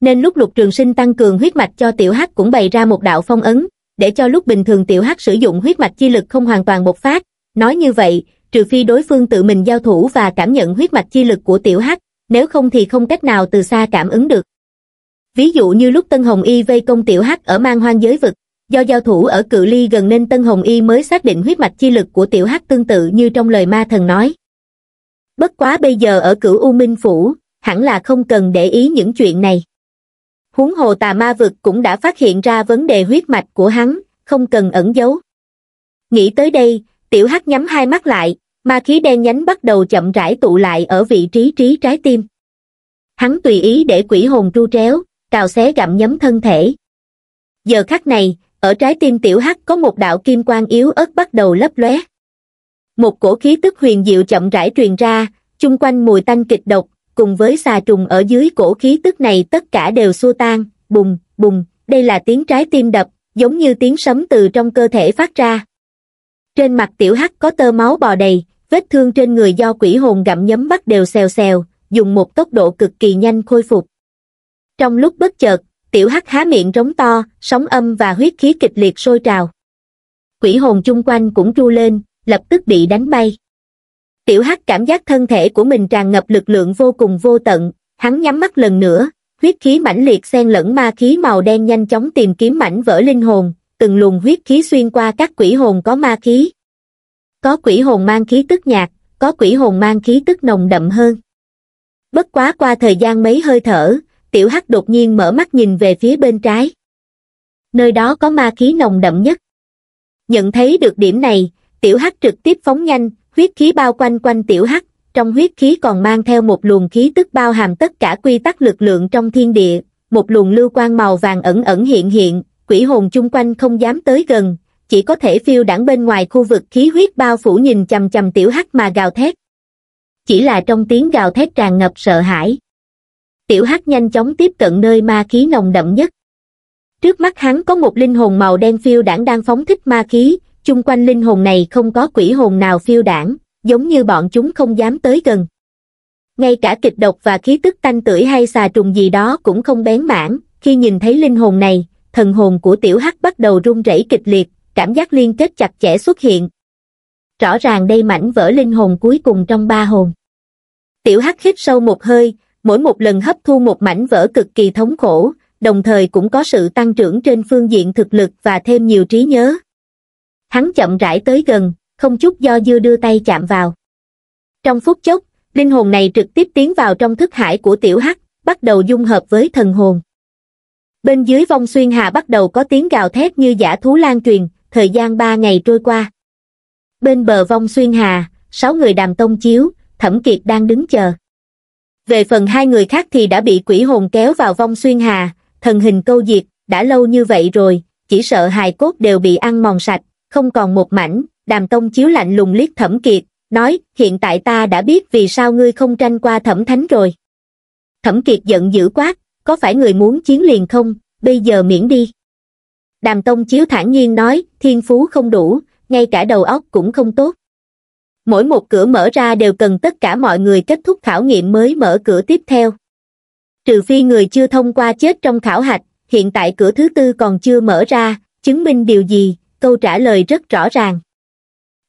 Nên lúc lục trường sinh tăng cường huyết mạch cho tiểu hắc cũng bày ra một đạo phong ấn, để cho lúc bình thường tiểu hắc sử dụng huyết mạch chi lực không hoàn toàn bộc phát. Nói như vậy, trừ phi đối phương tự mình giao thủ và cảm nhận huyết mạch chi lực của tiểu hắc, nếu không thì không cách nào từ xa cảm ứng được. Ví dụ như lúc Tân Hồng Y vây công tiểu hắc ở mang hoang giới vực, do giao thủ ở cự ly gần nên Tân Hồng Y mới xác định huyết mạch chi lực của tiểu hắc tương tự như trong lời ma thần nói bất quá bây giờ ở cửu U Minh Phủ, hẳn là không cần để ý những chuyện này. Huống hồ tà ma vực cũng đã phát hiện ra vấn đề huyết mạch của hắn, không cần ẩn giấu. Nghĩ tới đây, tiểu hắc nhắm hai mắt lại, ma khí đen nhánh bắt đầu chậm rãi tụ lại ở vị trí trí trái tim. Hắn tùy ý để quỷ hồn tru tréo, cào xé gặm nhấm thân thể. Giờ khắc này, ở trái tim tiểu hắc có một đạo kim quang yếu ớt bắt đầu lấp lóe một cổ khí tức huyền diệu chậm rãi truyền ra, chung quanh mùi tanh kịch độc, cùng với xà trùng ở dưới cổ khí tức này tất cả đều xua tan, bùng, bùng, đây là tiếng trái tim đập, giống như tiếng sấm từ trong cơ thể phát ra. Trên mặt tiểu hắc có tơ máu bò đầy, vết thương trên người do quỷ hồn gặm nhấm bắt đều xèo xèo, dùng một tốc độ cực kỳ nhanh khôi phục. Trong lúc bất chợt, tiểu hắc há miệng rống to, sóng âm và huyết khí kịch liệt sôi trào. Quỷ hồn chung quanh cũng tru lên, lập tức bị đánh bay tiểu hắc cảm giác thân thể của mình tràn ngập lực lượng vô cùng vô tận hắn nhắm mắt lần nữa huyết khí mãnh liệt xen lẫn ma khí màu đen nhanh chóng tìm kiếm mảnh vỡ linh hồn từng luồng huyết khí xuyên qua các quỷ hồn có ma khí có quỷ hồn mang khí tức nhạt có quỷ hồn mang khí tức nồng đậm hơn bất quá qua thời gian mấy hơi thở tiểu hắc đột nhiên mở mắt nhìn về phía bên trái nơi đó có ma khí nồng đậm nhất nhận thấy được điểm này tiểu hắc trực tiếp phóng nhanh huyết khí bao quanh quanh tiểu hắc trong huyết khí còn mang theo một luồng khí tức bao hàm tất cả quy tắc lực lượng trong thiên địa một luồng lưu quang màu vàng ẩn ẩn hiện hiện quỷ hồn chung quanh không dám tới gần chỉ có thể phiêu đảng bên ngoài khu vực khí huyết bao phủ nhìn chầm chầm tiểu hắc mà gào thét chỉ là trong tiếng gào thét tràn ngập sợ hãi tiểu hắc nhanh chóng tiếp cận nơi ma khí nồng đậm nhất trước mắt hắn có một linh hồn màu đen phiêu đảng đang phóng thích ma khí chung quanh linh hồn này không có quỷ hồn nào phiêu đảng, giống như bọn chúng không dám tới gần. Ngay cả kịch độc và khí tức tanh tưởi hay xà trùng gì đó cũng không bén mảng, khi nhìn thấy linh hồn này, thần hồn của tiểu hắc bắt đầu run rẩy kịch liệt, cảm giác liên kết chặt chẽ xuất hiện. Rõ ràng đây mảnh vỡ linh hồn cuối cùng trong ba hồn. Tiểu hắc hít sâu một hơi, mỗi một lần hấp thu một mảnh vỡ cực kỳ thống khổ, đồng thời cũng có sự tăng trưởng trên phương diện thực lực và thêm nhiều trí nhớ hắn chậm rãi tới gần, không chút do dư đưa tay chạm vào. Trong phút chốc, linh hồn này trực tiếp tiến vào trong thức hải của tiểu hắc, bắt đầu dung hợp với thần hồn. Bên dưới vong xuyên hà bắt đầu có tiếng gào thét như giả thú lan truyền, thời gian ba ngày trôi qua. Bên bờ vong xuyên hà, sáu người đàm tông chiếu, thẩm kiệt đang đứng chờ. Về phần hai người khác thì đã bị quỷ hồn kéo vào vong xuyên hà, thần hình câu diệt, đã lâu như vậy rồi, chỉ sợ hài cốt đều bị ăn mòn sạch, không còn một mảnh, đàm tông chiếu lạnh lùng liếc thẩm kiệt, nói, hiện tại ta đã biết vì sao ngươi không tranh qua thẩm thánh rồi. Thẩm kiệt giận dữ quát, có phải người muốn chiến liền không, bây giờ miễn đi. Đàm tông chiếu thản nhiên nói, thiên phú không đủ, ngay cả đầu óc cũng không tốt. Mỗi một cửa mở ra đều cần tất cả mọi người kết thúc khảo nghiệm mới mở cửa tiếp theo. Trừ phi người chưa thông qua chết trong khảo hạch, hiện tại cửa thứ tư còn chưa mở ra, chứng minh điều gì, câu trả lời rất rõ ràng.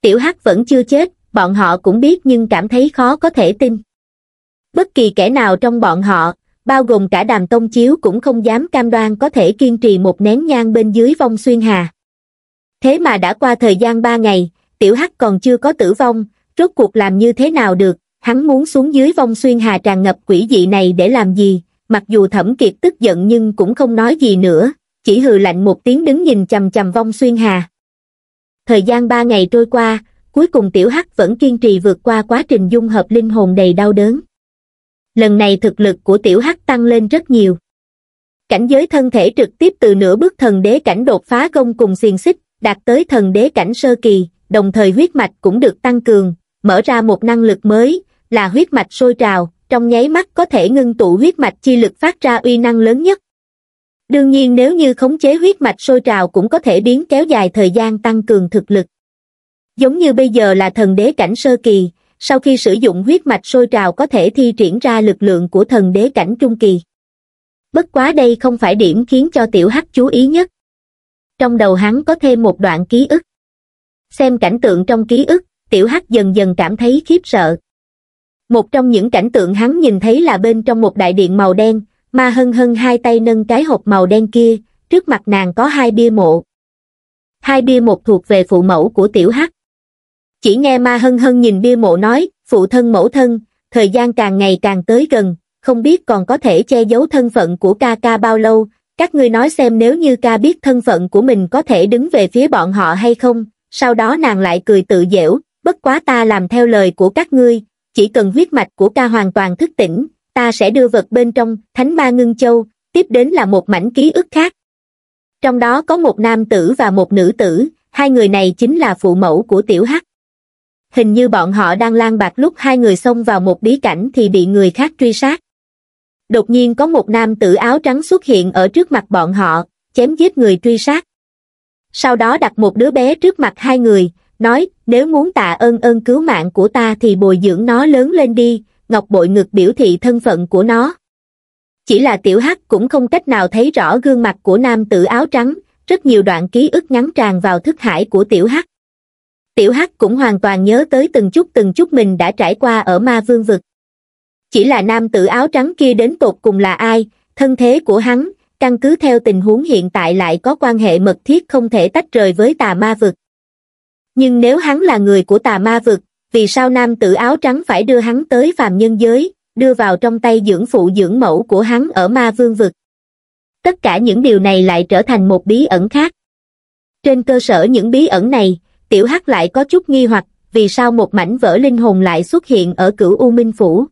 Tiểu Hắc vẫn chưa chết, bọn họ cũng biết nhưng cảm thấy khó có thể tin. Bất kỳ kẻ nào trong bọn họ, bao gồm cả đàm tông chiếu cũng không dám cam đoan có thể kiên trì một nén nhang bên dưới vong xuyên hà. Thế mà đã qua thời gian ba ngày, tiểu hắc còn chưa có tử vong, rốt cuộc làm như thế nào được, hắn muốn xuống dưới vong xuyên hà tràn ngập quỷ dị này để làm gì, mặc dù thẩm kiệt tức giận nhưng cũng không nói gì nữa, chỉ hừ lạnh một tiếng đứng nhìn chầm chầm vong xuyên hà. Thời gian ba ngày trôi qua, cuối cùng tiểu hắc vẫn kiên trì vượt qua quá trình dung hợp linh hồn đầy đau đớn. Lần này thực lực của tiểu hắc tăng lên rất nhiều. Cảnh giới thân thể trực tiếp từ nửa bước thần đế cảnh đột phá gông cùng xiềng xích, đạt tới thần đế cảnh sơ kỳ, đồng thời huyết mạch cũng được tăng cường, mở ra một năng lực mới, là huyết mạch sôi trào, trong nháy mắt có thể ngưng tụ huyết mạch chi lực phát ra uy năng lớn nhất, đương nhiên nếu như khống chế huyết mạch sôi trào cũng có thể biến kéo dài thời gian tăng cường thực lực giống như bây giờ là thần đế cảnh sơ kỳ sau khi sử dụng huyết mạch sôi trào có thể thi triển ra lực lượng của thần đế cảnh trung kỳ bất quá đây không phải điểm khiến cho tiểu hắc chú ý nhất trong đầu hắn có thêm một đoạn ký ức xem cảnh tượng trong ký ức tiểu hắc dần dần cảm thấy khiếp sợ một trong những cảnh tượng hắn nhìn thấy là bên trong một đại điện màu đen Ma hân hân hai tay nâng cái hộp màu đen kia, trước mặt nàng có hai bia mộ. Hai bia một thuộc về phụ mẫu của tiểu hắc. Chỉ nghe ma hân hân nhìn bia mộ nói, phụ thân mẫu thân, thời gian càng ngày càng tới gần, không biết còn có thể che giấu thân phận của ca ca bao lâu, các ngươi nói xem nếu như ca biết thân phận của mình có thể đứng về phía bọn họ hay không, sau đó nàng lại cười tự dễu, bất quá ta làm theo lời của các ngươi, chỉ cần huyết mạch của ca hoàn toàn thức tỉnh, ta sẽ đưa vật bên trong thánh ma ngưng châu tiếp đến là một mảnh ký ức khác trong đó có một nam tử và một nữ tử hai người này chính là phụ mẫu của tiểu hắc hình như bọn họ đang lang bạc lúc hai người xông vào một bí cảnh thì bị người khác truy sát đột nhiên có một nam tử áo trắng xuất hiện ở trước mặt bọn họ chém giết người truy sát sau đó đặt một đứa bé trước mặt hai người nói nếu muốn tạ ơn ơn cứu mạng của ta thì bồi dưỡng nó lớn lên đi ngọc bội ngực biểu thị thân phận của nó. Chỉ là tiểu hắc cũng không cách nào thấy rõ gương mặt của nam tử áo trắng, rất nhiều đoạn ký ức ngắn tràn vào thức hải của tiểu hắc. Tiểu hắc cũng hoàn toàn nhớ tới từng chút từng chút mình đã trải qua ở ma vương vực. Chỉ là nam tử áo trắng kia đến tột cùng là ai, thân thế của hắn, căn cứ theo tình huống hiện tại lại có quan hệ mật thiết không thể tách rời với tà ma vực. Nhưng nếu hắn là người của tà ma vực, vì sao nam tử áo trắng phải đưa hắn tới phàm nhân giới đưa vào trong tay dưỡng phụ dưỡng mẫu của hắn ở ma vương vực tất cả những điều này lại trở thành một bí ẩn khác trên cơ sở những bí ẩn này tiểu hắc lại có chút nghi hoặc vì sao một mảnh vỡ linh hồn lại xuất hiện ở cửu u minh phủ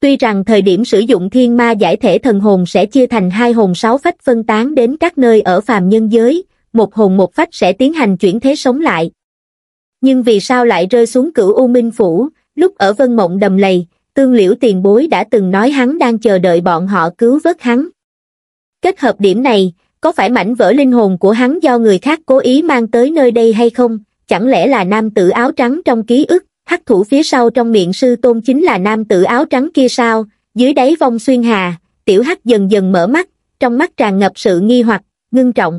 tuy rằng thời điểm sử dụng thiên ma giải thể thần hồn sẽ chia thành hai hồn sáu phách phân tán đến các nơi ở phàm nhân giới một hồn một phách sẽ tiến hành chuyển thế sống lại nhưng vì sao lại rơi xuống cửu u minh phủ lúc ở vân mộng đầm lầy tương liễu tiền bối đã từng nói hắn đang chờ đợi bọn họ cứu vớt hắn kết hợp điểm này có phải mảnh vỡ linh hồn của hắn do người khác cố ý mang tới nơi đây hay không chẳng lẽ là nam tử áo trắng trong ký ức hắc thủ phía sau trong miệng sư tôn chính là nam tử áo trắng kia sao dưới đáy vong xuyên hà tiểu hắc dần dần mở mắt trong mắt tràn ngập sự nghi hoặc ngưng trọng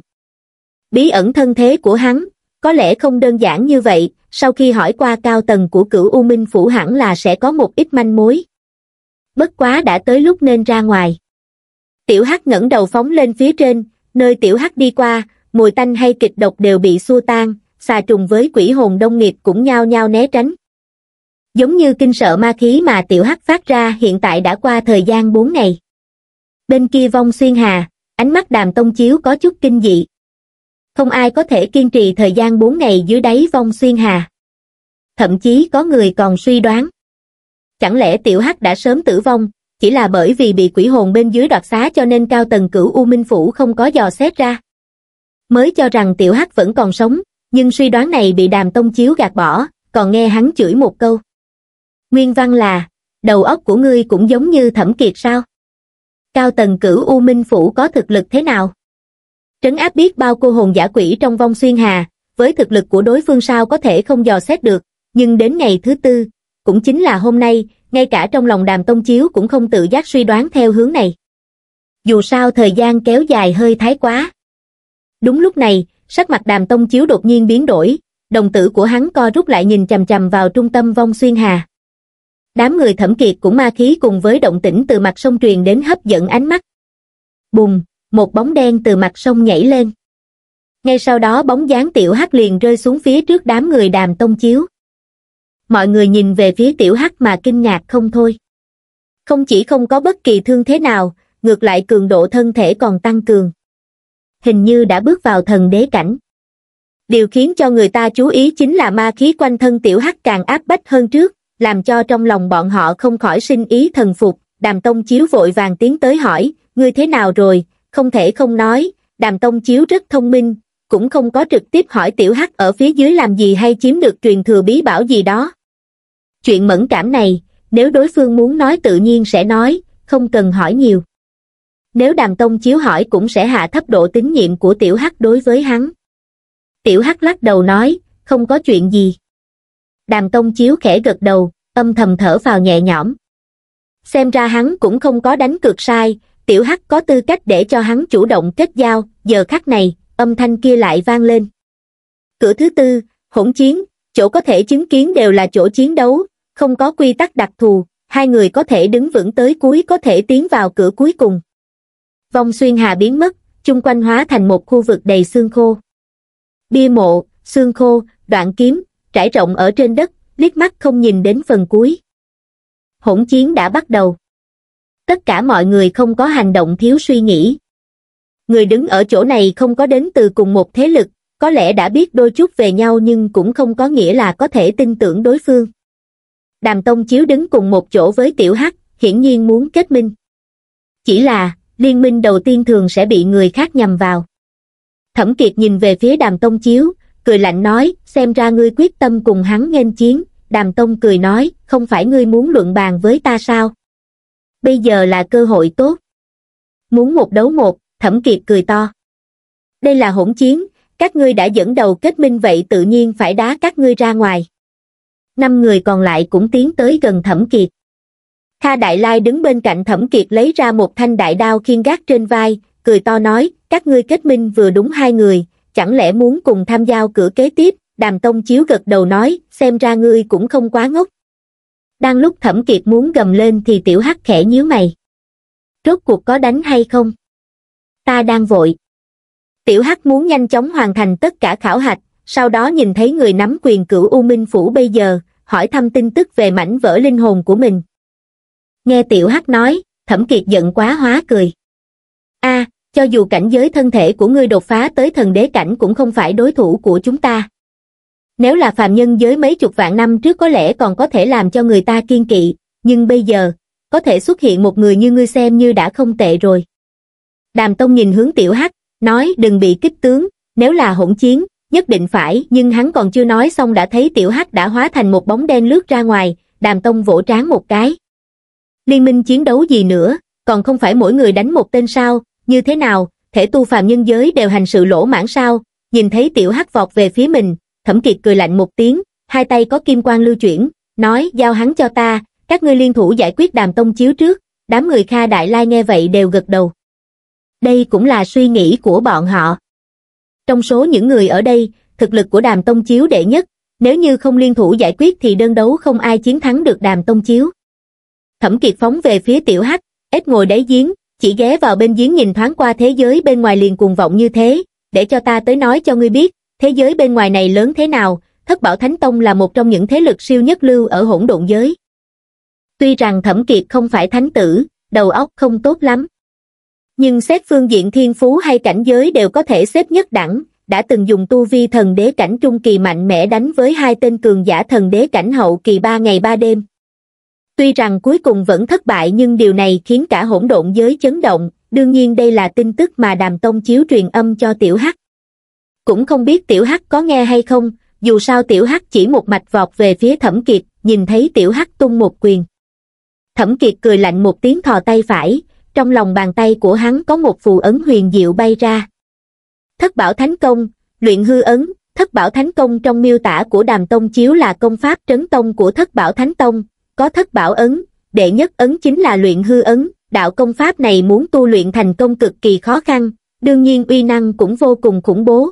bí ẩn thân thế của hắn có lẽ không đơn giản như vậy, sau khi hỏi qua cao tầng của cửu U Minh Phủ hẳn là sẽ có một ít manh mối. Bất quá đã tới lúc nên ra ngoài. Tiểu Hắc ngẩng đầu phóng lên phía trên, nơi Tiểu Hắc đi qua, mùi tanh hay kịch độc đều bị xua tan, xà trùng với quỷ hồn đông nghiệp cũng nhao nhao né tránh. Giống như kinh sợ ma khí mà Tiểu Hắc phát ra hiện tại đã qua thời gian 4 ngày. Bên kia vong xuyên hà, ánh mắt đàm tông chiếu có chút kinh dị không ai có thể kiên trì thời gian 4 ngày dưới đáy vong xuyên hà. Thậm chí có người còn suy đoán. Chẳng lẽ tiểu hắc đã sớm tử vong, chỉ là bởi vì bị quỷ hồn bên dưới đoạt xá cho nên cao tầng cửu U Minh Phủ không có dò xét ra. Mới cho rằng tiểu hắc vẫn còn sống, nhưng suy đoán này bị đàm tông chiếu gạt bỏ, còn nghe hắn chửi một câu. Nguyên văn là, đầu óc của ngươi cũng giống như thẩm kiệt sao? Cao tầng cửu U Minh Phủ có thực lực thế nào? trấn áp biết bao cô hồn giả quỷ trong vong xuyên hà, với thực lực của đối phương sao có thể không dò xét được, nhưng đến ngày thứ tư, cũng chính là hôm nay, ngay cả trong lòng đàm tông chiếu cũng không tự giác suy đoán theo hướng này. Dù sao thời gian kéo dài hơi thái quá. Đúng lúc này, sắc mặt đàm tông chiếu đột nhiên biến đổi, đồng tử của hắn co rút lại nhìn chầm chầm vào trung tâm vong xuyên hà. Đám người thẩm kiệt cũng ma khí cùng với động tĩnh từ mặt sông truyền đến hấp dẫn ánh mắt. Bùng, một bóng đen từ mặt sông nhảy lên. Ngay sau đó bóng dáng tiểu hắc liền rơi xuống phía trước đám người đàm tông chiếu. Mọi người nhìn về phía tiểu hắc mà kinh ngạc không thôi. Không chỉ không có bất kỳ thương thế nào, ngược lại cường độ thân thể còn tăng cường. Hình như đã bước vào thần đế cảnh. Điều khiến cho người ta chú ý chính là ma khí quanh thân tiểu hắc càng áp bách hơn trước, làm cho trong lòng bọn họ không khỏi sinh ý thần phục. Đàm Tông Chiếu vội vàng tiến tới hỏi, ngươi thế nào rồi, không thể không nói, đàm tông chiếu rất thông minh, cũng không có trực tiếp hỏi tiểu hắc ở phía dưới làm gì hay chiếm được truyền thừa bí bảo gì đó. Chuyện mẫn cảm này, nếu đối phương muốn nói tự nhiên sẽ nói, không cần hỏi nhiều. Nếu đàm tông chiếu hỏi cũng sẽ hạ thấp độ tín nhiệm của tiểu hắc đối với hắn. Tiểu hắc lắc đầu nói, không có chuyện gì. Đàm tông chiếu khẽ gật đầu, âm thầm thở vào nhẹ nhõm. Xem ra hắn cũng không có đánh cược sai, tiểu hắc có tư cách để cho hắn chủ động kết giao giờ khắc này âm thanh kia lại vang lên cửa thứ tư hỗn chiến chỗ có thể chứng kiến đều là chỗ chiến đấu không có quy tắc đặc thù hai người có thể đứng vững tới cuối có thể tiến vào cửa cuối cùng vong xuyên hà biến mất chung quanh hóa thành một khu vực đầy xương khô bia mộ xương khô đoạn kiếm trải rộng ở trên đất liếc mắt không nhìn đến phần cuối hỗn chiến đã bắt đầu tất cả mọi người không có hành động thiếu suy nghĩ. Người đứng ở chỗ này không có đến từ cùng một thế lực, có lẽ đã biết đôi chút về nhau nhưng cũng không có nghĩa là có thể tin tưởng đối phương. Đàm Tông Chiếu đứng cùng một chỗ với Tiểu Hắc, hiển nhiên muốn kết minh. Chỉ là, liên minh đầu tiên thường sẽ bị người khác nhầm vào. Thẩm Kiệt nhìn về phía Đàm Tông Chiếu, cười lạnh nói, xem ra ngươi quyết tâm cùng hắn nghênh chiến. Đàm Tông cười nói, không phải ngươi muốn luận bàn với ta sao? bây giờ là cơ hội tốt. Muốn một đấu một, Thẩm Kiệt cười to. Đây là hỗn chiến, các ngươi đã dẫn đầu kết minh vậy tự nhiên phải đá các ngươi ra ngoài. Năm người còn lại cũng tiến tới gần Thẩm Kiệt. Kha Đại Lai đứng bên cạnh Thẩm Kiệt lấy ra một thanh đại đao khiên gác trên vai, cười to nói, các ngươi kết minh vừa đúng hai người, chẳng lẽ muốn cùng tham giao cửa kế tiếp, Đàm Tông Chiếu gật đầu nói, xem ra ngươi cũng không quá ngốc, đang lúc thẩm kiệt muốn gầm lên thì tiểu hắc khẽ nhíu mày rốt cuộc có đánh hay không ta đang vội tiểu hắc muốn nhanh chóng hoàn thành tất cả khảo hạch sau đó nhìn thấy người nắm quyền cửu u minh phủ bây giờ hỏi thăm tin tức về mảnh vỡ linh hồn của mình nghe tiểu hắc nói thẩm kiệt giận quá hóa cười a cho dù cảnh giới thân thể của ngươi đột phá tới thần đế cảnh cũng không phải đối thủ của chúng ta nếu là phàm nhân giới mấy chục vạn năm trước có lẽ còn có thể làm cho người ta kiên kỵ, nhưng bây giờ, có thể xuất hiện một người như ngươi xem như đã không tệ rồi. Đàm Tông nhìn hướng tiểu hắc, nói đừng bị kích tướng, nếu là hỗn chiến, nhất định phải, nhưng hắn còn chưa nói xong đã thấy tiểu hắc đã hóa thành một bóng đen lướt ra ngoài, đàm tông vỗ trán một cái. Liên minh chiến đấu gì nữa, còn không phải mỗi người đánh một tên sao, như thế nào, thể tu phàm nhân giới đều hành sự lỗ mãn sao, nhìn thấy tiểu hắc vọt về phía mình, Thẩm Kiệt cười lạnh một tiếng, hai tay có kim quang lưu chuyển, nói giao hắn cho ta, các ngươi liên thủ giải quyết đàm tông chiếu trước, đám người Kha Đại Lai nghe vậy đều gật đầu. Đây cũng là suy nghĩ của bọn họ. Trong số những người ở đây, thực lực của đàm tông chiếu đệ nhất, nếu như không liên thủ giải quyết thì đơn đấu không ai chiến thắng được đàm tông chiếu. Thẩm Kiệt phóng về phía tiểu hắc, ép ngồi đáy giếng, chỉ ghé vào bên giếng nhìn thoáng qua thế giới bên ngoài liền cuồng vọng như thế, để cho ta tới nói cho ngươi biết, thế giới bên ngoài này lớn thế nào thất bảo thánh tông là một trong những thế lực siêu nhất lưu ở hỗn độn giới tuy rằng thẩm kiệt không phải thánh tử đầu óc không tốt lắm nhưng xét phương diện thiên phú hay cảnh giới đều có thể xếp nhất đẳng đã từng dùng tu vi thần đế cảnh trung kỳ mạnh mẽ đánh với hai tên cường giả thần đế cảnh hậu kỳ ba ngày ba đêm tuy rằng cuối cùng vẫn thất bại nhưng điều này khiến cả hỗn độn giới chấn động đương nhiên đây là tin tức mà đàm tông chiếu truyền âm cho tiểu hắc cũng không biết tiểu hắc có nghe hay không, dù sao tiểu hắc chỉ một mạch vọt về phía thẩm kiệt, nhìn thấy tiểu hắc tung một quyền. Thẩm kiệt cười lạnh một tiếng thò tay phải, trong lòng bàn tay của hắn có một phù ấn huyền diệu bay ra. Thất bảo thánh công, luyện hư ấn, thất bảo thánh công trong miêu tả của đàm tông chiếu là công pháp trấn tông của thất bảo thánh tông, có thất bảo ấn, đệ nhất ấn chính là luyện hư ấn, đạo công pháp này muốn tu luyện thành công cực kỳ khó khăn, đương nhiên uy năng cũng vô cùng khủng bố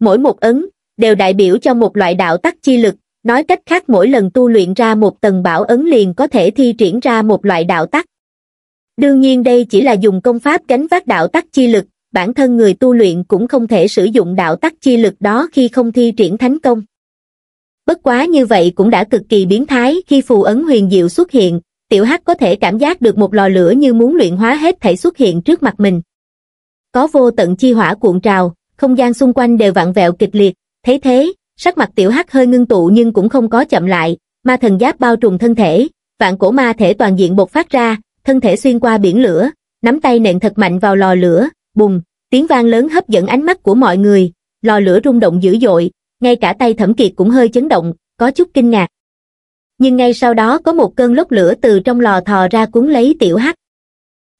mỗi một ấn đều đại biểu cho một loại đạo tắc chi lực nói cách khác mỗi lần tu luyện ra một tầng bảo ấn liền có thể thi triển ra một loại đạo tắc đương nhiên đây chỉ là dùng công pháp gánh vác đạo tắc chi lực bản thân người tu luyện cũng không thể sử dụng đạo tắc chi lực đó khi không thi triển thánh công bất quá như vậy cũng đã cực kỳ biến thái khi phù ấn huyền diệu xuất hiện tiểu hắc có thể cảm giác được một lò lửa như muốn luyện hóa hết thể xuất hiện trước mặt mình có vô tận chi hỏa cuộn trào không gian xung quanh đều vặn vẹo kịch liệt, thế thế, sắc mặt tiểu hắc hơi ngưng tụ nhưng cũng không có chậm lại, ma thần giáp bao trùm thân thể, vạn cổ ma thể toàn diện bộc phát ra, thân thể xuyên qua biển lửa, nắm tay nện thật mạnh vào lò lửa, bùng, tiếng vang lớn hấp dẫn ánh mắt của mọi người, lò lửa rung động dữ dội, ngay cả tay thẩm kiệt cũng hơi chấn động, có chút kinh ngạc. Nhưng ngay sau đó có một cơn lốc lửa từ trong lò thò ra cuốn lấy tiểu hắc.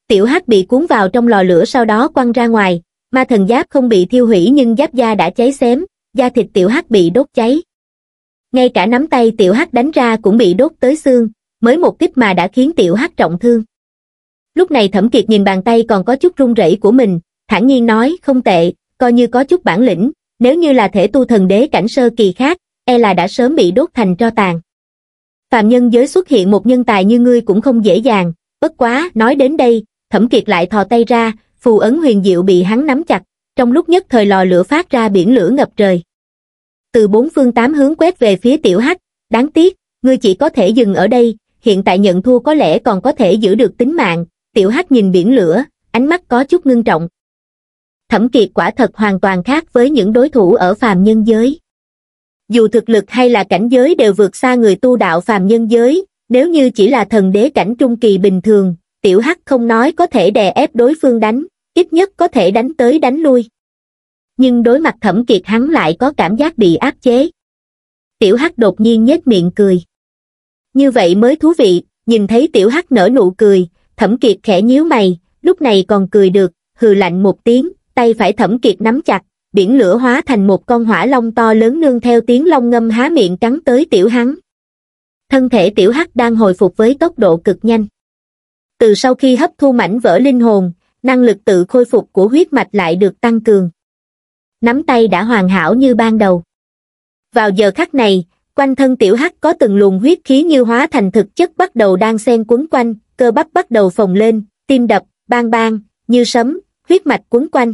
Tiểu hắc bị cuốn vào trong lò lửa sau đó quăng ra ngoài, ma thần giáp không bị thiêu hủy nhưng giáp da đã cháy xém da thịt tiểu hắc bị đốt cháy ngay cả nắm tay tiểu hắc đánh ra cũng bị đốt tới xương mới một kích mà đã khiến tiểu hắc trọng thương lúc này thẩm kiệt nhìn bàn tay còn có chút run rẩy của mình thản nhiên nói không tệ coi như có chút bản lĩnh nếu như là thể tu thần đế cảnh sơ kỳ khác e là đã sớm bị đốt thành tro tàn Phạm nhân giới xuất hiện một nhân tài như ngươi cũng không dễ dàng bất quá nói đến đây thẩm kiệt lại thò tay ra phù ấn huyền diệu bị hắn nắm chặt, trong lúc nhất thời lò lửa phát ra biển lửa ngập trời. Từ bốn phương tám hướng quét về phía tiểu hắc, đáng tiếc, ngươi chỉ có thể dừng ở đây, hiện tại nhận thua có lẽ còn có thể giữ được tính mạng, tiểu hắc nhìn biển lửa, ánh mắt có chút ngưng trọng. Thẩm kiệt quả thật hoàn toàn khác với những đối thủ ở phàm nhân giới. Dù thực lực hay là cảnh giới đều vượt xa người tu đạo phàm nhân giới, nếu như chỉ là thần đế cảnh trung kỳ bình thường, tiểu hắc không nói có thể đè ép đối phương đánh, ít nhất có thể đánh tới đánh lui. Nhưng đối mặt thẩm kiệt hắn lại có cảm giác bị áp chế. Tiểu hắc đột nhiên nhếch miệng cười. Như vậy mới thú vị, nhìn thấy tiểu hắc nở nụ cười, thẩm kiệt khẽ nhíu mày, lúc này còn cười được, hừ lạnh một tiếng, tay phải thẩm kiệt nắm chặt, biển lửa hóa thành một con hỏa long to lớn nương theo tiếng long ngâm há miệng cắn tới tiểu hắn. Thân thể tiểu hắc đang hồi phục với tốc độ cực nhanh từ sau khi hấp thu mảnh vỡ linh hồn năng lực tự khôi phục của huyết mạch lại được tăng cường nắm tay đã hoàn hảo như ban đầu vào giờ khắc này quanh thân tiểu hắc có từng luồng huyết khí như hóa thành thực chất bắt đầu đang xen quấn quanh cơ bắp bắt đầu phồng lên tim đập bang bang như sấm huyết mạch quấn quanh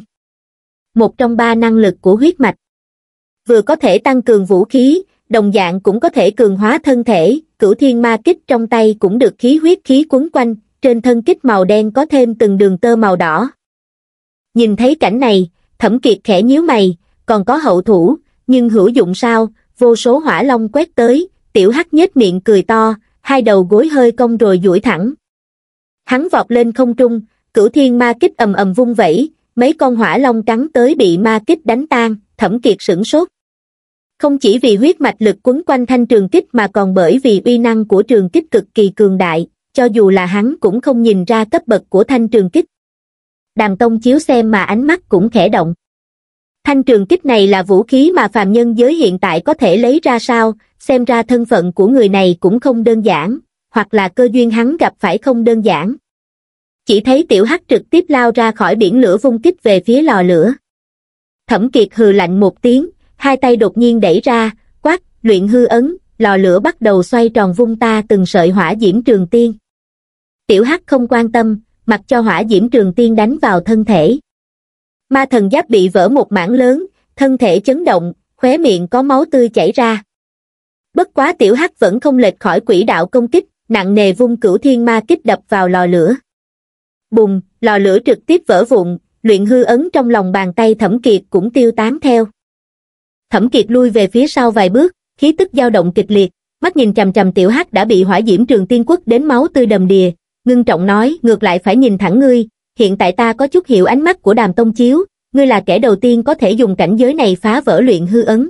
một trong ba năng lực của huyết mạch vừa có thể tăng cường vũ khí đồng dạng cũng có thể cường hóa thân thể cửu thiên ma kích trong tay cũng được khí huyết khí quấn quanh trên thân kích màu đen có thêm từng đường tơ màu đỏ. Nhìn thấy cảnh này, thẩm kiệt khẽ nhíu mày, còn có hậu thủ, nhưng hữu dụng sao, vô số hỏa long quét tới, tiểu hắc nhếch miệng cười to, hai đầu gối hơi cong rồi duỗi thẳng. Hắn vọt lên không trung, cửu thiên ma kích ầm ầm vung vẩy, mấy con hỏa long trắng tới bị ma kích đánh tan, thẩm kiệt sửng sốt. Không chỉ vì huyết mạch lực quấn quanh thanh trường kích mà còn bởi vì uy năng của trường kích cực kỳ cường đại, cho dù là hắn cũng không nhìn ra cấp bậc của thanh trường kích. Đàm Tông Chiếu xem mà ánh mắt cũng khẽ động. Thanh trường kích này là vũ khí mà phàm nhân giới hiện tại có thể lấy ra sao, xem ra thân phận của người này cũng không đơn giản, hoặc là cơ duyên hắn gặp phải không đơn giản. Chỉ thấy tiểu hắc trực tiếp lao ra khỏi biển lửa vung kích về phía lò lửa. Thẩm Kiệt hừ lạnh một tiếng, hai tay đột nhiên đẩy ra, quát, luyện hư ấn, lò lửa bắt đầu xoay tròn vung ta từng sợi hỏa diễm trường tiên tiểu hắc không quan tâm mặc cho hỏa diễm trường tiên đánh vào thân thể ma thần giáp bị vỡ một mảng lớn thân thể chấn động khóe miệng có máu tươi chảy ra bất quá tiểu hắc vẫn không lệch khỏi quỹ đạo công kích nặng nề vung cửu thiên ma kích đập vào lò lửa bùng lò lửa trực tiếp vỡ vụn luyện hư ấn trong lòng bàn tay thẩm kiệt cũng tiêu tán theo thẩm kiệt lui về phía sau vài bước khí tức dao động kịch liệt mắt nhìn chằm chằm tiểu hắc đã bị hỏa diễm trường tiên quất đến máu tươi đầm đìa ngưng trọng nói ngược lại phải nhìn thẳng ngươi, hiện tại ta có chút hiểu ánh mắt của đàm tông chiếu, ngươi là kẻ đầu tiên có thể dùng cảnh giới này phá vỡ luyện hư ấn.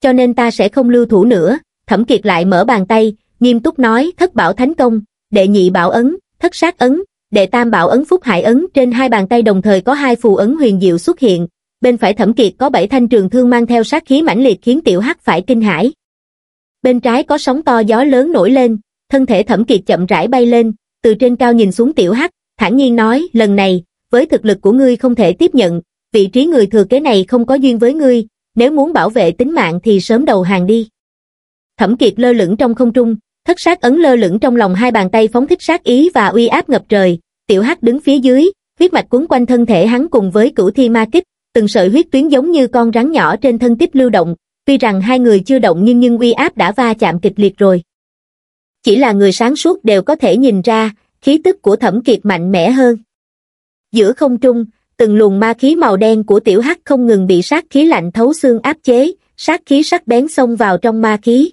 Cho nên ta sẽ không lưu thủ nữa, thẩm kiệt lại mở bàn tay, nghiêm túc nói thất bảo thánh công, đệ nhị bảo ấn, thất sát ấn, đệ tam bảo ấn phúc hải ấn trên hai bàn tay đồng thời có hai phù ấn huyền diệu xuất hiện, bên phải thẩm kiệt có bảy thanh trường thương mang theo sát khí mãnh liệt khiến tiểu hắc phải kinh hãi. Bên trái có sóng to gió lớn nổi lên, thân thể thẩm kiệt chậm rãi bay lên, từ trên cao nhìn xuống tiểu hắc, thản nhiên nói, lần này, với thực lực của ngươi không thể tiếp nhận, vị trí người thừa kế này không có duyên với ngươi, nếu muốn bảo vệ tính mạng thì sớm đầu hàng đi. Thẩm Kiệt lơ lửng trong không trung, thất sát ấn lơ lửng trong lòng hai bàn tay phóng thích sát ý và uy áp ngập trời, tiểu hắc đứng phía dưới, huyết mạch cuốn quanh thân thể hắn cùng với cửu thi ma kích, từng sợi huyết tuyến giống như con rắn nhỏ trên thân tiếp lưu động, tuy rằng hai người chưa động nhưng nhưng uy áp đã va chạm kịch liệt rồi chỉ là người sáng suốt đều có thể nhìn ra khí tức của thẩm kiệt mạnh mẽ hơn giữa không trung từng luồng ma khí màu đen của tiểu hắc không ngừng bị sát khí lạnh thấu xương áp chế sát khí sắc bén xông vào trong ma khí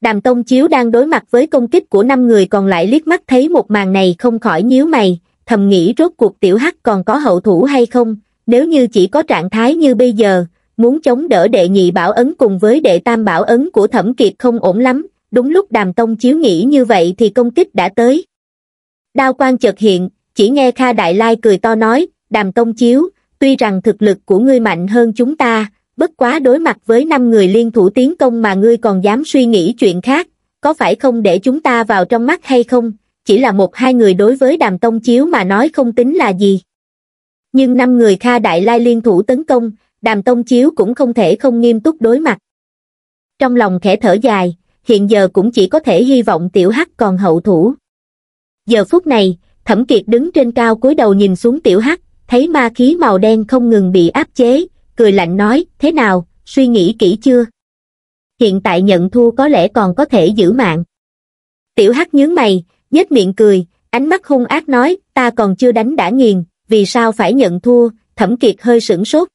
đàm tông chiếu đang đối mặt với công kích của năm người còn lại liếc mắt thấy một màn này không khỏi nhíu mày thầm nghĩ rốt cuộc tiểu hắc còn có hậu thủ hay không nếu như chỉ có trạng thái như bây giờ muốn chống đỡ đệ nhị bảo ấn cùng với đệ tam bảo ấn của thẩm kiệt không ổn lắm đúng lúc đàm tông chiếu nghĩ như vậy thì công kích đã tới đao quan chợt hiện chỉ nghe kha đại lai cười to nói đàm tông chiếu tuy rằng thực lực của ngươi mạnh hơn chúng ta bất quá đối mặt với năm người liên thủ tiến công mà ngươi còn dám suy nghĩ chuyện khác có phải không để chúng ta vào trong mắt hay không chỉ là một hai người đối với đàm tông chiếu mà nói không tính là gì nhưng năm người kha đại lai liên thủ tấn công đàm tông chiếu cũng không thể không nghiêm túc đối mặt trong lòng khẽ thở dài hiện giờ cũng chỉ có thể hy vọng tiểu hắc còn hậu thủ giờ phút này thẩm kiệt đứng trên cao cúi đầu nhìn xuống tiểu hắc thấy ma khí màu đen không ngừng bị áp chế cười lạnh nói thế nào suy nghĩ kỹ chưa hiện tại nhận thua có lẽ còn có thể giữ mạng tiểu hắc nhướng mày nhếch miệng cười ánh mắt hung ác nói ta còn chưa đánh đã nghiền vì sao phải nhận thua thẩm kiệt hơi sửng sốt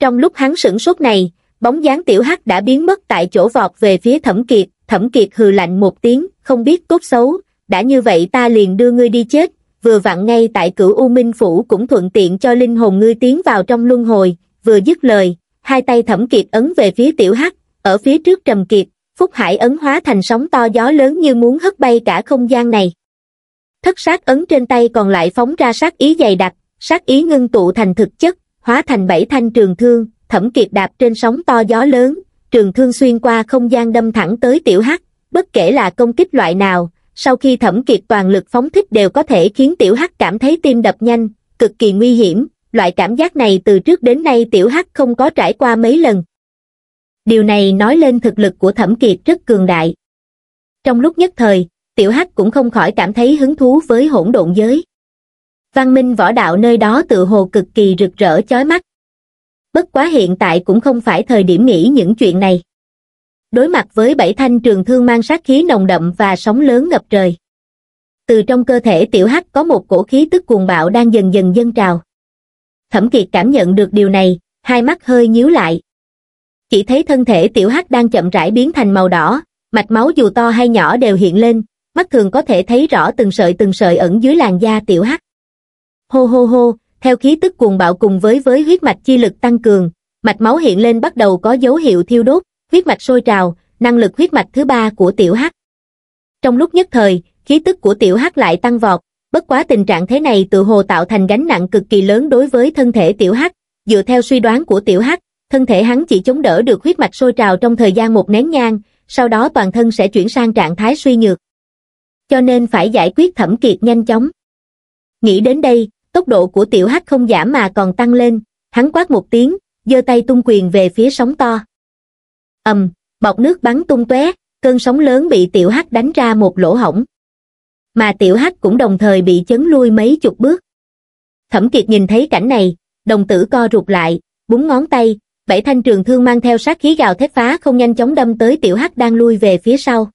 trong lúc hắn sửng sốt này bóng dáng tiểu hắc đã biến mất tại chỗ vọt về phía thẩm kiệt, thẩm kiệt hừ lạnh một tiếng, không biết tốt xấu, đã như vậy ta liền đưa ngươi đi chết, vừa vặn ngay tại cửu U Minh Phủ cũng thuận tiện cho linh hồn ngươi tiến vào trong luân hồi, vừa dứt lời, hai tay thẩm kiệt ấn về phía tiểu hắc, ở phía trước trầm kiệt, Phúc Hải ấn hóa thành sóng to gió lớn như muốn hất bay cả không gian này. Thất sát ấn trên tay còn lại phóng ra sát ý dày đặc, sát ý ngưng tụ thành thực chất, hóa thành bảy thanh trường thương, thẩm kiệt đạp trên sóng to gió lớn trường thương xuyên qua không gian đâm thẳng tới tiểu hắc bất kể là công kích loại nào sau khi thẩm kiệt toàn lực phóng thích đều có thể khiến tiểu hắc cảm thấy tim đập nhanh cực kỳ nguy hiểm loại cảm giác này từ trước đến nay tiểu hắc không có trải qua mấy lần điều này nói lên thực lực của thẩm kiệt rất cường đại trong lúc nhất thời tiểu hắc cũng không khỏi cảm thấy hứng thú với hỗn độn giới văn minh võ đạo nơi đó tự hồ cực kỳ rực rỡ chói mắt bất quá hiện tại cũng không phải thời điểm nghĩ những chuyện này. Đối mặt với bảy thanh trường thương mang sát khí nồng đậm và sóng lớn ngập trời. Từ trong cơ thể tiểu hắc có một cổ khí tức cuồng bạo đang dần dần dâng trào. Thẩm Kiệt cảm nhận được điều này, hai mắt hơi nhíu lại. Chỉ thấy thân thể tiểu hắc đang chậm rãi biến thành màu đỏ, mạch máu dù to hay nhỏ đều hiện lên, mắt thường có thể thấy rõ từng sợi từng sợi ẩn dưới làn da tiểu hắc. Hô hô hô, theo khí tức cuồng bạo cùng với với huyết mạch chi lực tăng cường, mạch máu hiện lên bắt đầu có dấu hiệu thiêu đốt, huyết mạch sôi trào, năng lực huyết mạch thứ ba của tiểu hắc. Trong lúc nhất thời, khí tức của tiểu hắc lại tăng vọt, bất quá tình trạng thế này tự hồ tạo thành gánh nặng cực kỳ lớn đối với thân thể tiểu hắc, dựa theo suy đoán của tiểu hắc, thân thể hắn chỉ chống đỡ được huyết mạch sôi trào trong thời gian một nén nhang, sau đó toàn thân sẽ chuyển sang trạng thái suy nhược. Cho nên phải giải quyết thẩm kiệt nhanh chóng. Nghĩ đến đây, tốc độ của tiểu hắc không giảm mà còn tăng lên hắn quát một tiếng giơ tay tung quyền về phía sóng to ầm bọc nước bắn tung tóe cơn sóng lớn bị tiểu hắc đánh ra một lỗ hổng mà tiểu hắc cũng đồng thời bị chấn lui mấy chục bước thẩm kiệt nhìn thấy cảnh này đồng tử co rụt lại búng ngón tay bảy thanh trường thương mang theo sát khí gào thét phá không nhanh chóng đâm tới tiểu hắc đang lui về phía sau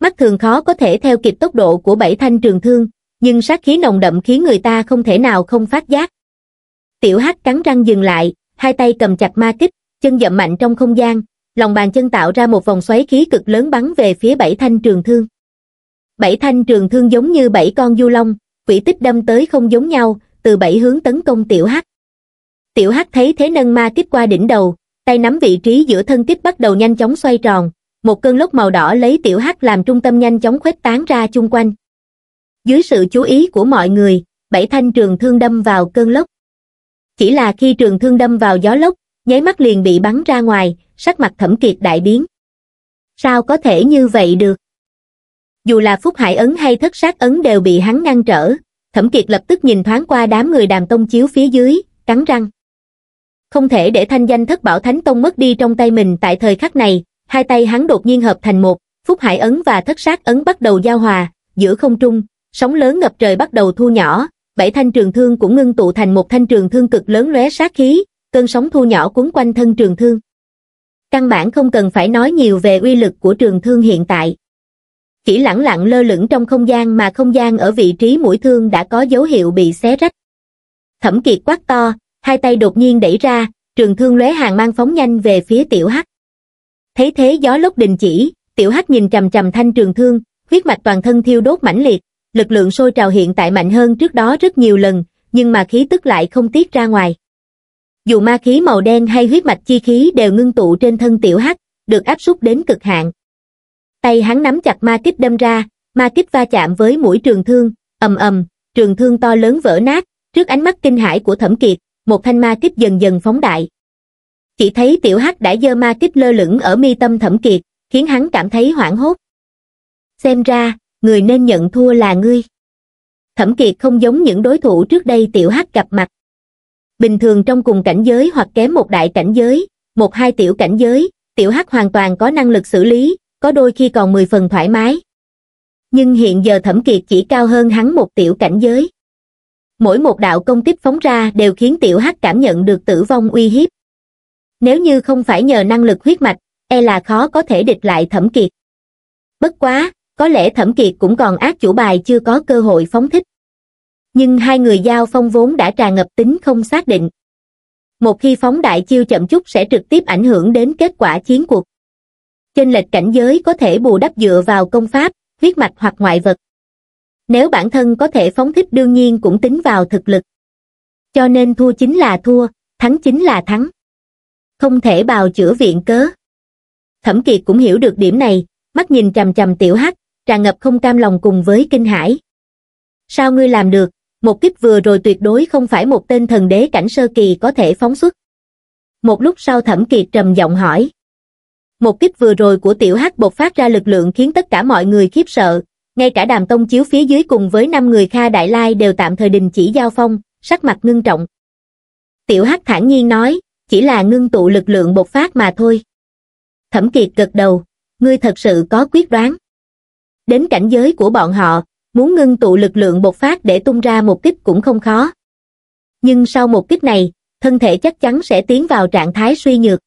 mắt thường khó có thể theo kịp tốc độ của bảy thanh trường thương nhưng sát khí nồng đậm khiến người ta không thể nào không phát giác tiểu hắc cắn răng dừng lại hai tay cầm chặt ma kích chân dậm mạnh trong không gian lòng bàn chân tạo ra một vòng xoáy khí cực lớn bắn về phía bảy thanh trường thương bảy thanh trường thương giống như bảy con du long quỷ tích đâm tới không giống nhau từ bảy hướng tấn công tiểu hắc tiểu hắc thấy thế nâng ma kích qua đỉnh đầu tay nắm vị trí giữa thân kích bắt đầu nhanh chóng xoay tròn một cơn lốc màu đỏ lấy tiểu hắc làm trung tâm nhanh chóng khuếch tán ra chung quanh dưới sự chú ý của mọi người, bảy thanh trường thương đâm vào cơn lốc. Chỉ là khi trường thương đâm vào gió lốc, nháy mắt liền bị bắn ra ngoài, sắc mặt thẩm kiệt đại biến. Sao có thể như vậy được? Dù là phúc hải ấn hay thất sát ấn đều bị hắn ngăn trở, thẩm kiệt lập tức nhìn thoáng qua đám người đàm tông chiếu phía dưới, cắn răng. Không thể để thanh danh thất bảo thánh tông mất đi trong tay mình tại thời khắc này, hai tay hắn đột nhiên hợp thành một, phúc hải ấn và thất sát ấn bắt đầu giao hòa, giữa không trung, sóng lớn ngập trời bắt đầu thu nhỏ, bảy thanh trường thương cũng ngưng tụ thành một thanh trường thương cực lớn lóe sát khí, cơn sóng thu nhỏ cuốn quanh thân trường thương. Căn bản không cần phải nói nhiều về uy lực của trường thương hiện tại. Chỉ lẳng lặng lơ lửng trong không gian mà không gian ở vị trí mũi thương đã có dấu hiệu bị xé rách. Thẩm Kiệt quát to, hai tay đột nhiên đẩy ra, trường thương lóe hàng mang phóng nhanh về phía Tiểu Hắc. Thấy thế gió lốc đình chỉ, Tiểu Hắc nhìn trầm trầm thanh trường thương, huyết mạch toàn thân thiêu đốt mãnh liệt, lực lượng sôi trào hiện tại mạnh hơn trước đó rất nhiều lần, nhưng mà khí tức lại không tiết ra ngoài. Dù ma khí màu đen hay huyết mạch chi khí đều ngưng tụ trên thân tiểu hắc, được áp suất đến cực hạn. Tay hắn nắm chặt ma kích đâm ra, ma kích va chạm với mũi trường thương, ầm ầm, trường thương to lớn vỡ nát, trước ánh mắt kinh hãi của Thẩm Kiệt, một thanh ma kích dần dần phóng đại. Chỉ thấy tiểu hắc đã dơ ma kích lơ lửng ở mi tâm Thẩm Kiệt, khiến hắn cảm thấy hoảng hốt. Xem ra, người nên nhận thua là ngươi thẩm kiệt không giống những đối thủ trước đây tiểu hắc gặp mặt bình thường trong cùng cảnh giới hoặc kém một đại cảnh giới một hai tiểu cảnh giới tiểu hắc hoàn toàn có năng lực xử lý có đôi khi còn mười phần thoải mái nhưng hiện giờ thẩm kiệt chỉ cao hơn hắn một tiểu cảnh giới mỗi một đạo công kích phóng ra đều khiến tiểu hắc cảm nhận được tử vong uy hiếp nếu như không phải nhờ năng lực huyết mạch e là khó có thể địch lại thẩm kiệt bất quá có lẽ Thẩm Kiệt cũng còn ác chủ bài chưa có cơ hội phóng thích. Nhưng hai người giao phong vốn đã tràn ngập tính không xác định. Một khi phóng đại chiêu chậm chút sẽ trực tiếp ảnh hưởng đến kết quả chiến cuộc. Trên lệch cảnh giới có thể bù đắp dựa vào công pháp, huyết mạch hoặc ngoại vật. Nếu bản thân có thể phóng thích đương nhiên cũng tính vào thực lực. Cho nên thua chính là thua, thắng chính là thắng. Không thể bào chữa viện cớ. Thẩm Kiệt cũng hiểu được điểm này, mắt nhìn trầm trầm tiểu hắc tràn ngập không cam lòng cùng với kinh hãi. Sao ngươi làm được, một kiếp vừa rồi tuyệt đối không phải một tên thần đế cảnh sơ kỳ có thể phóng xuất. Một lúc sau Thẩm Kiệt trầm giọng hỏi. Một kiếp vừa rồi của tiểu hắc bộc phát ra lực lượng khiến tất cả mọi người khiếp sợ, ngay cả đàm tông chiếu phía dưới cùng với năm người Kha Đại Lai đều tạm thời đình chỉ giao phong, sắc mặt ngưng trọng. Tiểu hắc thản nhiên nói, chỉ là ngưng tụ lực lượng bộc phát mà thôi. Thẩm Kiệt gật đầu, ngươi thật sự có quyết đoán đến cảnh giới của bọn họ muốn ngưng tụ lực lượng bộc phát để tung ra một kích cũng không khó nhưng sau một kích này thân thể chắc chắn sẽ tiến vào trạng thái suy nhược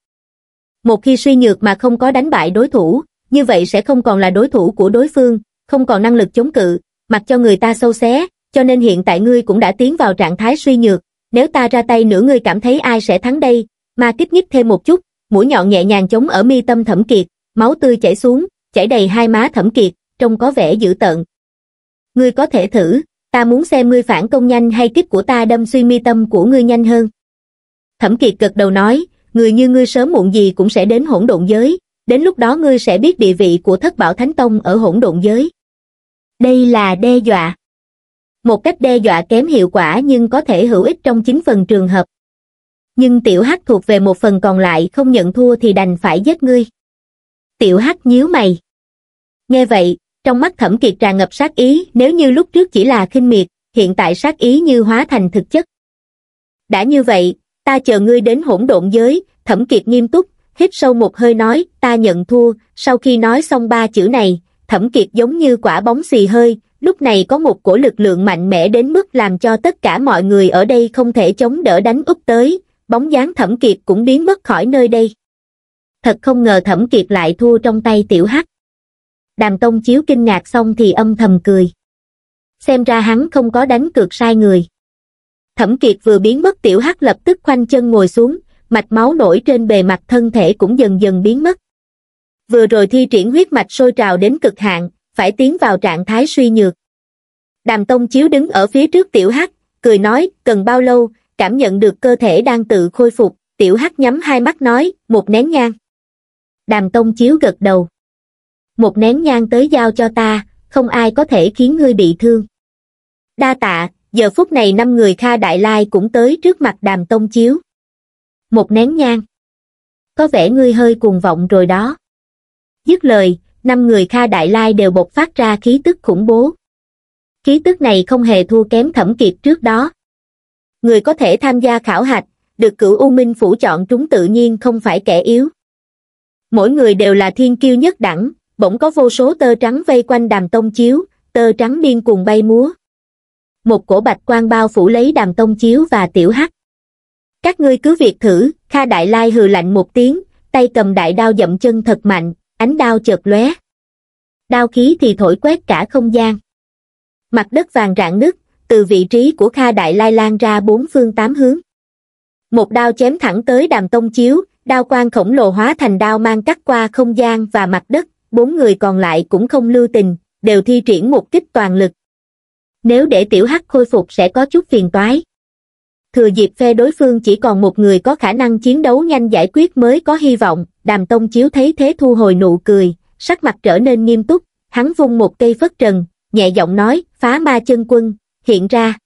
một khi suy nhược mà không có đánh bại đối thủ như vậy sẽ không còn là đối thủ của đối phương không còn năng lực chống cự mặc cho người ta sâu xé cho nên hiện tại ngươi cũng đã tiến vào trạng thái suy nhược nếu ta ra tay nữa ngươi cảm thấy ai sẽ thắng đây mà kích nhích thêm một chút mũi nhọn nhẹ nhàng chống ở mi tâm thẩm kiệt máu tươi chảy xuống chảy đầy hai má thẩm kiệt trông có vẻ dữ tợn. Ngươi có thể thử, ta muốn xem ngươi phản công nhanh hay kích của ta đâm suy mi tâm của ngươi nhanh hơn. Thẩm Kiệt cực đầu nói, người như ngươi sớm muộn gì cũng sẽ đến hỗn độn giới, đến lúc đó ngươi sẽ biết địa vị của thất bảo thánh tông ở hỗn độn giới. Đây là đe dọa. Một cách đe dọa kém hiệu quả nhưng có thể hữu ích trong chính phần trường hợp. Nhưng tiểu hắc thuộc về một phần còn lại không nhận thua thì đành phải giết ngươi. Tiểu hắc nhíu mày. Nghe vậy, trong mắt thẩm kiệt tràn ngập sát ý nếu như lúc trước chỉ là khinh miệt hiện tại sát ý như hóa thành thực chất đã như vậy ta chờ ngươi đến hỗn độn giới thẩm kiệt nghiêm túc hít sâu một hơi nói ta nhận thua sau khi nói xong ba chữ này thẩm kiệt giống như quả bóng xì hơi lúc này có một cổ lực lượng mạnh mẽ đến mức làm cho tất cả mọi người ở đây không thể chống đỡ đánh úp tới bóng dáng thẩm kiệt cũng biến mất khỏi nơi đây thật không ngờ thẩm kiệt lại thua trong tay tiểu hắc đàm tông chiếu kinh ngạc xong thì âm thầm cười. Xem ra hắn không có đánh cược sai người. Thẩm Kiệt vừa biến mất tiểu hắc lập tức khoanh chân ngồi xuống, mạch máu nổi trên bề mặt thân thể cũng dần dần biến mất. Vừa rồi thi triển huyết mạch sôi trào đến cực hạn, phải tiến vào trạng thái suy nhược. Đàm Tông Chiếu đứng ở phía trước tiểu hắc, cười nói, cần bao lâu, cảm nhận được cơ thể đang tự khôi phục, tiểu hắc nhắm hai mắt nói, một nén nhang. Đàm Tông Chiếu gật đầu một nén nhang tới giao cho ta không ai có thể khiến ngươi bị thương đa tạ giờ phút này năm người kha đại lai cũng tới trước mặt đàm tông chiếu một nén nhang có vẻ ngươi hơi cuồng vọng rồi đó dứt lời năm người kha đại lai đều bộc phát ra khí tức khủng bố khí tức này không hề thua kém thẩm kiệt trước đó người có thể tham gia khảo hạch được cửu u minh phủ chọn trúng tự nhiên không phải kẻ yếu mỗi người đều là thiên kiêu nhất đẳng bỗng có vô số tơ trắng vây quanh đàm tông chiếu tơ trắng điên cuồng bay múa một cổ bạch quan bao phủ lấy đàm tông chiếu và tiểu hắc các ngươi cứ việc thử kha đại lai hừ lạnh một tiếng tay cầm đại đao dậm chân thật mạnh ánh đao chợt lóe đao khí thì thổi quét cả không gian mặt đất vàng rạng nứt từ vị trí của kha đại lai lan ra bốn phương tám hướng một đao chém thẳng tới đàm tông chiếu đao quan khổng lồ hóa thành đao mang cắt qua không gian và mặt đất bốn người còn lại cũng không lưu tình, đều thi triển một kích toàn lực. Nếu để tiểu hắc khôi phục sẽ có chút phiền toái. Thừa dịp phe đối phương chỉ còn một người có khả năng chiến đấu nhanh giải quyết mới có hy vọng, đàm tông chiếu thấy thế thu hồi nụ cười, sắc mặt trở nên nghiêm túc, hắn vung một cây phất trần, nhẹ giọng nói, phá ma chân quân, hiện ra.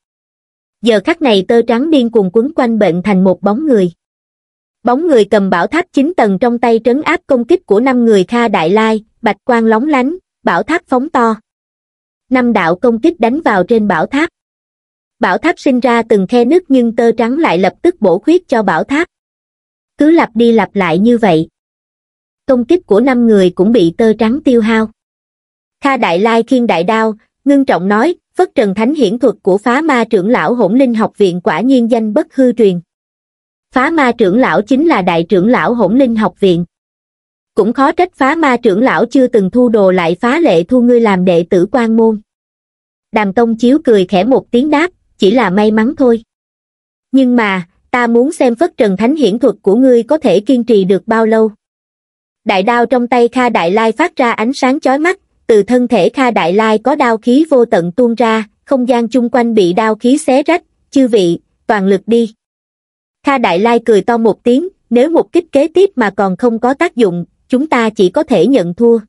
Giờ khắc này tơ trắng điên cuồng quấn quanh bệnh thành một bóng người bóng người cầm bảo tháp chín tầng trong tay trấn áp công kích của năm người kha đại lai bạch quang lóng lánh bảo tháp phóng to năm đạo công kích đánh vào trên bảo tháp bảo tháp sinh ra từng khe nứt nhưng tơ trắng lại lập tức bổ khuyết cho bảo tháp cứ lặp đi lặp lại như vậy công kích của năm người cũng bị tơ trắng tiêu hao kha đại lai khiên đại đao ngưng trọng nói phất trần thánh hiển thuật của phá ma trưởng lão hỗn linh học viện quả nhiên danh bất hư truyền phá ma trưởng lão chính là đại trưởng lão hỗn linh học viện. Cũng khó trách phá ma trưởng lão chưa từng thu đồ lại phá lệ thu ngươi làm đệ tử quan môn. Đàm Tông Chiếu cười khẽ một tiếng đáp, chỉ là may mắn thôi. Nhưng mà, ta muốn xem phất trần thánh hiển thuật của ngươi có thể kiên trì được bao lâu. Đại đao trong tay Kha Đại Lai phát ra ánh sáng chói mắt, từ thân thể Kha Đại Lai có đao khí vô tận tuôn ra, không gian chung quanh bị đao khí xé rách, chư vị, toàn lực đi. Kha Đại Lai cười to một tiếng, nếu một kích kế tiếp mà còn không có tác dụng, chúng ta chỉ có thể nhận thua.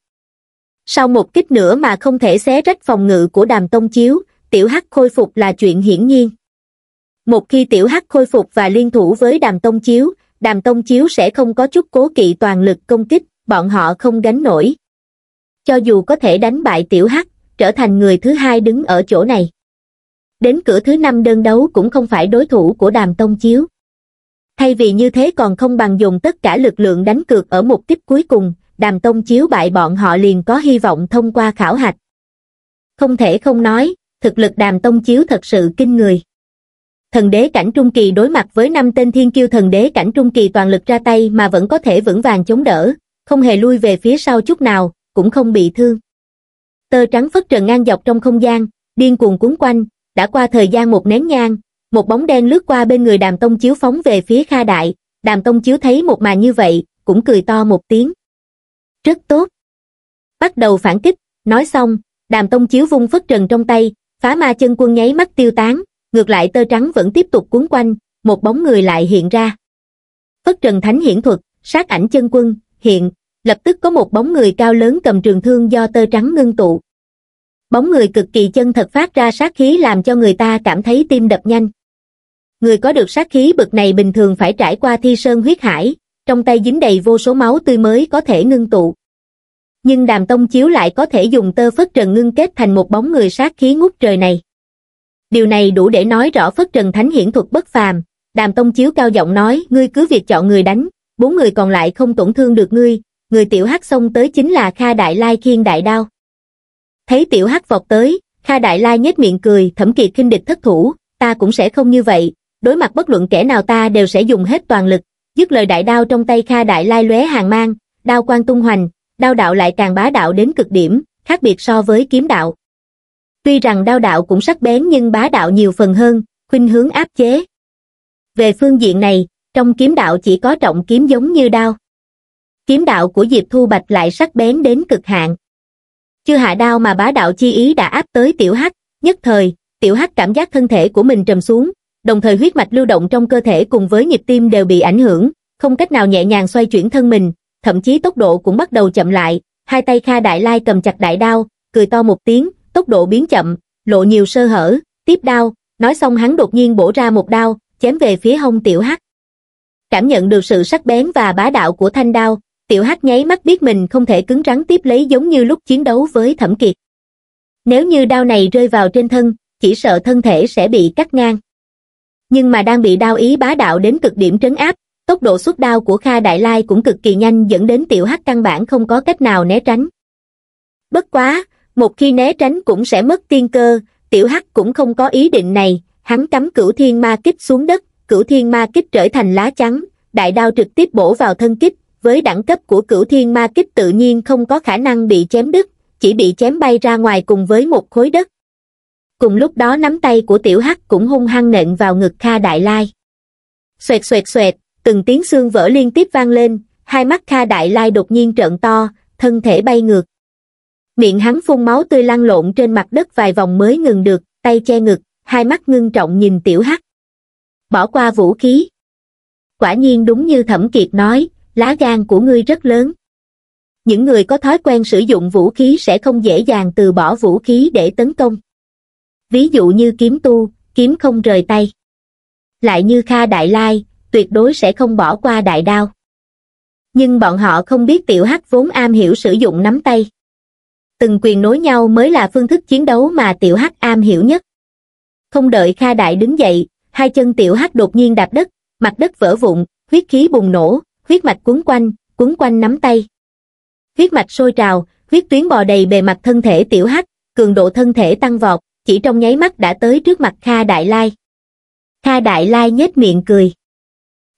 Sau một kích nữa mà không thể xé rách phòng ngự của đàm tông chiếu, tiểu hắc khôi phục là chuyện hiển nhiên. Một khi tiểu hắc khôi phục và liên thủ với đàm tông chiếu, đàm tông chiếu sẽ không có chút cố kỵ toàn lực công kích, bọn họ không đánh nổi. Cho dù có thể đánh bại tiểu hắc, trở thành người thứ hai đứng ở chỗ này. Đến cửa thứ năm đơn đấu cũng không phải đối thủ của đàm tông chiếu. Thay vì như thế còn không bằng dùng tất cả lực lượng đánh cược ở một tiếp cuối cùng, đàm tông chiếu bại bọn họ liền có hy vọng thông qua khảo hạch. Không thể không nói, thực lực đàm tông chiếu thật sự kinh người. Thần đế cảnh trung kỳ đối mặt với năm tên thiên kiêu thần đế cảnh trung kỳ toàn lực ra tay mà vẫn có thể vững vàng chống đỡ, không hề lui về phía sau chút nào, cũng không bị thương. Tơ trắng phất trần ngang dọc trong không gian, điên cuồng cuốn quanh, đã qua thời gian một nén nhang, một bóng đen lướt qua bên người đàm tông chiếu phóng về phía Kha Đại, đàm tông chiếu thấy một màn như vậy, cũng cười to một tiếng. Rất tốt. Bắt đầu phản kích, nói xong, đàm tông chiếu vung phất trần trong tay, phá ma chân quân nháy mắt tiêu tán, ngược lại tơ trắng vẫn tiếp tục cuốn quanh, một bóng người lại hiện ra. Phất trần thánh hiển thuật, sát ảnh chân quân, hiện, lập tức có một bóng người cao lớn cầm trường thương do tơ trắng ngưng tụ. Bóng người cực kỳ chân thật phát ra sát khí làm cho người ta cảm thấy tim đập nhanh người có được sát khí bực này bình thường phải trải qua thi sơn huyết hải, trong tay dính đầy vô số máu tươi mới có thể ngưng tụ. Nhưng đàm tông chiếu lại có thể dùng tơ phất trần ngưng kết thành một bóng người sát khí ngút trời này. Điều này đủ để nói rõ phất trần thánh hiển thuật bất phàm, đàm tông chiếu cao giọng nói ngươi cứ việc chọn người đánh, bốn người còn lại không tổn thương được ngươi, người tiểu hắc xông tới chính là Kha Đại Lai khiên đại đao. Thấy tiểu hắc vọt tới, Kha Đại Lai nhếch miệng cười, Thẩm Kiệt khinh địch thất thủ, ta cũng sẽ không như vậy, đối mặt bất luận kẻ nào ta đều sẽ dùng hết toàn lực, dứt lời đại đao trong tay Kha Đại Lai lóe hàng mang, đao quang tung hoành, đao đạo lại càng bá đạo đến cực điểm, khác biệt so với kiếm đạo. Tuy rằng đao đạo cũng sắc bén nhưng bá đạo nhiều phần hơn, khuynh hướng áp chế. Về phương diện này, trong kiếm đạo chỉ có trọng kiếm giống như đao. Kiếm đạo của Diệp Thu Bạch lại sắc bén đến cực hạn. Chưa hạ đao mà bá đạo chi ý đã áp tới tiểu hắc, nhất thời, tiểu hắc cảm giác thân thể của mình trầm xuống, đồng thời huyết mạch lưu động trong cơ thể cùng với nhịp tim đều bị ảnh hưởng, không cách nào nhẹ nhàng xoay chuyển thân mình, thậm chí tốc độ cũng bắt đầu chậm lại, hai tay Kha Đại Lai cầm chặt đại đao, cười to một tiếng, tốc độ biến chậm, lộ nhiều sơ hở, tiếp đao, nói xong hắn đột nhiên bổ ra một đao, chém về phía hông Tiểu Hắc. Cảm nhận được sự sắc bén và bá đạo của thanh đao, Tiểu Hắc nháy mắt biết mình không thể cứng rắn tiếp lấy giống như lúc chiến đấu với Thẩm Kiệt. Nếu như đao này rơi vào trên thân, chỉ sợ thân thể sẽ bị cắt ngang nhưng mà đang bị đao ý bá đạo đến cực điểm trấn áp, tốc độ xuất đao của Kha Đại Lai cũng cực kỳ nhanh dẫn đến tiểu hắc căn bản không có cách nào né tránh. Bất quá, một khi né tránh cũng sẽ mất tiên cơ, tiểu hắc cũng không có ý định này, hắn cắm cửu thiên ma kích xuống đất, cửu thiên ma kích trở thành lá trắng, đại đao trực tiếp bổ vào thân kích, với đẳng cấp của cửu thiên ma kích tự nhiên không có khả năng bị chém đứt, chỉ bị chém bay ra ngoài cùng với một khối đất cùng lúc đó nắm tay của tiểu hắc cũng hung hăng nện vào ngực Kha Đại Lai. Xoẹt xoẹt xoẹt, từng tiếng xương vỡ liên tiếp vang lên, hai mắt Kha Đại Lai đột nhiên trợn to, thân thể bay ngược. Miệng hắn phun máu tươi lăn lộn trên mặt đất vài vòng mới ngừng được, tay che ngực, hai mắt ngưng trọng nhìn tiểu hắc. Bỏ qua vũ khí. Quả nhiên đúng như Thẩm Kiệt nói, lá gan của ngươi rất lớn. Những người có thói quen sử dụng vũ khí sẽ không dễ dàng từ bỏ vũ khí để tấn công ví dụ như kiếm tu, kiếm không rời tay. Lại như Kha Đại Lai, tuyệt đối sẽ không bỏ qua đại đao. Nhưng bọn họ không biết tiểu hắc vốn am hiểu sử dụng nắm tay. Từng quyền nối nhau mới là phương thức chiến đấu mà tiểu hắc am hiểu nhất. Không đợi Kha Đại đứng dậy, hai chân tiểu hắc đột nhiên đạp đất, mặt đất vỡ vụn, huyết khí bùng nổ, huyết mạch cuốn quanh, cuốn quanh nắm tay. Huyết mạch sôi trào, huyết tuyến bò đầy bề mặt thân thể tiểu hắc, cường độ thân thể tăng vọt, chỉ trong nháy mắt đã tới trước mặt Kha Đại Lai. Kha Đại Lai nhếch miệng cười.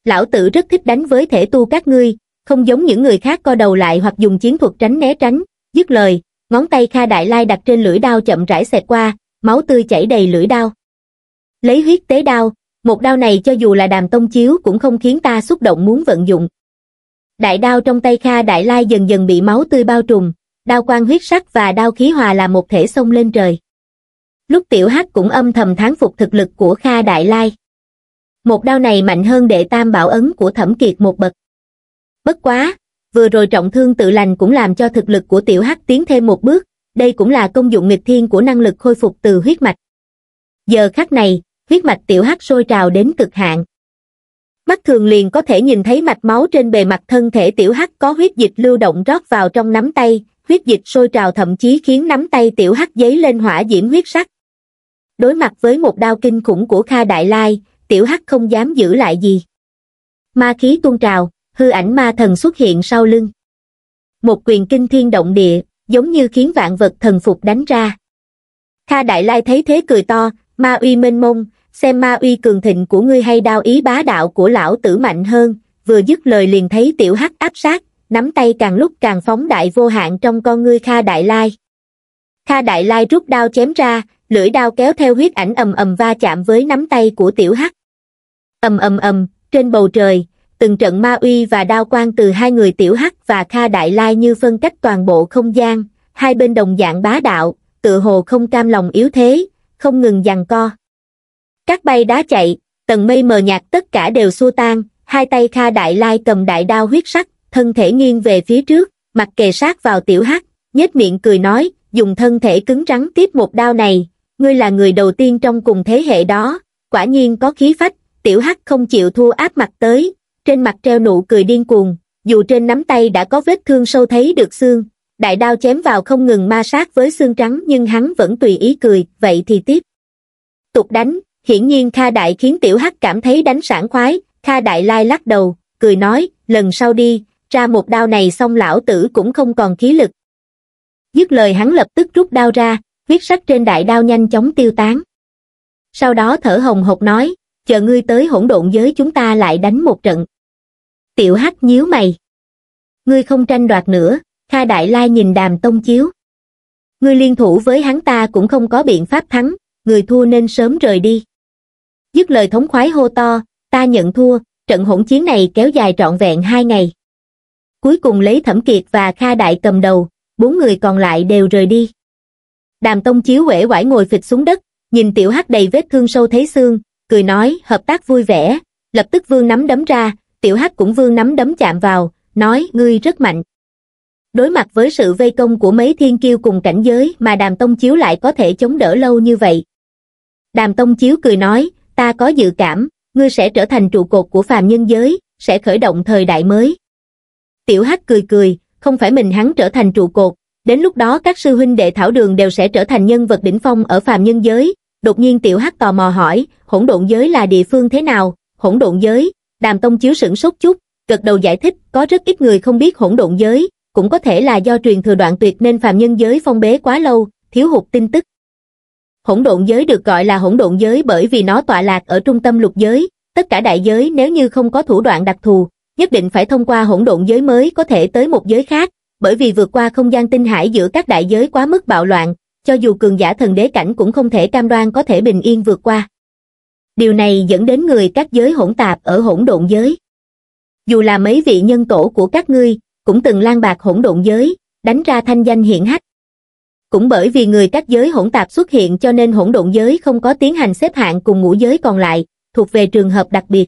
Lão tử rất thích đánh với thể tu các ngươi, không giống những người khác co đầu lại hoặc dùng chiến thuật tránh né tránh, dứt lời, ngón tay Kha Đại Lai đặt trên lưỡi đao chậm rãi xẹt qua, máu tươi chảy đầy lưỡi đao. Lấy huyết tế đao, một đao này cho dù là đàm tông chiếu cũng không khiến ta xúc động muốn vận dụng. Đại đao trong tay Kha Đại Lai dần dần bị máu tươi bao trùm, đao quang huyết sắc và đao khí hòa là một thể sông lên trời lúc tiểu hắc cũng âm thầm thán phục thực lực của kha đại lai một đao này mạnh hơn đệ tam bảo ấn của thẩm kiệt một bậc bất quá vừa rồi trọng thương tự lành cũng làm cho thực lực của tiểu hắc tiến thêm một bước đây cũng là công dụng nghịch thiên của năng lực khôi phục từ huyết mạch giờ khắc này huyết mạch tiểu hắc sôi trào đến cực hạn mắt thường liền có thể nhìn thấy mạch máu trên bề mặt thân thể tiểu hắc có huyết dịch lưu động rót vào trong nắm tay huyết dịch sôi trào thậm chí khiến nắm tay tiểu hắc giấy lên hỏa diễm huyết sắc đối mặt với một đao kinh khủng của Kha Đại Lai, tiểu hắc không dám giữ lại gì. Ma khí tuôn trào, hư ảnh ma thần xuất hiện sau lưng. Một quyền kinh thiên động địa, giống như khiến vạn vật thần phục đánh ra. Kha Đại Lai thấy thế cười to, ma uy mênh mông, xem ma uy cường thịnh của ngươi hay đao ý bá đạo của lão tử mạnh hơn, vừa dứt lời liền thấy tiểu hắc áp sát, nắm tay càng lúc càng phóng đại vô hạn trong con ngươi Kha Đại Lai. Kha Đại Lai rút đao chém ra, lưỡi đao kéo theo huyết ảnh ầm ầm va chạm với nắm tay của tiểu hắc ầm ầm ầm trên bầu trời từng trận ma uy và đao quang từ hai người tiểu hắc và kha đại lai như phân cách toàn bộ không gian hai bên đồng dạng bá đạo tựa hồ không cam lòng yếu thế không ngừng giằng co các bay đá chạy tầng mây mờ nhạt tất cả đều xua tan hai tay kha đại lai cầm đại đao huyết sắc thân thể nghiêng về phía trước mặt kề sát vào tiểu hắc nhếch miệng cười nói dùng thân thể cứng rắn tiếp một đao này ngươi là người đầu tiên trong cùng thế hệ đó, quả nhiên có khí phách, tiểu hắc không chịu thua áp mặt tới, trên mặt treo nụ cười điên cuồng, dù trên nắm tay đã có vết thương sâu thấy được xương, đại đao chém vào không ngừng ma sát với xương trắng nhưng hắn vẫn tùy ý cười, vậy thì tiếp. Tục đánh, hiển nhiên Kha Đại khiến tiểu hắc cảm thấy đánh sảng khoái, Kha Đại lai lắc đầu, cười nói, lần sau đi, ra một đao này xong lão tử cũng không còn khí lực. Dứt lời hắn lập tức rút đao ra, huyết sắc trên đại đao nhanh chóng tiêu tán. Sau đó thở hồng hộc nói, chờ ngươi tới hỗn độn giới chúng ta lại đánh một trận. Tiểu hắc nhíu mày. Ngươi không tranh đoạt nữa, Kha Đại Lai nhìn đàm tông chiếu. Ngươi liên thủ với hắn ta cũng không có biện pháp thắng, người thua nên sớm rời đi. Dứt lời thống khoái hô to, ta nhận thua, trận hỗn chiến này kéo dài trọn vẹn hai ngày. Cuối cùng lấy Thẩm Kiệt và Kha Đại cầm đầu, bốn người còn lại đều rời đi. Đàm Tông Chiếu uể quải ngồi phịch xuống đất, nhìn tiểu hắc đầy vết thương sâu thấy xương, cười nói, hợp tác vui vẻ, lập tức vương nắm đấm ra, tiểu hắc cũng vương nắm đấm chạm vào, nói, ngươi rất mạnh. Đối mặt với sự vây công của mấy thiên kiêu cùng cảnh giới mà Đàm Tông Chiếu lại có thể chống đỡ lâu như vậy. Đàm Tông Chiếu cười nói, ta có dự cảm, ngươi sẽ trở thành trụ cột của phàm nhân giới, sẽ khởi động thời đại mới. Tiểu Hắc cười cười, không phải mình hắn trở thành trụ cột, Đến lúc đó các sư huynh đệ Thảo Đường đều sẽ trở thành nhân vật đỉnh phong ở phàm nhân giới. Đột nhiên Tiểu Hắc tò mò hỏi, hỗn độn giới là địa phương thế nào? Hỗn độn giới, Đàm Tông Chiếu sửng sốt chút, gật đầu giải thích, có rất ít người không biết hỗn độn giới, cũng có thể là do truyền thừa đoạn tuyệt nên phàm nhân giới phong bế quá lâu, thiếu hụt tin tức. Hỗn độn giới được gọi là hỗn độn giới bởi vì nó tọa lạc ở trung tâm lục giới, tất cả đại giới nếu như không có thủ đoạn đặc thù, nhất định phải thông qua hỗn độn giới mới có thể tới một giới khác, bởi vì vượt qua không gian tinh hải giữa các đại giới quá mức bạo loạn, cho dù cường giả thần đế cảnh cũng không thể cam đoan có thể bình yên vượt qua. Điều này dẫn đến người các giới hỗn tạp ở hỗn độn giới. Dù là mấy vị nhân tổ của các ngươi, cũng từng lan bạc hỗn độn giới, đánh ra thanh danh hiện hách. Cũng bởi vì người các giới hỗn tạp xuất hiện cho nên hỗn độn giới không có tiến hành xếp hạng cùng ngũ giới còn lại, thuộc về trường hợp đặc biệt.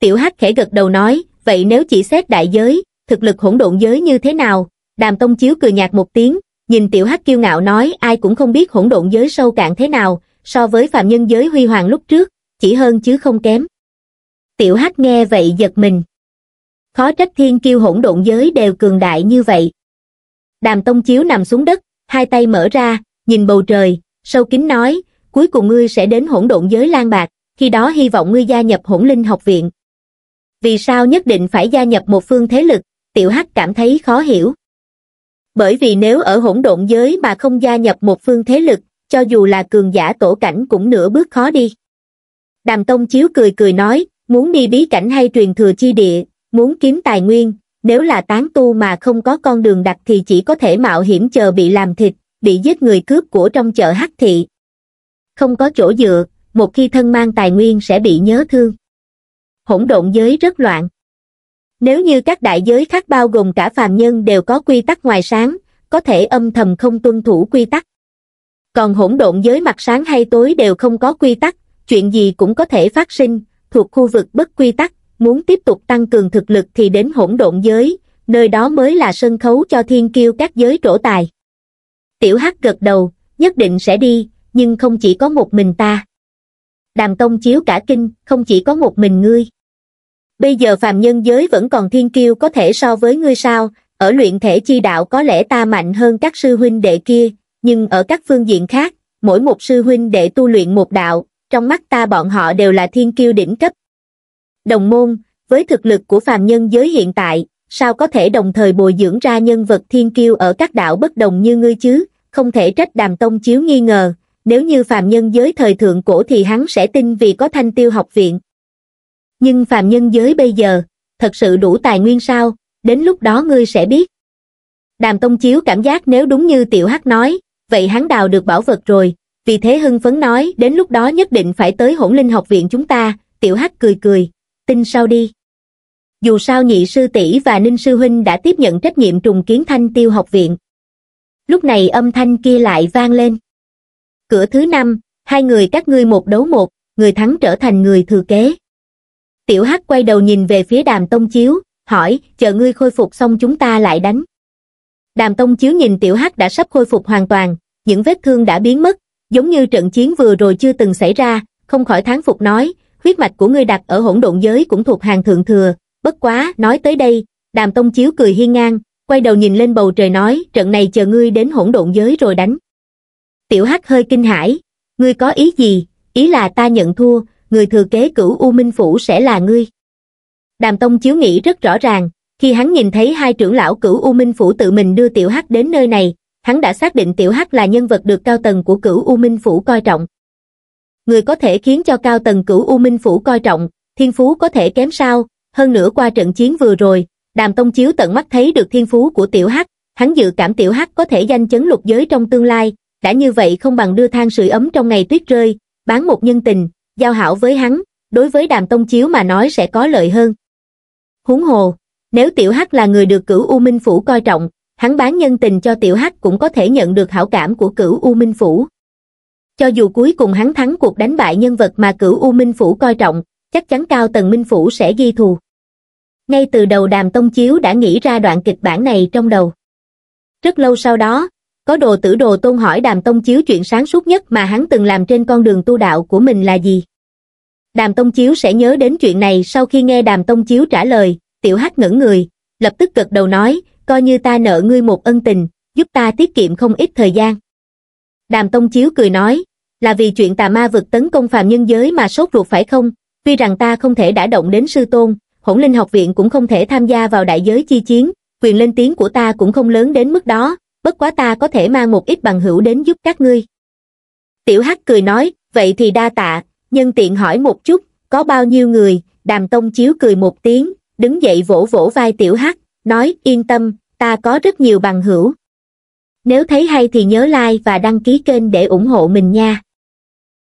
Tiểu Hắc khẽ gật đầu nói, vậy nếu chỉ xét đại giới, thực lực hỗn độn giới như thế nào, đàm tông chiếu cười nhạt một tiếng, nhìn tiểu hắc kiêu ngạo nói ai cũng không biết hỗn độn giới sâu cạn thế nào, so với phạm nhân giới huy hoàng lúc trước, chỉ hơn chứ không kém. Tiểu hắc nghe vậy giật mình. Khó trách thiên kiêu hỗn độn giới đều cường đại như vậy. Đàm tông chiếu nằm xuống đất, hai tay mở ra, nhìn bầu trời, sâu kín nói, cuối cùng ngươi sẽ đến hỗn độn giới lan bạc, khi đó hy vọng ngươi gia nhập hỗn linh học viện. Vì sao nhất định phải gia nhập một phương thế lực, tiểu hắc cảm thấy khó hiểu. Bởi vì nếu ở hỗn độn giới mà không gia nhập một phương thế lực, cho dù là cường giả tổ cảnh cũng nửa bước khó đi. Đàm Tông Chiếu cười cười nói, muốn đi bí cảnh hay truyền thừa chi địa, muốn kiếm tài nguyên, nếu là tán tu mà không có con đường đặt thì chỉ có thể mạo hiểm chờ bị làm thịt, bị giết người cướp của trong chợ hắc thị. Không có chỗ dựa, một khi thân mang tài nguyên sẽ bị nhớ thương. Hỗn độn giới rất loạn nếu như các đại giới khác bao gồm cả phàm nhân đều có quy tắc ngoài sáng có thể âm thầm không tuân thủ quy tắc còn hỗn độn giới mặt sáng hay tối đều không có quy tắc chuyện gì cũng có thể phát sinh thuộc khu vực bất quy tắc muốn tiếp tục tăng cường thực lực thì đến hỗn độn giới nơi đó mới là sân khấu cho thiên kiêu các giới trổ tài tiểu hắc gật đầu nhất định sẽ đi nhưng không chỉ có một mình ta đàm tông chiếu cả kinh không chỉ có một mình ngươi bây giờ phàm nhân giới vẫn còn thiên kiêu có thể so với ngươi sao, ở luyện thể chi đạo có lẽ ta mạnh hơn các sư huynh đệ kia, nhưng ở các phương diện khác, mỗi một sư huynh đệ tu luyện một đạo, trong mắt ta bọn họ đều là thiên kiêu đỉnh cấp. Đồng môn, với thực lực của phàm nhân giới hiện tại, sao có thể đồng thời bồi dưỡng ra nhân vật thiên kiêu ở các đạo bất đồng như ngươi chứ, không thể trách đàm tông chiếu nghi ngờ, nếu như phàm nhân giới thời thượng cổ thì hắn sẽ tin vì có thanh tiêu học viện, nhưng phàm nhân giới bây giờ, thật sự đủ tài nguyên sao, đến lúc đó ngươi sẽ biết. Đàm Tông Chiếu cảm giác nếu đúng như Tiểu Hắc nói, vậy hắn đào được bảo vật rồi, vì thế hưng phấn nói đến lúc đó nhất định phải tới hỗn linh học viện chúng ta, Tiểu Hắc cười cười, tin sao đi. Dù sao nhị sư tỷ và ninh sư huynh đã tiếp nhận trách nhiệm trùng kiến thanh tiêu học viện. Lúc này âm thanh kia lại vang lên. Cửa thứ năm, hai người các ngươi một đấu một, người thắng trở thành người thừa kế tiểu hắc quay đầu nhìn về phía đàm tông chiếu hỏi chờ ngươi khôi phục xong chúng ta lại đánh đàm tông chiếu nhìn tiểu hắc đã sắp khôi phục hoàn toàn những vết thương đã biến mất giống như trận chiến vừa rồi chưa từng xảy ra không khỏi thán phục nói huyết mạch của ngươi đặt ở hỗn độn giới cũng thuộc hàng thượng thừa bất quá nói tới đây đàm tông chiếu cười hiên ngang quay đầu nhìn lên bầu trời nói trận này chờ ngươi đến hỗn độn giới rồi đánh tiểu hắc hơi kinh hãi ngươi có ý gì ý là ta nhận thua người thừa kế cửu U Minh Phủ sẽ là ngươi. Đàm Tông Chiếu nghĩ rất rõ ràng, khi hắn nhìn thấy hai trưởng lão cửu U Minh Phủ tự mình đưa Tiểu Hắc đến nơi này, hắn đã xác định Tiểu Hắc là nhân vật được cao tầng của cửu U Minh Phủ coi trọng. Người có thể khiến cho cao tầng cửu U Minh Phủ coi trọng, thiên phú có thể kém sao, hơn nữa qua trận chiến vừa rồi, Đàm Tông Chiếu tận mắt thấy được thiên phú của Tiểu Hắc, hắn dự cảm Tiểu Hắc có thể danh chấn lục giới trong tương lai, đã như vậy không bằng đưa than sưởi ấm trong ngày tuyết rơi, bán một nhân tình, giao hảo với hắn, đối với đàm tông chiếu mà nói sẽ có lợi hơn. Húng hồ, nếu tiểu hắc là người được cửu U Minh Phủ coi trọng, hắn bán nhân tình cho tiểu hắc cũng có thể nhận được hảo cảm của cửu U Minh Phủ. Cho dù cuối cùng hắn thắng cuộc đánh bại nhân vật mà cửu U Minh Phủ coi trọng, chắc chắn cao tầng Minh Phủ sẽ ghi thù. Ngay từ đầu đàm tông chiếu đã nghĩ ra đoạn kịch bản này trong đầu. Rất lâu sau đó, có đồ tử đồ tôn hỏi đàm tông chiếu chuyện sáng suốt nhất mà hắn từng làm trên con đường tu đạo của mình là gì. Đàm tông chiếu sẽ nhớ đến chuyện này sau khi nghe đàm tông chiếu trả lời, tiểu hắc ngẩn người, lập tức gật đầu nói, coi như ta nợ ngươi một ân tình, giúp ta tiết kiệm không ít thời gian. Đàm tông chiếu cười nói, là vì chuyện tà ma vực tấn công phàm nhân giới mà sốt ruột phải không, tuy rằng ta không thể đã động đến sư tôn, hỗn linh học viện cũng không thể tham gia vào đại giới chi chiến, quyền lên tiếng của ta cũng không lớn đến mức đó, bất quá ta có thể mang một ít bằng hữu đến giúp các ngươi. Tiểu Hắc cười nói, vậy thì đa tạ, nhân tiện hỏi một chút, có bao nhiêu người, đàm tông chiếu cười một tiếng, đứng dậy vỗ vỗ vai Tiểu Hắc, nói yên tâm, ta có rất nhiều bằng hữu. Nếu thấy hay thì nhớ like và đăng ký kênh để ủng hộ mình nha.